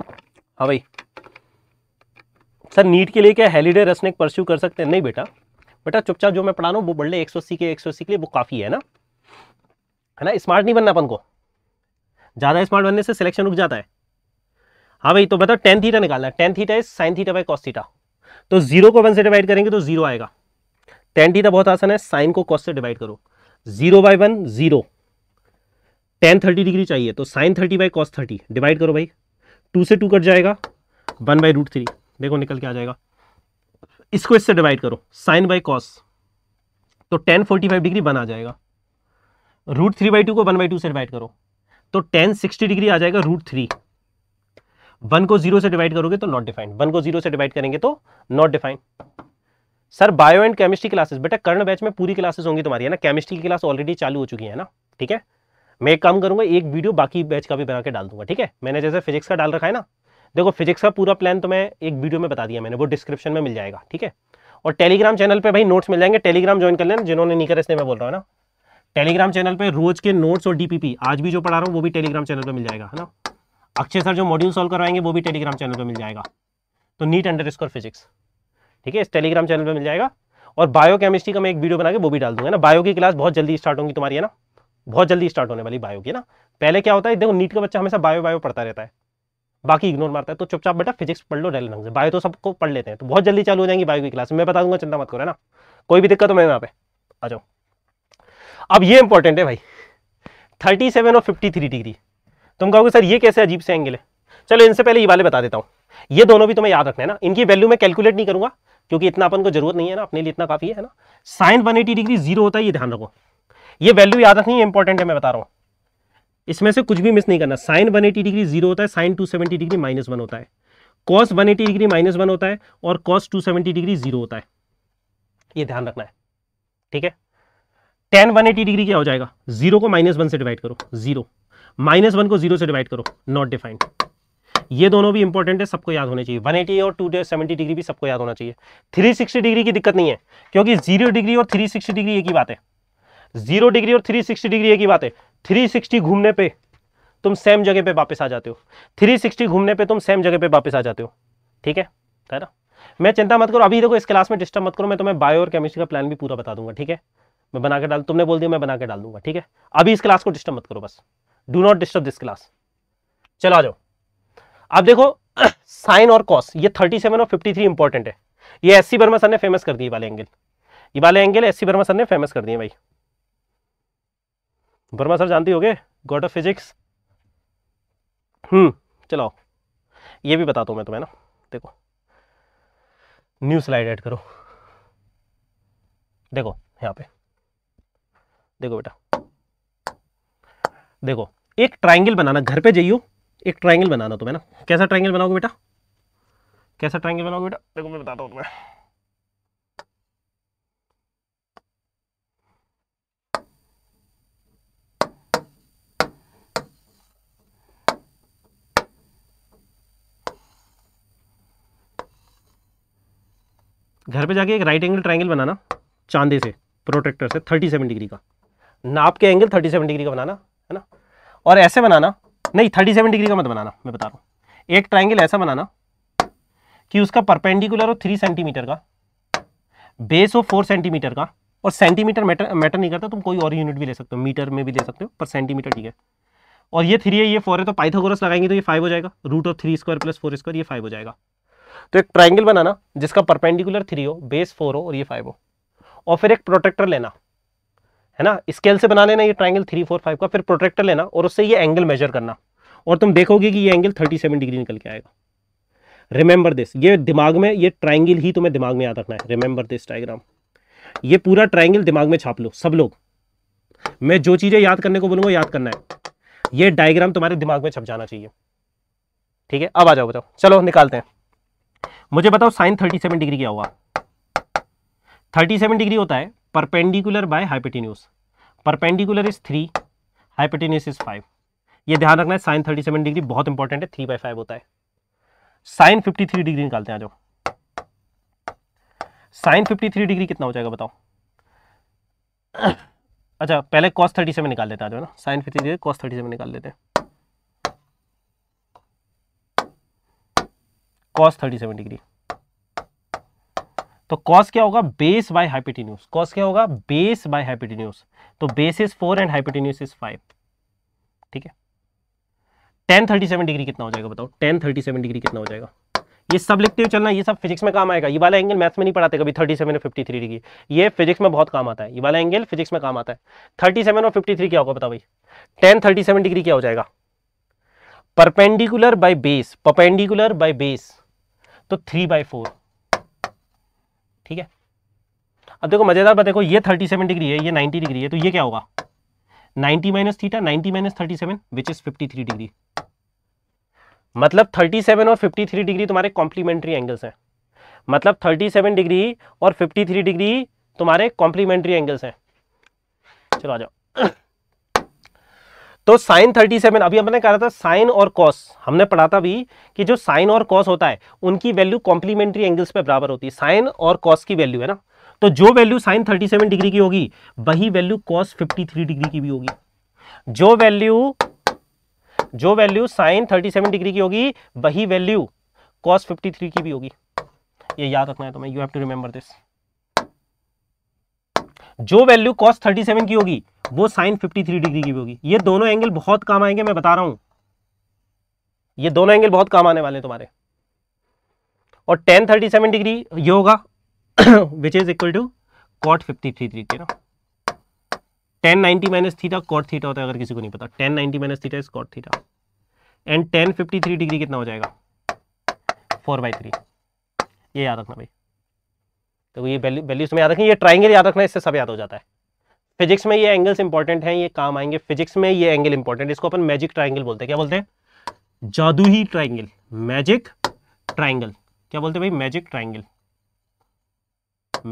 हाँ भाई सर नीट के लिए क्या हेलीडे रसनेक परस्यू कर सकते हैं नहीं बेटा बेटा चुपचाप जो मैं पढ़ा रहा हूँ वो बढ़ ले एक के एक के लिए वो काफ़ी है ना है ना स्मार्ट नहीं बनना अपन को ज़्यादा स्मार्ट बनने से सिलेक्शन रुक जाता है हाँ भाई तो बताओ टेन थीटा निकालना है tan theta is sine theta by cos theta तो जीरो को वन से डिवाइड करेंगे तो जीरो आएगा टेन थीटा बहुत आसान है साइन को कॉस से डिवाइड करो zero by one zero tan thirty degree चाहिए तो sine thirty by cos thirty divide करो भाई टू से टू कट जाएगा वन बाई रूट थ्री देखो निकल के आ जाएगा इसको इससे डिवाइड करो साइन बाई कॉस तो tan forty five degree one आ जाएगा रूट थ्री बाई टू को वन बाई टू से डिवाइड करो तो टेन सिक्सटी डिग्री आ जाएगा रूट थ्री वन को जीरो से डिवाइड करोगे तो नॉट डिफाइंड वन को जीरो से डिवाइड करेंगे तो not defined sir bio and chemistry classes बेटा करंट बैच में पूरी क्लासेस होंगी तुम्हारी है ना केमिस्ट्री की क्लास ऑलरेडी चालू हो चुकी है ना ठीक है मैं एक काम करूंगा एक वीडियो बाकी बैच का भी बना के डाल दूंगा ठीक है मैंने जैसे फिजिक्स का डाल रखा है ना देखो फिजिक्स का पूरा प्लान तो मैं एक वीडियो में बता दिया मैंने वो डिस्क्रिप्शन में मिल जाएगा ठीक है और टेलीग्राम चैनल पे भाई नोट्स मिल जाएंगे टेलीग्राम ज्वाइन कर लेना जिन्होंने नहीं कर इसलिए मैं बोल रहा हूँ ना टेलीग्राम चैनल पे रोज के नोट्स और डीपीपी आज भी जो पढ़ा रहा हूँ वो भी टेलीग्राम चैनल पे मिल जाएगा है ना अक्षय सर जो मॉड्यूल सॉल्व करवाएंगे वो भी टेलीग्राम चैनल पे मिल जाएगा तो नीट अंडर स्कोर फिजिक्स ठीक है इस टेलीग्राम चैनल पे मिल जाएगा और बायो केमिस्ट्री का मैं एक वीडियो बना के वो भी डाल दूंगा ना बायो की क्लास बहुत जल्दी स्टार्ट होगी तुम्हारी है ना बहुत जल्दी स्टार्ट होने वाली बायो की ना पहले क्या होता है देखो नीट का बच्चा हमेशा बायो बायो पढ़ता रहता है बाकी इग्नोर मारता है तो चुपचाप बेटा फिजिक्स पढ़ लो डेल से बायो तो सबको पढ़ लेते हैं तो बहुत जल्दी चालू हो जाएंगी बायो की क्लास मैं बता दूंगा चिंता मत करो है ना कोई भी दिक्कत हो मैं यहाँ पे आ जाओ अब ये इंपॉर्टेंट है भाई 37 और 53 डिग्री तुम कहोगे सर ये कैसे अजीब से एंगल है चलो इनसे पहले ये वाले बता देता हूँ ये दोनों भी तुम्हें याद रखना है ना इनकी वैल्यू मैं कैलकुलेट नहीं करूंगा क्योंकि इतना अपन को जरूरत नहीं है ना अपने लिए इतना काफी है ना साइन एटी डिग्री जीरो होता है ये ध्यान रखो ये वैल्यू याद रखनी इंपॉर्टेंट है मैं बता रहा हूँ इसमें से कुछ भी मिस नहीं करना साइन एटी डिग्री जीरो होता है sine seventy degree minus one होता है cos eighty degree minus one होता है और कॉस सेवेंटी डिग्री जीरो होता है ये ध्यान रखना है ठीक है टेन वन एटी डिग्री क्या हो जाएगा जीरो को माइनस वन से डिवाइड करो जीरो माइनस वन को जीरो से डिवाइड करो नॉट डिफाइंड ये दोनों भी इंपॉर्टेंट है सबको याद होने चाहिए 180 और 270 डिग्री भी सबको याद होना चाहिए 360 डिग्री की दिक्कत नहीं है क्योंकि जीरो डिग्री और 360 डिग्री एक ही बात है जीरो डिग्री और 360 डिग्री एक ही बात है 360 घूमने पे तुम सेम जगह पे वापस आ जाते हो 360 घूमने पे तुम सेम जगह पे वापस आ जाते हो ठीक है है ना मैं चिंता मत करो अभी देखो इस क्लास में डिस्टर्ब मत करो मैं तुम्हें बायो और केमिस्ट्री का प्लान भी पूरा बता दूंगा ठीक है मैं बना के डाल तुमने बोल दिया मैं बना के डाल दूंगा ठीक है अभी इस क्लास को डिस्टर्ब मत करो बस do not disturb this class चलो आ जाओ अब देखो साइन [CLEARS THROAT] और कॉस ये 37 और 53 थ्री इंपॉर्टेंट है ये एस सी वर्मा सर ने फेमस कर दिए वाले एंगल ये वाले angle S C Verma sir ने फेमस कर दिए भाई वर्मा सर जानती हो गए गॉड ऑफ फिजिक्स हम्म चलाओ ये भी बताता हूँ मैं तुम्हें ना देखो न्यू स्लाइड ऐड करो देखो यहाँ पे देखो बेटा देखो एक ट्राइंगल बनाना घर पे जाइयो एक ट्राइंगल बनाना तुम्हें ना कैसा ट्राइंगल बनाओगे बेटा कैसा ट्राइंगल बनाओगे बेटा देखो मैं बताता हूँ तुम्हें घर पे जाके एक राइट एंगल ट्राइंगल बनाना चांदे से प्रोटेक्टर से थर्टी सेवन डिग्री का नाप के एंगल 37 डिग्री का बनाना है ना और ऐसे बनाना नहीं 37 डिग्री का मत बनाना मैं बता रहा हूँ एक ट्राइंगल ऐसा बनाना कि उसका परपेंडिकुलर हो थ्री सेंटीमीटर का बेस हो फोर सेंटीमीटर का और सेंटीमीटर मैटर मैटर नहीं करता तुम कोई और यूनिट भी ले सकते हो मीटर में भी ले सकते हो पर सेंटीमीटर ठीक है और ये थ्री है ये फोर है तो पाइथागोरस लगाएंगे तो ये फाइव हो जाएगा root of three square plus four square ये फाइव हो जाएगा तो एक ट्राइंगल बनाना जिसका परपेंडिकुलर थ्री हो बेस फोर हो और ये फाइव हो और फिर एक प्रोटेक्टर लेना है ना स्केल से बना लेना ये ट्राइंगल थ्री फोर फाइव का फिर प्रोटेक्टर लेना और उससे ये एंगल मेजर करना और तुम देखोगे कि ये एंगल थर्टी सेवन डिग्री निकल के आएगा रिमेंबर दिस ये दिमाग में ये ट्राइंगल ही तुम्हें दिमाग में याद रखना है रिमेंबर दिस डायग्राम ये पूरा ट्राइंगल दिमाग में छाप लो सब लोग मैं जो चीज़ें याद करने को बोलूँगा याद करना है ये डायग्राम तुम्हारे दिमाग में छप जाना चाहिए ठीक है अब आ जाओ बताओ चलो निकालते हैं मुझे बताओ साइन थर्टी सेवन डिग्री क्या हुआ थर्टी सेवन डिग्री होता है perpendicular by hypotenuse perpendicular is three hypotenuse is five ये ध्यान रखना है साइन थर्टी सेवन डिग्री बहुत इंपॉर्टेंट है थ्री बाय फाइव होता है साइन फिफ्टी थ्री डिग्री निकालते हैं आ जाओ साइन फिफ्टी थ्री डिग्री कितना हो जाएगा बताओ अच्छा पहले कॉस थर्टी सेवन निकाल लेते हैं आ जाओ ना sine fifty three cos thirty seven निकाल लेते हैं कॉस थर्टी सेवन डिग्री तो कॉस क्या होगा बेस बाय हाइपिटिन्यूस कॉस क्या होगा बेस बाय हाइपिटिन्यूस तो base is four and hypotenuse is five ठीक है टेन थर्टी सेवन डिग्री कितना हो जाएगा बताओ टेन थर्टी सेवन डिग्री कितना हो जाएगा ये सब लिखते हुए चलना ये सब फिजिक्स में काम आएगा ये वाला एंगल मैथ्स में नहीं पढ़ाते कभी थर्टी सेवन और फिफ्टी थ्री डिग्री ये फिजिक्स में बहुत काम आता है ये वाला एंगल फिजिक्स में काम आता है थर्टी सेवन और फिफ्टी थ्री क्या होगा बताओ भाई टेन थर्टी सेवन डिग्री क्या हो जाएगा perpendicular by base perpendicular by base तो थ्री बाई फोर ठीक है अब देखो मज़ेदार बात देखो ये थर्टी सेवन डिग्री है ये नाइन्टी डिग्री है तो ये क्या होगा ninety minus theta ninety minus thirty seven which is fifty three degree मतलब थर्टी सेवन और फिफ्टी थ्री डिग्री तुम्हारे कॉम्प्लीमेंट्री एंगल्स हैं मतलब थर्टी सेवन डिग्री और फिफ्टी थ्री डिग्री तुम्हारे कॉम्प्लीमेंट्री एंगल्स हैं चलो आ जाओ तो साइन 37 अभी हमने कहा था साइन और कॉस हमने पढ़ा था भी कि जो साइन और कॉस होता है उनकी वैल्यू कॉम्प्लीमेंट्री एंगल्स पे बराबर होती है साइन और कॉस की वैल्यू है ना तो जो वैल्यू साइन 37 डिग्री की होगी वही वैल्यू कॉस 53 डिग्री की भी होगी जो वैल्यू जो वैल्यू साइन सेवन डिग्री की होगी वही वैल्यू कॉस थ्री की भी होगी ये याद रखना है तुम्हें you have to remember this जो वैल्यू कॉस सेवन की होगी वो साइन 53 डिग्री की भी होगी ये दोनों एंगल बहुत काम आएंगे मैं बता रहा हूँ ये दोनों एंगल बहुत काम आने वाले हैं तुम्हारे और टेन थर्टी सेवन डिग्री ये होगा which is equal to cot fifty three three थी ना tan ninety minus theta cot theta होता है अगर किसी को नहीं पता tan ninety minus theta is cot theta and tan fifty three degree कितना हो जाएगा फोर बाई थ्री ये याद रखना भाई तो ये वैल्यूज तुम्हें याद रखें ये ट्राइंगल याद रखना इससे सब याद हो जाता है फिजिक्स में ये एंगल्स इंपॉर्टेंट हैं ये काम आएंगे फिजिक्स में ये एंगल इंपॉर्टेंट इसको अपन मैजिक ट्राइंगल बोलते हैं क्या बोलते हैं जादू ही ट्राइंगल मैजिक ट्राइंगल क्या बोलते हैं भाई मैजिक ट्राइंगल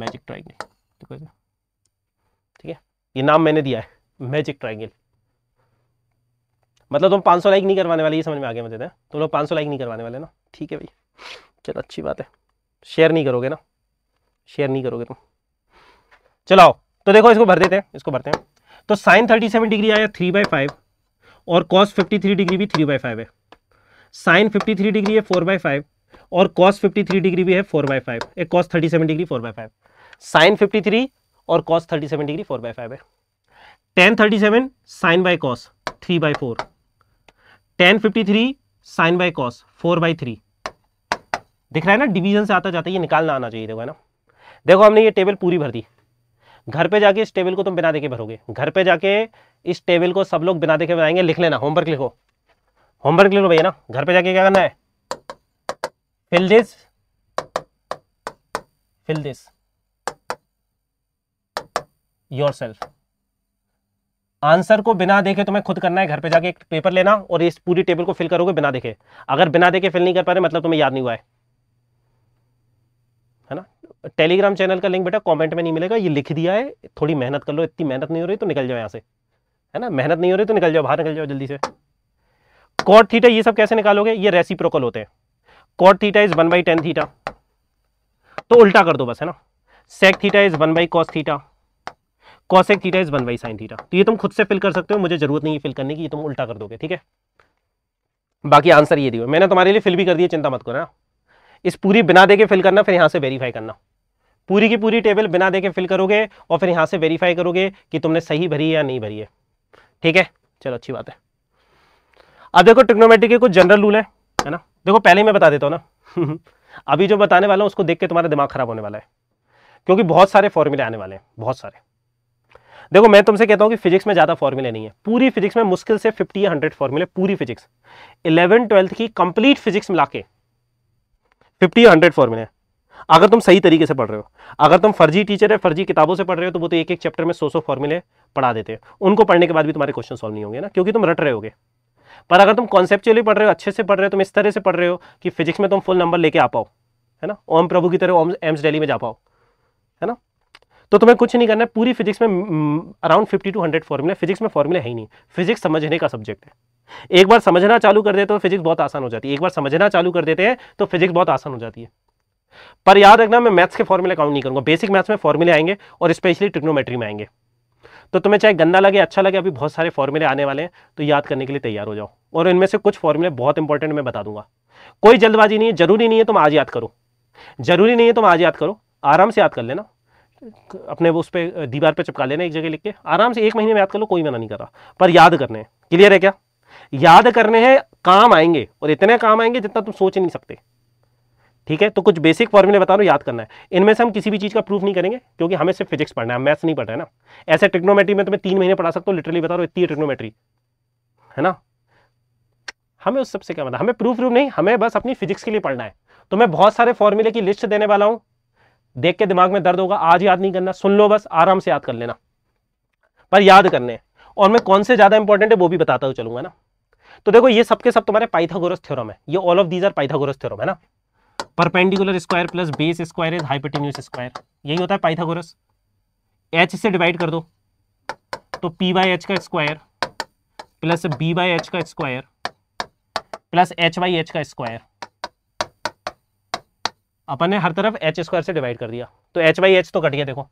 मैजिक ट्राइंगल ठीक है ये नाम मैंने दिया है मैजिक ट्राइंगल मतलब तुम पाँच लाइक नहीं करवाने वाले ये समझ में आ गया मुझे तुम तो लोग पाँच लाइक नहीं करवाने वाले ना ठीक है भाई चलो अच्छी बात है शेयर नहीं करोगे ना शेयर नहीं करोगे तुम चलाओ तो देखो इसको भर देते हैं इसको भरते हैं तो साइन थर्टी सेवन डिग्री आया थ्री बाई फाइव और कॉस फिफ्टी थ्री डिग्री भी थ्री बाई फाइव है साइन फिफ्टी थ्री डिग्री है फोर बाई फाइव और कॉस फिफ्टी थ्री डिग्री भी है फोर बाई फाइव एक cos thirty seven degree four by five sine fifty three और cos thirty seven degree four by five है tan thirty seven sine by cos three by four ten fifty three sine by cos four by three दिख रहा है ना division से आता जाता है ये निकालना आना चाहिए देखो है ना देखो हमने ये टेबल पूरी भर दी घर पे जाके इस टेबल को तुम बिना देखे भरोगे घर पे जाके इस टेबल को सब लोग बिना देखे बनाएंगे लिख लेना होमवर्क लिखो होमवर्क लिख लो भैया ना घर पे जाके क्या करना है fill this fill this yourself answer को बिना देखे तुम्हें खुद करना है घर पे जाके एक पेपर लेना और इस पूरी टेबल को फिल करोगे बिना देखे अगर बिना देखे फिल नहीं कर पा रहे मतलब तुम्हें याद नहीं हुआ है टेलीग्राम चैनल का लिंक बेटा कमेंट में नहीं मिलेगा ये लिख दिया है थोड़ी मेहनत कर लो इतनी मेहनत नहीं हो रही तो निकल जाओ यहाँ से है ना मेहनत नहीं हो रही तो निकल जाओ बाहर निकल जाओ जल्दी से कॉट थीटा ये सब कैसे निकालोगे ये रेसिप्रोकल होते हैं cot theta is one by tan theta तो उल्टा कर दो बस है ना sec theta is one by cos theta cosec theta is one by sine theta तो ये तुम खुद से फिल कर सकते हो मुझे जरूरत नहीं है फिल करने की ये तुम उल्टा कर दोगे ठीक है बाकी आंसर ये दियो मैंने तुम्हारे लिए फिल भी कर दिया चिंता मत करो ना इस पूरी बिना दे के फिल करना फिर यहाँ से वेरीफाई करना पूरी की पूरी टेबल बिना देखे फिल करोगे और फिर यहाँ से वेरीफाई करोगे कि तुमने सही भरी है या नहीं भरी है ठीक है चलो अच्छी बात है अब देखो टेक्नोमेट्री के कुछ जनरल रूल है है ना देखो पहले ही मैं बता देता हूँ ना [LAUGHS] अभी जो बताने वाला हूँ उसको देख के तुम्हारा दिमाग खराब होने वाला है क्योंकि बहुत सारे फॉर्मूले आने वाले हैं बहुत सारे देखो मैं तुमसे कहता हूँ कि फिजिक्स में ज़्यादा फॉर्मूले नहीं है पूरी फिजिक्स में मुश्किल से फिफ्टी या हंड्रेड फॉर्मूले पूरी फिजिक्स इलेवन ट्वेल्थ की कंप्लीट फिजिक्स मिला के फिफ्टी या हंड्रेड फॉर्मूले अगर तुम सही तरीके से पढ़ रहे हो अगर तुम फर्जी टीचर है फर्जी किताबों से पढ़ रहे हो तो वो तो एक एक चैप्टर में सौ सौ फॉर्मूले पढ़ा देते हैं उनको पढ़ने के बाद भी तुम्हारे क्वेश्चन सॉल्व नहीं होंगे ना क्योंकि तुम रट रहे होगे पर अगर तुम कॉन्सेप्चुअली पढ़ रहे हो अच्छे से पढ़ रहे हो तुम इस तरह से पढ़ रहे हो कि फिजिक्स में तुम फुल नंबर लेके आ पाओ है ना ओम प्रभु की तरह ओम एम्स डेली में जा पाओ है ना तो तुम्हें कुछ नहीं करना है पूरी फिजिक्स में अराउंड फिफ्टी टू हंड्रेड फॉर्मूले फिजिक्स में फॉर्मूले है ही नहीं फिजिक्स समझने का सब्जेक्ट है एक बार समझना चालू कर देते हो फिजिक्स तो बहुत आसान हो जाती है एक बार समझना चालू कर देते हैं तो फिजिक्स बहुत आसान हो जाती है पर याद रखना मैं मैथ्स के फॉर्मूले काउंट नहीं करूंगा बेसिक मैथ्स में फॉर्मूले आएंगे और स्पेशली ट्रिग्नोमेट्री में आएंगे तो तुम्हें चाहे गंदा लगे अच्छा लगे अभी बहुत सारे फॉर्मूले आने वाले हैं तो याद करने के लिए तैयार हो जाओ और इनमें से कुछ फॉर्मूले बहुत इंपॉर्टेंट मैं बता दूंगा कोई जल्दबाजी नहीं है जरूरी नहीं है तुम आज याद करो जरूरी नहीं है तुम आज याद करो आराम से याद कर लेना अपने उस पर दीवार पर चिपका लेना एक जगह लिख के आराम से एक महीने में याद कर लो कोई मना नहीं कर रहा पर याद करने क्लियर है क्या याद करने हैं काम आएंगे और इतने काम आएंगे जितना तुम सोच नहीं सकते ठीक है तो कुछ बेसिक फॉर्मूले बता रहा याद करना है इनमें से हम किसी भी चीज़ का प्रूफ नहीं करेंगे क्योंकि हमें सिर्फ फिजिक्स पढ़ना है मैथ्स नहीं पढ़ना है ना ऐसे ट्रिग्नोमेट्री में तुम्हें तो तीन महीने पढ़ा सकता हूँ लिटरली बता रहा इतनी ट्रिग्नोमेट्री है ना हमें उस सबसे क्या मतलब हमें प्रूफ प्रूफ नहीं हमें बस अपनी फिजिक्स के लिए पढ़ना है तो मैं बहुत सारे फॉर्मूले की लिस्ट देने वाला हूँ देख के दिमाग में दर्द होगा आज याद नहीं करना सुन लो बस आराम से याद कर लेना पर याद करने और मैं कौन से ज़्यादा इंपॉर्टेंट है वो भी बताता हुआ चलूंगा ना तो देखो ये सबके सब तुम्हारे पाइथागोरस थ्योरम है ये all of these are Pythagoras theorem है ना perpendicular square plus base square is hypotenuse square यही होता है पाइथागोरस एच से डिवाइड कर दो तो पी बाई एच का square plus B by H का square plus H by H का स्क्वायर अपन ने हर तरफ एच स्क्वायर से डिवाइड कर दिया तो एच बाई एच तो कट गया देखो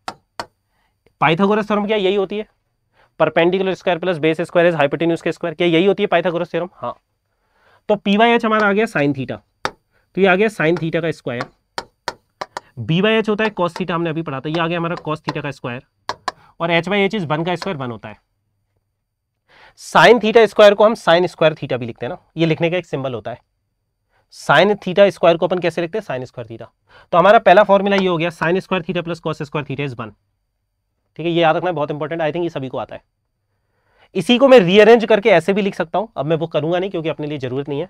पाइथागोरस थ्योरम क्या यही होती है perpendicular square plus base square is hypotenuse के स्क्वायर क्या यही होती है पाइथागोरस थ्योरम हाँ तो पी बाई एच हमारा आ गया साइन थीटा तो ये आ गया साइन थीटा का स्क्वायर बी बाई एच होता है कॉस थीटा हमने अभी पढ़ा था ये आ गया हमारा कॉस थीटा का स्क्वायर और H by H is one का स्क्वायर वन होता है साइन थीटा स्क्वायर को हम साइन स्क्वायर थीटा भी लिखते हैं ना ये लिखने का एक सिंबल होता है साइन थीटा स्क्वायर को अपन कैसे लिखते हैं साइन स्क्वायर थीटा तो हमारा पहला फॉर्मूला ये हो गया sine square theta plus cos square theta is one ठीक है ये याद रखना बहुत इंपॉर्टेंट आई थिंक ये सभी को आता है इसी को मैं रीअरेंज करके ऐसे भी लिख सकता हूँ अब मैं वो करूँगा नहीं क्योंकि अपने लिए जरूरत नहीं है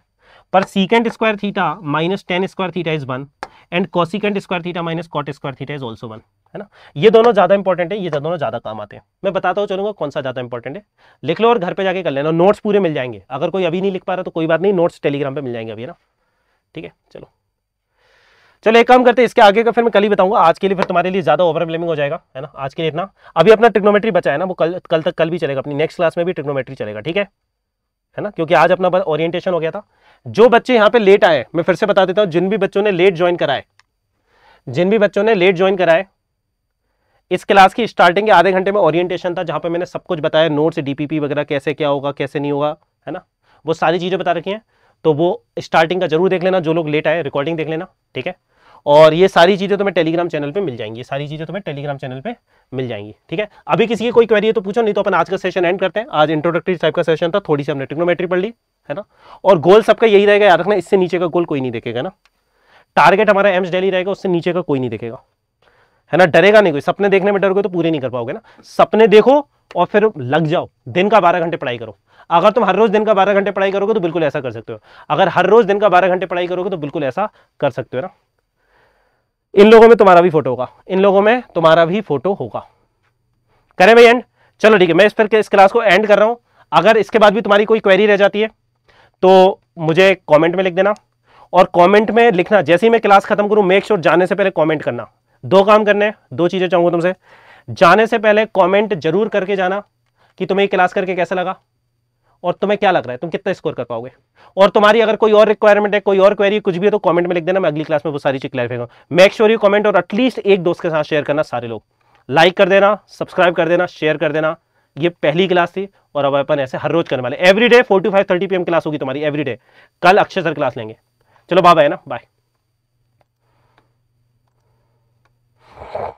पर secant square theta minus tan square theta is one and cosecant square theta minus cot square theta is also one है ना ये दोनों ज़्यादा इंपॉर्टेंट है ये दोनों ज़्यादा काम आते हैं मैं बताता हूँ चलूंगा कौन सा ज़्यादा इंपॉर्टेंट है लिख लो और घर पर जाकर कर लेना नोट्स पूरे मिल जाएंगे अगर कोई अभी नहीं लिख पा रहा तो कोई बात नहीं नोट्स टेलीग्राम पर मिल जाएंगे अभी ना ठीक है चलो चलो एक काम करते हैं इसके आगे का फिर मैं कल ही बताऊंगा आज के लिए फिर तुम्हारे लिए ज़्यादा ओवर हो जाएगा है ना आज के लिए इतना अभी अपना ट्रिग्नोमेट्री बचा है ना वो कल कल तक कल भी चलेगा अपनी नेक्स्ट क्लास में भी ट्रिग्नोमेट्री चलेगा ठीक है है ना क्योंकि आज अपना ओरिएंटेशन हो गया था जो बच्चे यहां पे लेट आए मैं फिर से बता देता हूं जिन भी बच्चों ने लेट ज्वाइन कराए जिन भी बच्चों ने लेट ज्वाइन कराए इस क्लास की स्टार्टिंग के आधे घंटे में ओरिएंटेशन था जहां पे मैंने सब कुछ बताया नोट्स डीपीपी वगैरह कैसे क्या होगा कैसे नहीं होगा है ना वो सारी चीज़ें बता रखी हैं तो वो स्टार्टिंग का जरूर देख लेना जो लोग लेट आए रिकॉर्डिंग देख लेना ठीक है और ये सारी चीज़ें तुम्हें टेलीग्राम चैनल पे मिल जाएंगी सारी चीज़ें तुम्हें टेलीग्राम चैनल पे मिल जाएंगी ठीक है अभी किसी की कोई क्वेरी है तो पूछो नहीं तो अपन आज का सेशन एंड करते हैं आज इंट्रोडक्टरी टाइप का सेशन था थोड़ी सी हमने टिक्नोमेट्री पढ़ ली है ना और गोल सबका यही रहेगा याद रखना इससे नीचे का गोल कोई नहीं देखेगा ना टारगेट हमारा एम्स डेली रहेगा उससे नीचे का कोई नहीं देखेगा है ना डरेगा नहीं कोई सपने देखने में डरोगे तो पूरे नहीं कर पाओगे ना सपने देखो और फिर लग जाओ दिन का बारह घंटे पढ़ाई करो अगर तुम हर रोज दिन का बारह घंटे पढ़ाई करोगे तो बिल्कुल ऐसा कर सकते हो अगर हर रोज दिन का बारह घंटे पढ़ाई करोगे तो बिल्कुल ऐसा कर सकते हो ना इन लोगों में तुम्हारा भी फोटो होगा इन लोगों में तुम्हारा भी फोटो होगा करें भाई एंड चलो ठीक है मैं इस पर इस क्लास को एंड कर रहा हूं अगर इसके बाद भी तुम्हारी कोई क्वेरी रह जाती है तो मुझे कमेंट में लिख देना और कमेंट में लिखना जैसे ही मैं क्लास खत्म करूं मेक श्योर sure जाने से पहले कमेंट करना दो काम करने हैं दो चीज़ें चाहूंगा तुमसे जाने से पहले कमेंट जरूर करके जाना कि तुम्हें क्लास करके कैसा लगा और तुम्हें क्या लग रहा है तुम कितना स्कोर कर पाओगे और तुम्हारी अगर कोई और रिक्वायरमेंट है कोई और क्वेरी कुछ भी है तो कॉमेंट में लिख देना मैं अगली क्लास में वो सारी चीज़ क्लियर करूँ मेक श्योर यू कॉमेंट और एटलीस्ट एक दोस्त के साथ शेयर करना सारे लोग लाइक कर देना सब्सक्राइब कर देना शेयर कर देना ये पहली क्लास थी और अब अपन ऐसे हर रोज करने वाले every day four to five thirty P class होगी तुम्हारी एवरी डे कल अक्षय सर क्लास लेंगे चलो बाबा है ना बाय